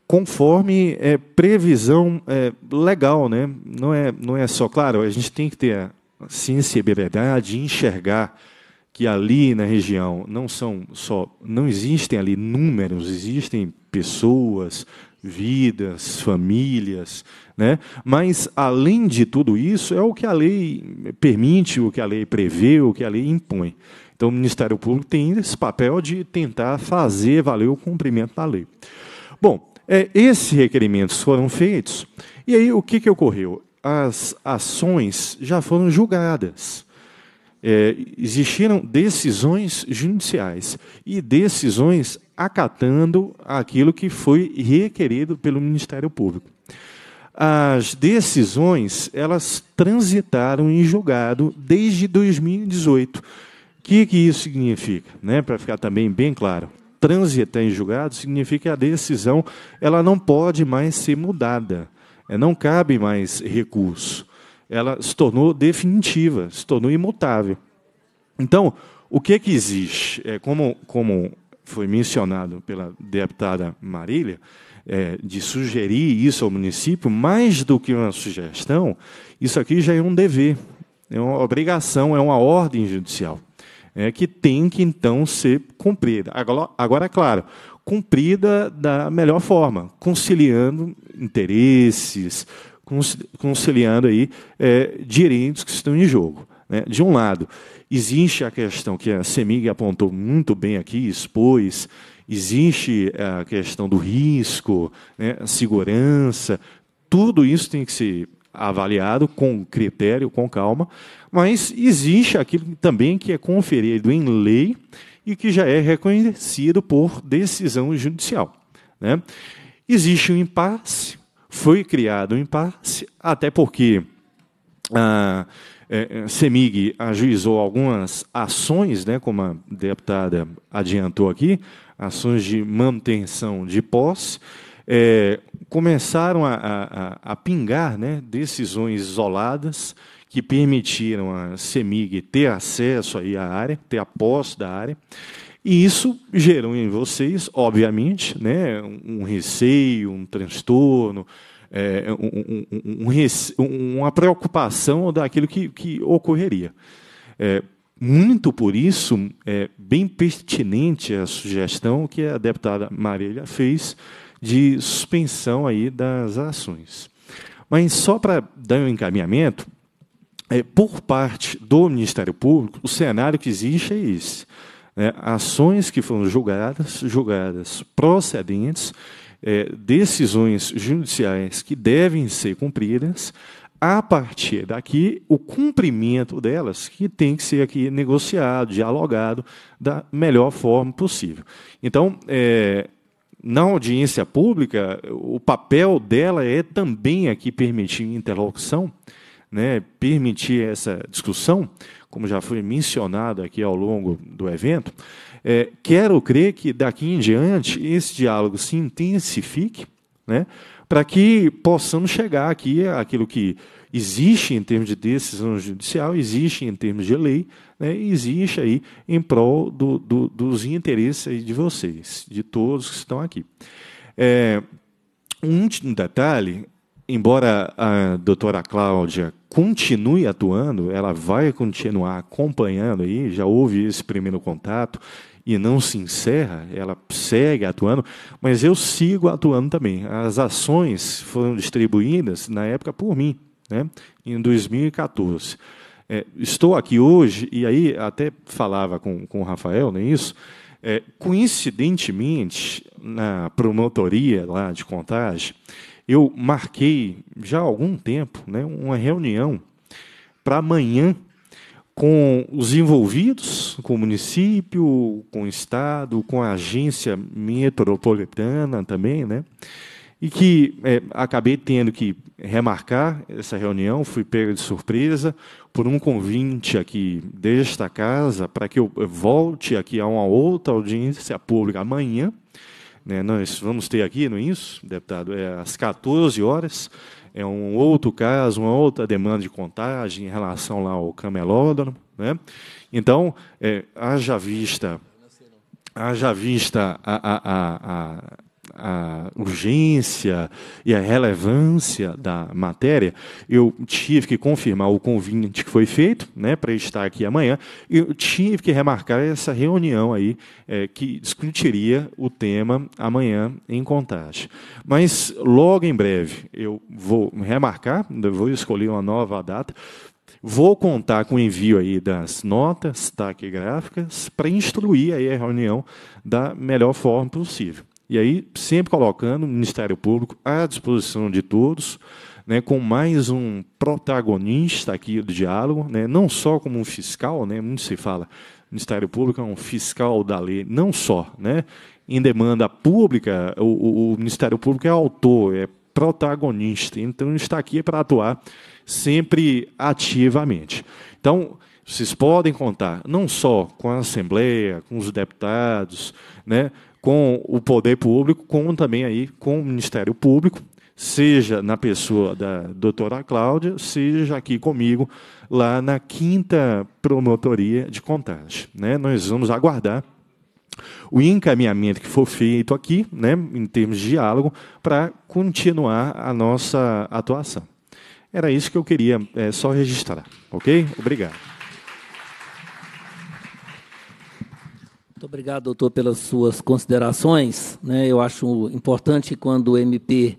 conforme é, previsão é, legal, né? Não é, não é só claro. A gente tem que ter a sensibilidade, enxergar que ali na região não são só não existem ali números, existem pessoas, vidas, famílias, né? Mas além de tudo isso é o que a lei permite, o que a lei prevê, o que a lei impõe. Então o Ministério Público tem esse papel de tentar fazer valer o cumprimento da lei. Bom, é, esses requerimentos foram feitos e aí o que, que ocorreu? As ações já foram julgadas é, existiram decisões judiciais e decisões acatando aquilo que foi requerido pelo Ministério Público. As decisões elas transitaram em julgado desde 2018. O que, que isso significa? Né? Para ficar também bem claro, transitar em julgado significa que a decisão ela não pode mais ser mudada, é, não cabe mais recurso ela se tornou definitiva, se tornou imutável. Então, o que é que existe? É, como, como foi mencionado pela deputada Marília, é, de sugerir isso ao município, mais do que uma sugestão, isso aqui já é um dever, é uma obrigação, é uma ordem judicial, é, que tem que então ser cumprida. Agora, agora, é claro, cumprida da melhor forma, conciliando interesses, conciliando aí é, direitos que estão em jogo. Né? De um lado, existe a questão que a Semig apontou muito bem aqui, expôs, existe a questão do risco, né? a segurança, tudo isso tem que ser avaliado com critério, com calma, mas existe aquilo também que é conferido em lei e que já é reconhecido por decisão judicial. Né? Existe um impasse, foi criado um impasse, até porque a ah, é, é, Semig CEMIG ajuizou algumas ações, né, como a deputada adiantou aqui, ações de manutenção de posse, é, começaram a, a, a pingar né, decisões isoladas que permitiram a CEMIG ter acesso aí à área, ter a posse da área, e isso gerou em vocês, obviamente, né, um receio, um transtorno, é, um, um, um, uma preocupação daquilo que, que ocorreria. É, muito por isso, é bem pertinente a sugestão que a deputada Marília fez de suspensão aí das ações. Mas só para dar um encaminhamento, é, por parte do Ministério Público, o cenário que existe é esse né, ações que foram julgadas, julgadas procedentes, é, decisões judiciais que devem ser cumpridas, a partir daqui, o cumprimento delas que tem que ser aqui negociado, dialogado da melhor forma possível. Então, é, na audiência pública, o papel dela é também aqui permitir interlocução, né, permitir essa discussão, como já foi mencionado aqui ao longo do evento, é, quero crer que daqui em diante esse diálogo se intensifique, né, para que possamos chegar aqui àquilo que existe em termos de decisão judicial, existe em termos de lei, né, existe aí em prol do, do, dos interesses de vocês, de todos que estão aqui. É, um detalhe embora a doutora Cláudia continue atuando, ela vai continuar acompanhando aí, já houve esse primeiro contato e não se encerra, ela segue atuando, mas eu sigo atuando também. As ações foram distribuídas na época por mim, né, em 2014. É, estou aqui hoje, e aí até falava com, com o Rafael, não é isso? É, coincidentemente, na promotoria lá de contagem, eu marquei já há algum tempo né, uma reunião para amanhã com os envolvidos, com o município, com o estado, com a agência metropolitana também, né? E que é, acabei tendo que remarcar essa reunião, fui pego de surpresa por um convite aqui desta casa para que eu volte aqui a uma outra audiência pública amanhã né, nós vamos ter aqui, não é isso, deputado? É, às 14 horas, é um outro caso, uma outra demanda de contagem em relação lá ao camelódromo. Né? Então, é, haja vista, haja vista a, a, a, a a, urgência e a relevância da matéria, eu tive que confirmar o convite que foi feito né, para estar aqui amanhã, eu tive que remarcar essa reunião aí é, que discutiria o tema amanhã em contagem. Mas logo em breve eu vou remarcar, vou escolher uma nova data, Vou contar com o envio aí das notas taquigráficas para instruir aí a reunião da melhor forma possível. E aí, sempre colocando o Ministério Público à disposição de todos, né, com mais um protagonista aqui do diálogo, né, não só como um fiscal, né, muito se fala, o Ministério Público é um fiscal da lei, não só. Né, em demanda pública, o, o, o Ministério Público é autor, é protagonista, então está aqui é para atuar sempre ativamente. Então, vocês podem contar não só com a Assembleia, com os deputados, né, com o poder público, como também aí com o Ministério Público, seja na pessoa da doutora Cláudia, seja aqui comigo, lá na quinta promotoria de contagem. Né? Nós vamos aguardar o encaminhamento que for feito aqui, né, em termos de diálogo, para continuar a nossa atuação. Era isso que eu queria é, só registrar, ok? Obrigado. Muito obrigado, doutor, pelas suas considerações. Né? Eu acho importante quando o MP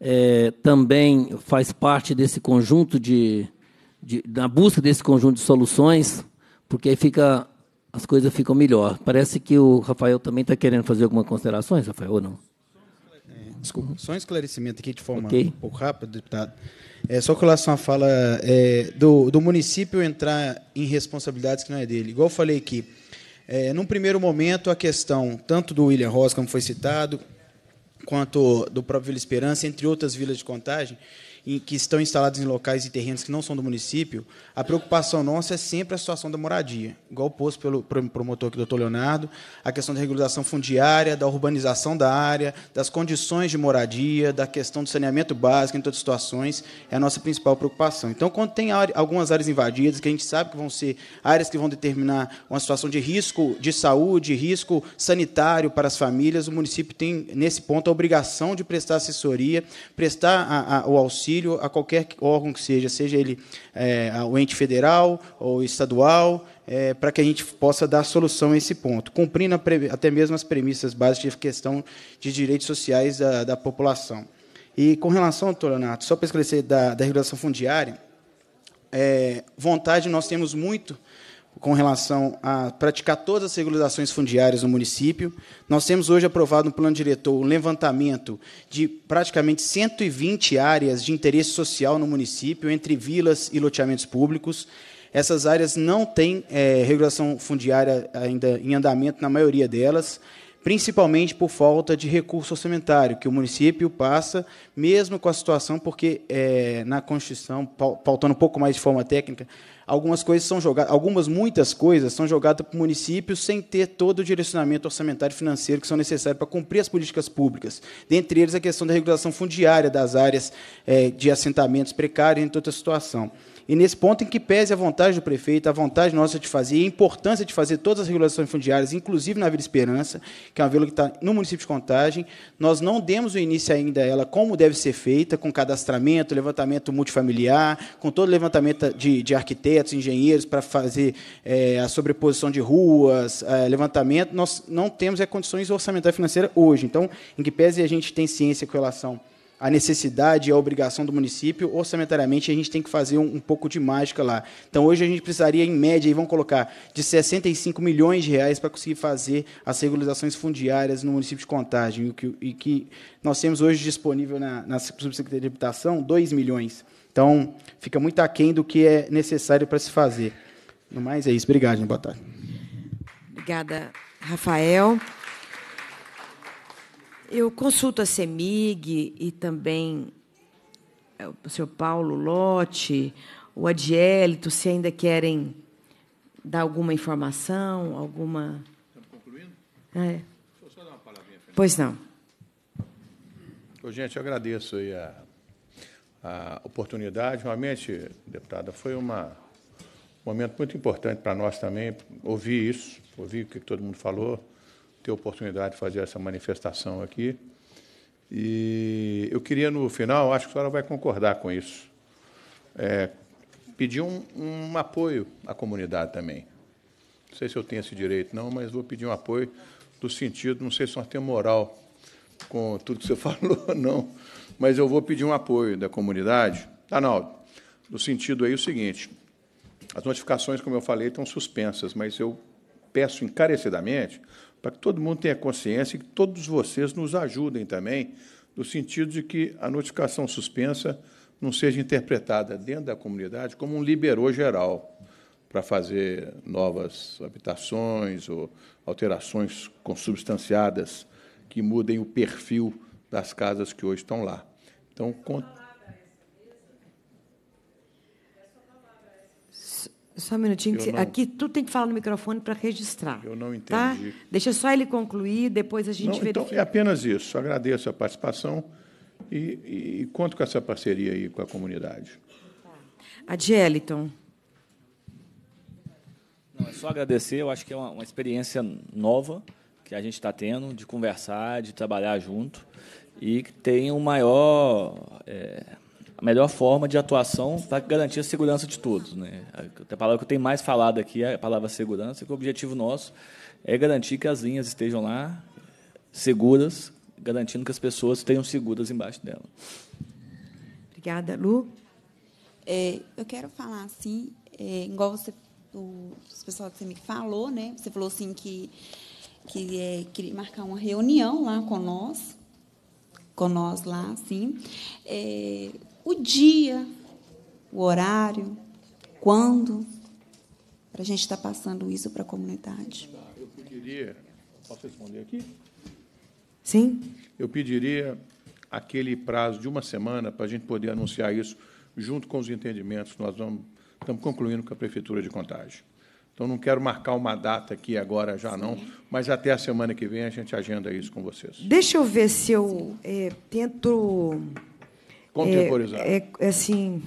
é, também faz parte desse conjunto de, de na busca desse conjunto de soluções, porque aí fica as coisas ficam melhor. Parece que o Rafael também está querendo fazer algumas considerações, Rafael, ou não? É, desculpa, só um esclarecimento aqui de forma okay. um pouco rápida, deputado. É, só com relação à fala é, do, do município entrar em responsabilidades que não é dele. Igual eu falei aqui, é, num primeiro momento, a questão tanto do William Ross, como foi citado, quanto do próprio Vila Esperança, entre outras vilas de contagem, em, que estão instalados em locais e terrenos que não são do município, a preocupação nossa é sempre a situação da moradia, igual posto pelo promotor aqui, doutor Leonardo, a questão da regularização fundiária, da urbanização da área, das condições de moradia, da questão do saneamento básico em todas as situações, é a nossa principal preocupação. Então, quando tem área, algumas áreas invadidas, que a gente sabe que vão ser áreas que vão determinar uma situação de risco de saúde, risco sanitário para as famílias, o município tem, nesse ponto, a obrigação de prestar assessoria, prestar a, a, o auxílio, auxílio a qualquer órgão que seja, seja ele é, o ente federal ou estadual, é, para que a gente possa dar solução a esse ponto, cumprindo até mesmo as premissas básicas de questão de direitos sociais da, da população. E com relação, doutor Leonardo, só para esclarecer da, da regulação fundiária, é, vontade nós temos muito com relação a praticar todas as regularizações fundiárias no município. Nós temos hoje aprovado no plano diretor um levantamento de praticamente 120 áreas de interesse social no município, entre vilas e loteamentos públicos. Essas áreas não têm é, regulação fundiária ainda em andamento na maioria delas principalmente por falta de recurso orçamentário, que o município passa, mesmo com a situação, porque é, na Constituição, pautando um pouco mais de forma técnica, algumas coisas são jogadas, algumas muitas coisas são jogadas para o município sem ter todo o direcionamento orçamentário e financeiro que são necessários para cumprir as políticas públicas. Dentre eles, a questão da regulação fundiária das áreas é, de assentamentos precários, entre outras situação. E nesse ponto em que pese a vontade do prefeito, a vontade nossa de fazer, a importância de fazer todas as regulações fundiárias, inclusive na Vila Esperança, que é uma vila que está no município de Contagem, nós não demos o início ainda a ela como deve ser feita, com cadastramento, levantamento multifamiliar, com todo o levantamento de, de arquitetos, engenheiros, para fazer é, a sobreposição de ruas, é, levantamento. Nós não temos é, condições orçamentárias financeiras hoje. Então, em que pese a gente tem ciência com relação a necessidade e a obrigação do município, orçamentariamente a gente tem que fazer um, um, pouco de mágica lá. Então hoje a gente precisaria, em média, e vamos colocar, de 65 milhões de reais para conseguir fazer as regularizações fundiárias no município de Contagem, e que, e que nós temos hoje disponível na, na Subsecretaria de Habitação 2 milhões. Então fica muito aquém do que é necessário para se fazer. No mais, é isso. Obrigado, boa tarde. Obrigada, Rafael. Eu consulto a CEMIG e também é, o seu Paulo Lotti, o Adielito, se ainda querem dar alguma informação, alguma. Estamos tá concluindo? É. Deixa eu só dar uma palavrinha, Pois não. Ô, gente, eu agradeço aí a, a oportunidade. Realmente, deputada, foi uma, um momento muito importante para nós também ouvir isso, ouvir o que todo mundo falou ter a oportunidade de fazer essa manifestação aqui. E eu queria, no final, acho que a senhora vai concordar com isso, é, pedir um, um apoio à comunidade também. Não sei se eu tenho esse direito, não, mas vou pedir um apoio do sentido, não sei se senhora tem moral com tudo que você falou, não, mas eu vou pedir um apoio da comunidade. Arnaldo, no sentido aí o seguinte, as notificações, como eu falei, estão suspensas, mas eu peço encarecidamente para que todo mundo tenha consciência e que todos vocês nos ajudem também, no sentido de que a notificação suspensa não seja interpretada dentro da comunidade como um liberou geral para fazer novas habitações ou alterações consubstanciadas que mudem o perfil das casas que hoje estão lá. Então, Só um minutinho. Não, aqui tu tem que falar no microfone para registrar. Eu não tá? entendi. Tá? Deixa só ele concluir, depois a gente não, então, verifica. Então, é apenas isso. Agradeço a participação e, e conto com essa parceria aí com a comunidade. A Não, é só agradecer. Eu acho que é uma, uma experiência nova que a gente está tendo de conversar, de trabalhar junto e que tem um maior... É, a melhor forma de atuação para tá garantir a segurança de todos. Né? A palavra que eu tenho mais falado aqui é a palavra segurança, que o objetivo nosso é garantir que as linhas estejam lá seguras, garantindo que as pessoas estejam seguras embaixo dela. Obrigada, Lu. É, eu quero falar assim, é, igual você, o pessoal que você me falou, né? Você falou assim que, que é, queria marcar uma reunião lá com nós, com nós lá, assim. É, o dia, o horário, quando, para a gente estar tá passando isso para a comunidade. Eu pediria, posso responder aqui? Sim. Eu pediria aquele prazo de uma semana para a gente poder anunciar isso junto com os entendimentos nós vamos, estamos concluindo com a Prefeitura de Contagem. Então, não quero marcar uma data aqui agora, já Sim. não, mas até a semana que vem a gente agenda isso com vocês. Deixa eu ver se eu é, tento Contemporizar. É, é, é, assim,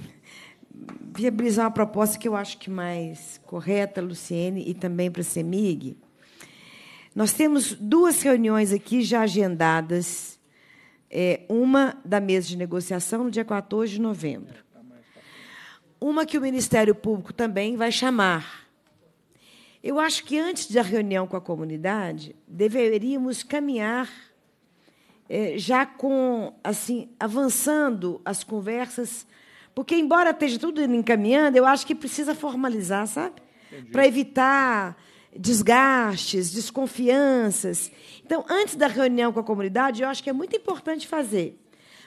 viabilizar uma proposta que eu acho que mais correta, Luciene, e também para a CEMIG. Nós temos duas reuniões aqui já agendadas, é, uma da mesa de negociação no dia 14 de novembro. Uma que o Ministério Público também vai chamar. Eu acho que antes da reunião com a comunidade, deveríamos caminhar é, já com assim avançando as conversas, porque embora esteja tudo encaminhando, eu acho que precisa formalizar, sabe? Para evitar desgastes, desconfianças. Então, antes da reunião com a comunidade, eu acho que é muito importante fazer.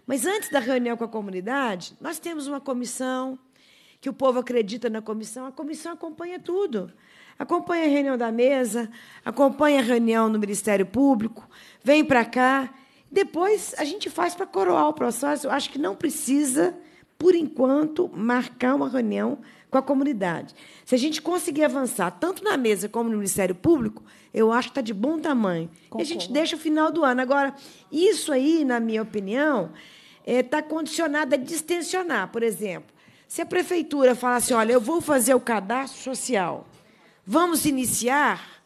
Mas antes da reunião com a comunidade, nós temos uma comissão que o povo acredita na comissão, a comissão acompanha tudo. Acompanha a reunião da mesa, acompanha a reunião no Ministério Público, vem para cá depois a gente faz para coroar o processo. Eu acho que não precisa, por enquanto, marcar uma reunião com a comunidade. Se a gente conseguir avançar tanto na mesa como no Ministério Público, eu acho que está de bom tamanho. Concordo. E a gente deixa o final do ano. Agora, isso aí, na minha opinião, está eh, é, condicionado a distensionar. Por exemplo, se a prefeitura falar assim, olha, eu vou fazer o cadastro social, vamos iniciar.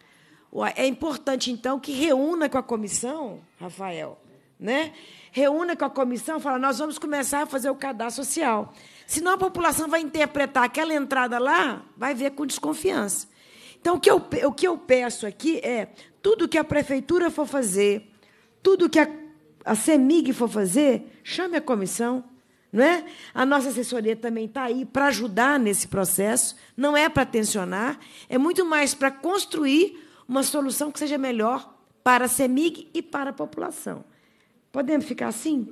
É importante, então, que reúna com a comissão, Rafael, né? Reúna com a comissão, fala: nós vamos começar a fazer o cadastro social. Senão a população vai interpretar aquela entrada lá, vai ver com desconfiança. Então, o que eu, o que eu peço aqui é: tudo que a prefeitura for fazer, tudo que a, a CEMIG for fazer, chame a comissão. Não é? A nossa assessoria também está aí para ajudar nesse processo, não é para tensionar, é muito mais para construir uma solução que seja melhor para a CEMIG e para a população. Podemos ficar assim?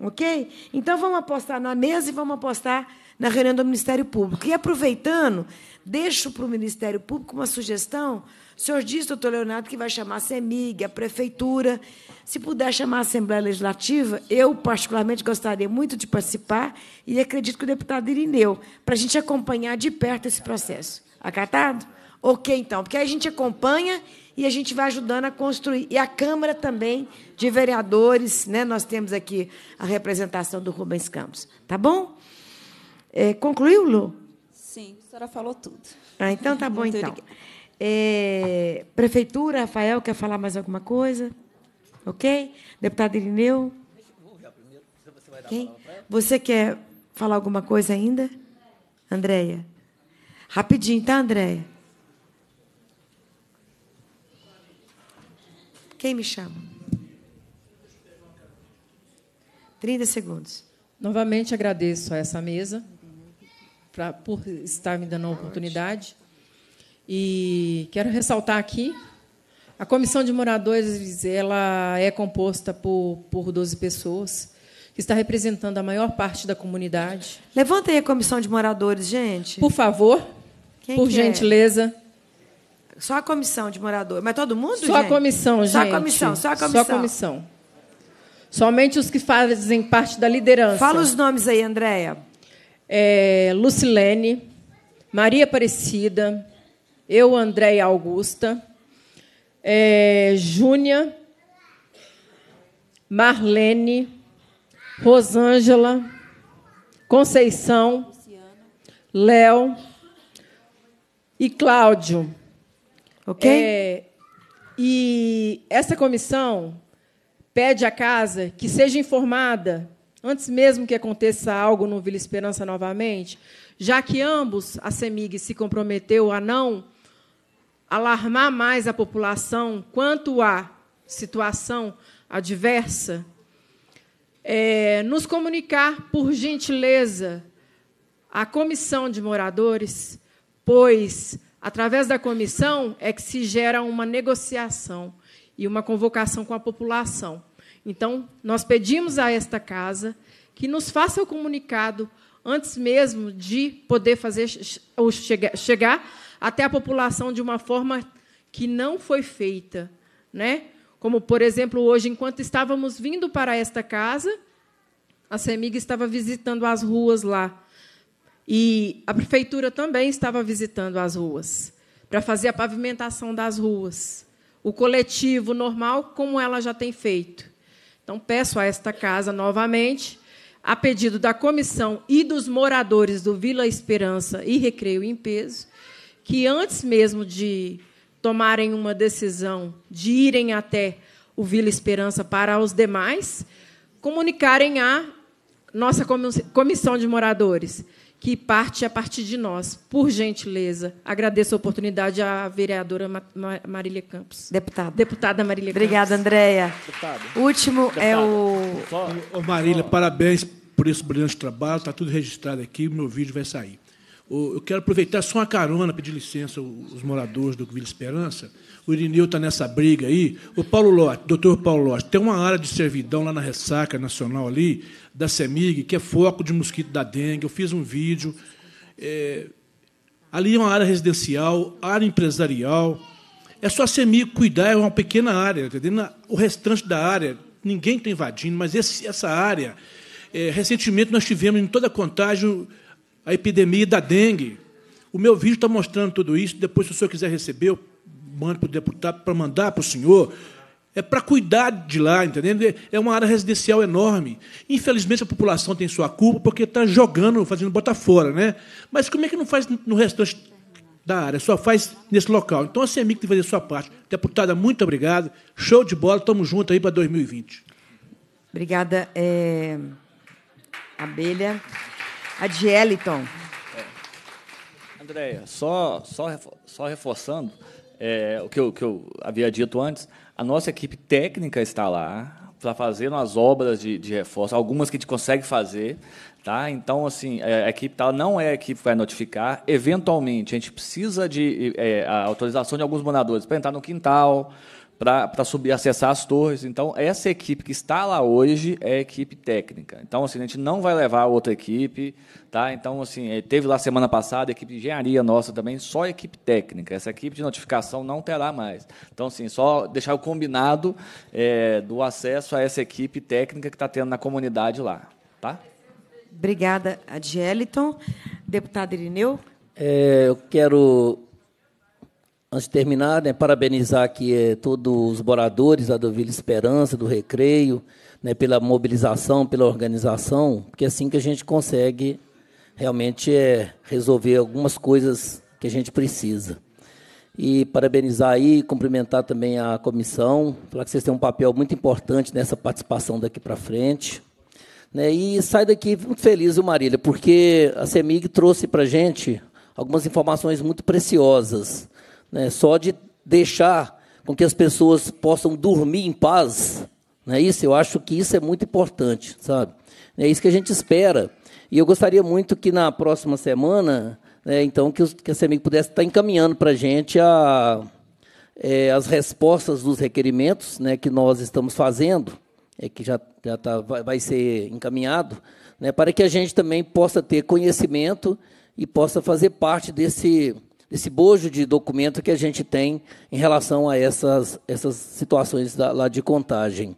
Ok? Então vamos apostar na mesa e vamos apostar na reunião do Ministério Público. E aproveitando, deixo para o Ministério Público uma sugestão. O senhor diz, doutor Leonardo, que vai chamar a CEMIG, a Prefeitura. Se puder chamar a Assembleia Legislativa, eu particularmente gostaria muito de participar e acredito que o deputado Irineu, para a gente acompanhar de perto esse processo. Acatado? Ok, então, porque aí a gente acompanha e a gente vai ajudando a construir. E a Câmara também de Vereadores, né? Nós temos aqui a representação do Rubens Campos. Tá bom? É, concluiu, Lu? Sim, a senhora falou tudo. Ah, então tá bom, então. É, Prefeitura, Rafael, quer falar mais alguma coisa? Ok? Deputado Irineu? Quem? Você quer falar alguma coisa ainda? Andréia? Rapidinho, tá, Andréia? Quem me chama? 30 segundos. Novamente agradeço a essa mesa pra, por estar me dando a oportunidade. E quero ressaltar aqui a comissão de moradores ela é composta por, por 12 pessoas, que está representando a maior parte da comunidade. Levantem a comissão de moradores, gente. Por favor, Quem por gentileza. É? Só a comissão de morador. Mas todo mundo, Só gente? a comissão, gente. Só a comissão, só a comissão. Só a comissão. Somente os que fazem parte da liderança. Fala os nomes aí, Andréia. É, Lucilene, Maria Aparecida, eu, Andréia Augusta, é, Júnia, Marlene, Rosângela, Conceição, Léo e Cláudio. Ok? É, e essa comissão pede à casa que seja informada, antes mesmo que aconteça algo no Vila Esperança novamente, já que ambos, a CEMIG se comprometeu a não alarmar mais a população quanto à situação adversa, é, nos comunicar, por gentileza, à comissão de moradores, pois Através da comissão é que se gera uma negociação e uma convocação com a população. Então, nós pedimos a esta casa que nos faça o comunicado antes mesmo de poder fazer ou chegar até a população de uma forma que não foi feita, né? Como por exemplo, hoje enquanto estávamos vindo para esta casa, a Semig estava visitando as ruas lá. E a prefeitura também estava visitando as ruas para fazer a pavimentação das ruas, o coletivo normal, como ela já tem feito. Então, peço a esta casa novamente, a pedido da comissão e dos moradores do Vila Esperança e Recreio em Peso, que antes mesmo de tomarem uma decisão de irem até o Vila Esperança para os demais, comunicarem à nossa comissão de moradores que parte a partir de nós. Por gentileza, agradeço a oportunidade à vereadora Marília Campos. Deputada. Deputada Marília Obrigada, Campos. Obrigada, Andréia. último é Deputada. é o... Ô, Marília, parabéns por esse brilhante trabalho. Está tudo registrado aqui. O meu vídeo vai sair. Eu quero aproveitar só uma carona, pedir licença aos moradores do Vila Esperança. O Irineu está nessa briga aí. O Paulo Lote, doutor Paulo Lote, tem uma área de servidão lá na Ressaca Nacional ali, da CEMIG, que é foco de mosquito da dengue. Eu fiz um vídeo. É, ali é uma área residencial, área empresarial. É só a CEMIG cuidar, é uma pequena área, entendeu? O restante da área, ninguém está invadindo, mas esse, essa área. É, recentemente nós tivemos em toda a contagem a epidemia da dengue. O meu vídeo está mostrando tudo isso. Depois, se o senhor quiser receber, eu mando para o deputado para mandar para o senhor. É para cuidar de lá, entendendo? É uma área residencial enorme. Infelizmente, a população tem sua culpa porque está jogando, fazendo bota fora. Né? Mas como é que não faz no restante da área? Só faz nesse local. Então, a CEMIC tem que fazer sua parte. Deputada, muito obrigado. Show de bola. Estamos juntos aí para 2020. Obrigada, é... Abelha a de Eliton. É. Andréia, só, só, só reforçando é, o que eu, que eu havia dito antes, a nossa equipe técnica está lá para fazer umas obras de, de reforço, algumas que a gente consegue fazer, Tá? Então, assim, é, a equipe tal tá não é a equipe que vai notificar. Eventualmente, a gente precisa de é, autorização de alguns moradores para entrar no quintal, para subir, acessar as torres. Então, essa equipe que está lá hoje é a equipe técnica. Então, assim, a gente não vai levar outra equipe, tá? Então, assim, eh, teve lá semana passada a equipe de engenharia nossa também, só a equipe técnica. Essa equipe de notificação não terá mais. Então, assim, só deixar o combinado é, do acesso a essa equipe técnica que está tendo na comunidade lá, tá? Obrigada, Adgeliton. Deputado Irineu? É, eu quero Antes de terminar, né, parabenizar aqui eh, todos os moradores da do Vila Esperança, do Recreio, né, pela mobilização, pela organização, porque é assim que a gente consegue realmente eh, resolver algumas coisas que a gente precisa. E parabenizar aí, cumprimentar também a comissão, falar que vocês têm um papel muito importante nessa participação daqui para frente. Né, e sai daqui muito feliz, o Marília, porque a CEMIG trouxe para a gente algumas informações muito preciosas né? Só de deixar com que as pessoas possam dormir em paz, né? isso eu acho que isso é muito importante, sabe? É isso que a gente espera. E eu gostaria muito que na próxima semana, né, então, que, os, que a Semig pudesse estar encaminhando para a gente é, as respostas dos requerimentos né, que nós estamos fazendo, é, que já, já tá, vai, vai ser encaminhado, né, para que a gente também possa ter conhecimento e possa fazer parte desse desse bojo de documento que a gente tem em relação a essas, essas situações da, lá de contagem.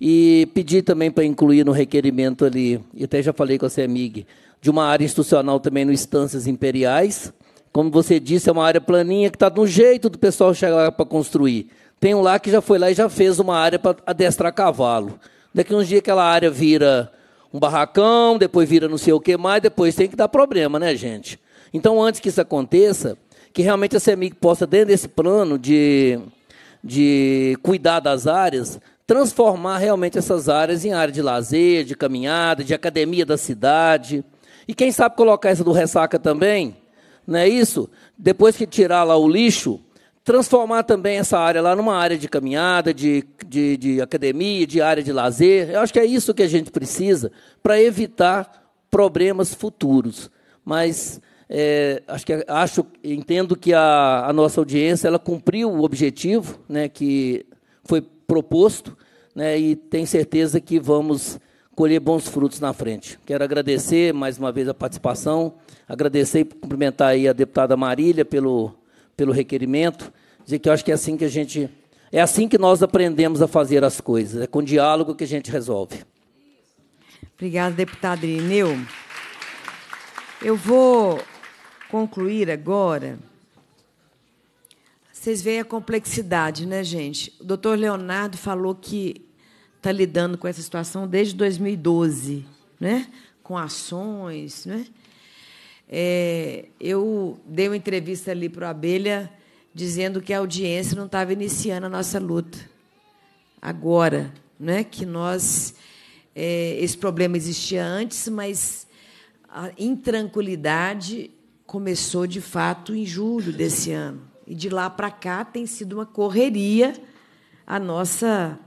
E pedi também para incluir no requerimento ali, e até já falei com a CEMIG, de uma área institucional também no Instâncias Imperiais. Como você disse, é uma área planinha que está de um jeito do pessoal chegar lá para construir. Tem um lá que já foi lá e já fez uma área para adestrar cavalo. Daqui uns dias aquela área vira um barracão, depois vira não sei o que mais, depois tem que dar problema, né, gente? Então, antes que isso aconteça, que realmente a CEMIG possa, dentro desse plano de, de cuidar das áreas, transformar realmente essas áreas em área de lazer, de caminhada, de academia da cidade. E quem sabe colocar essa do ressaca também, não é isso? Depois que tirar lá o lixo, transformar também essa área lá numa área de caminhada, de, de, de academia, de área de lazer. Eu acho que é isso que a gente precisa para evitar problemas futuros. Mas é, acho que acho, entendo que a, a, nossa audiência ela cumpriu o objetivo, né, que foi proposto, né, e tenho certeza que vamos colher bons frutos na frente. Quero agradecer mais uma vez a participação, agradecer e cumprimentar aí a deputada Marília pelo pelo requerimento, dizer que eu acho que é assim que a gente é assim que nós aprendemos a fazer as coisas, é com diálogo que a gente resolve. Obrigada, deputado Irineu. Eu vou concluir agora. Vocês veem a complexidade, né, gente? O doutor Leonardo falou que está lidando com essa situação desde 2012, né? com ações. Né? É, eu dei uma entrevista ali para o Abelha dizendo que a audiência não estava iniciando a nossa luta. Agora, né? que nós. É, esse problema existia antes, mas a intranquilidade começou de fato em julho desse ano. E de lá para cá tem sido uma correria a nossa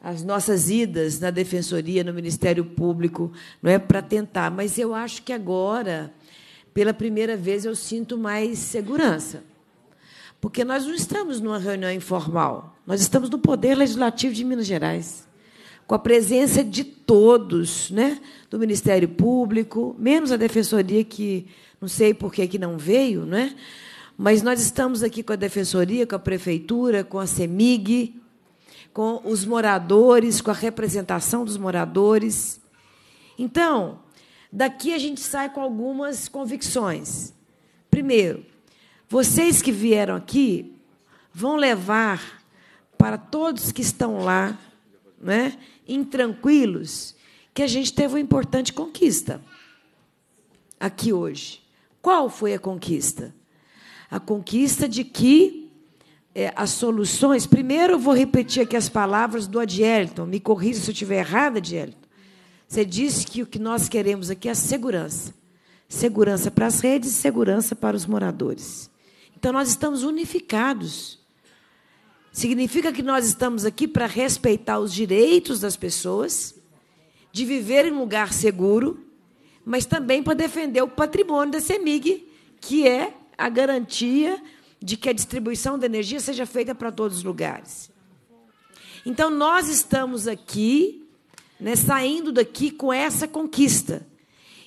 as nossas idas na defensoria, no Ministério Público, não é para tentar, mas eu acho que agora, pela primeira vez eu sinto mais segurança. Porque nós não estamos numa reunião informal, nós estamos no Poder Legislativo de Minas Gerais, com a presença de todos, né, do Ministério Público, menos a defensoria que não sei por que, que não veio, né? mas nós estamos aqui com a Defensoria, com a Prefeitura, com a CEMIG, com os moradores, com a representação dos moradores. Então, daqui a gente sai com algumas convicções. Primeiro, vocês que vieram aqui vão levar para todos que estão lá, né, intranquilos, que a gente teve uma importante conquista aqui hoje. Qual foi a conquista? A conquista de que é, as soluções. Primeiro, eu vou repetir aqui as palavras do Adielton. Me corrija se eu estiver errada, Adielton. Você disse que o que nós queremos aqui é segurança. Segurança para as redes e segurança para os moradores. Então, nós estamos unificados. Significa que nós estamos aqui para respeitar os direitos das pessoas, de viver em um lugar seguro mas também para defender o patrimônio da CEMIG, que é a garantia de que a distribuição da energia seja feita para todos os lugares. Então, nós estamos aqui, né, saindo daqui com essa conquista.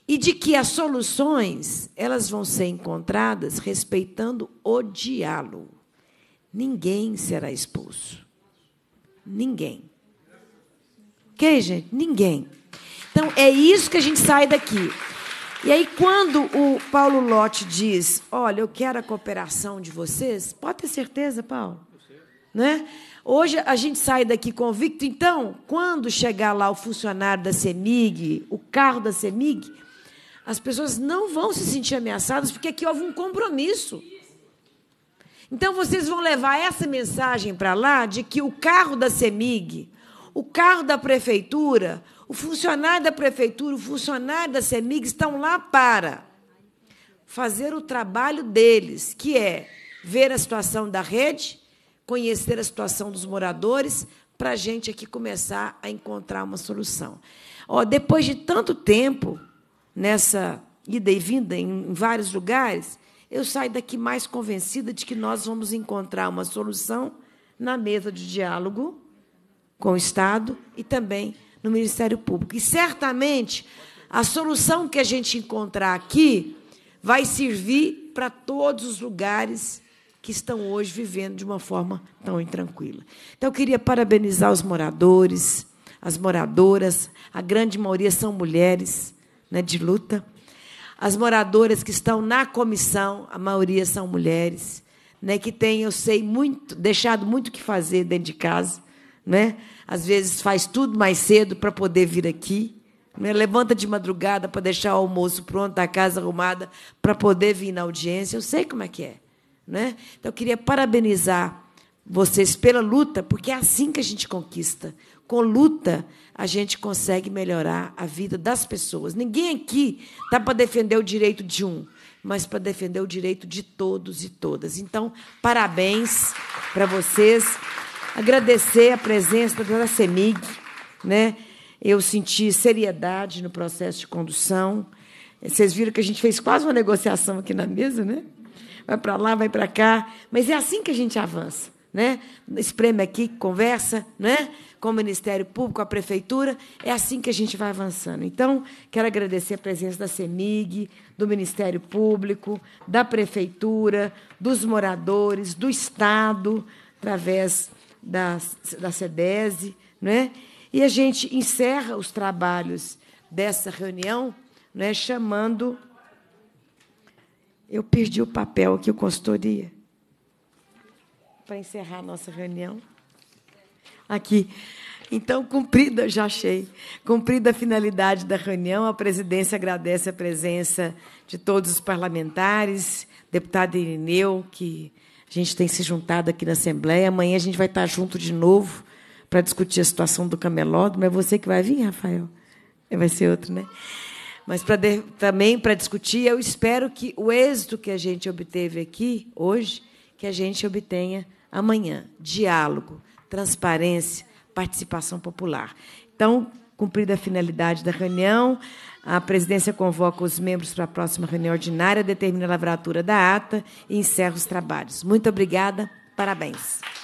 E de que as soluções elas vão ser encontradas respeitando o diálogo. Ninguém será expulso. Ninguém. Ok, gente? Ninguém. Então é isso que a gente sai daqui. E aí, quando o Paulo Lotti diz: Olha, eu quero a cooperação de vocês, pode ter certeza, Paulo? Né? Hoje a gente sai daqui convicto, então, quando chegar lá o funcionário da CEMIG, o carro da CEMIG, as pessoas não vão se sentir ameaçadas, porque aqui houve um compromisso. Então vocês vão levar essa mensagem para lá de que o carro da CEMIG, o carro da prefeitura, o funcionário da prefeitura, o funcionário da CEMIG estão lá para fazer o trabalho deles, que é ver a situação da rede, conhecer a situação dos moradores, para a gente aqui começar a encontrar uma solução. Ó, depois de tanto tempo nessa ida e vinda em vários lugares, eu saio daqui mais convencida de que nós vamos encontrar uma solução na mesa de diálogo com o Estado e também no Ministério Público. E certamente a solução que a gente encontrar aqui vai servir para todos os lugares que estão hoje vivendo de uma forma tão intranquila. Então, eu queria parabenizar os moradores, as moradoras, a grande maioria são mulheres né, de luta. As moradoras que estão na comissão, a maioria são mulheres, né, que têm, eu sei, muito, deixado muito o que fazer dentro de casa. Né? às vezes faz tudo mais cedo para poder vir aqui. Né? Levanta de madrugada para deixar o almoço pronto, a casa arrumada, para poder vir na audiência. Eu sei como é que é. Né? Então, eu queria parabenizar vocês pela luta, porque é assim que a gente conquista. Com luta, a gente consegue melhorar a vida das pessoas. Ninguém aqui está para defender o direito de um, mas para defender o direito de todos e todas. Então, parabéns para vocês. Agradecer a presença da CEMIG. Semig, né? Eu senti seriedade no processo de condução. Vocês viram que a gente fez quase uma negociação aqui na mesa, né? Vai para lá, vai para cá, mas é assim que a gente avança, né? Espreme aqui, conversa, né? Com o Ministério Público, com a prefeitura, é assim que a gente vai avançando. Então, quero agradecer a presença da Semig, do Ministério Público, da prefeitura, dos moradores, do estado, através da, da SEDESI, né? e a gente encerra os trabalhos dessa reunião né, chamando. Eu perdi o papel aqui, o consultoria, para encerrar a nossa reunião. Aqui. Então, cumprida, já achei, cumprida a finalidade da reunião, a presidência agradece a presença de todos os parlamentares, deputado Irineu, que a gente tem se juntado aqui na Assembleia. Amanhã a gente vai estar junto de novo para discutir a situação do camelódromo. É você que vai vir, Rafael? É, vai ser outro, né? Mas para de, também para discutir, eu espero que o êxito que a gente obteve aqui hoje, que a gente obtenha amanhã. Diálogo, transparência, participação popular. Então, cumprida a finalidade da reunião. A presidência convoca os membros para a próxima reunião ordinária, determina a lavratura da ata e encerra os trabalhos. Muito obrigada, parabéns.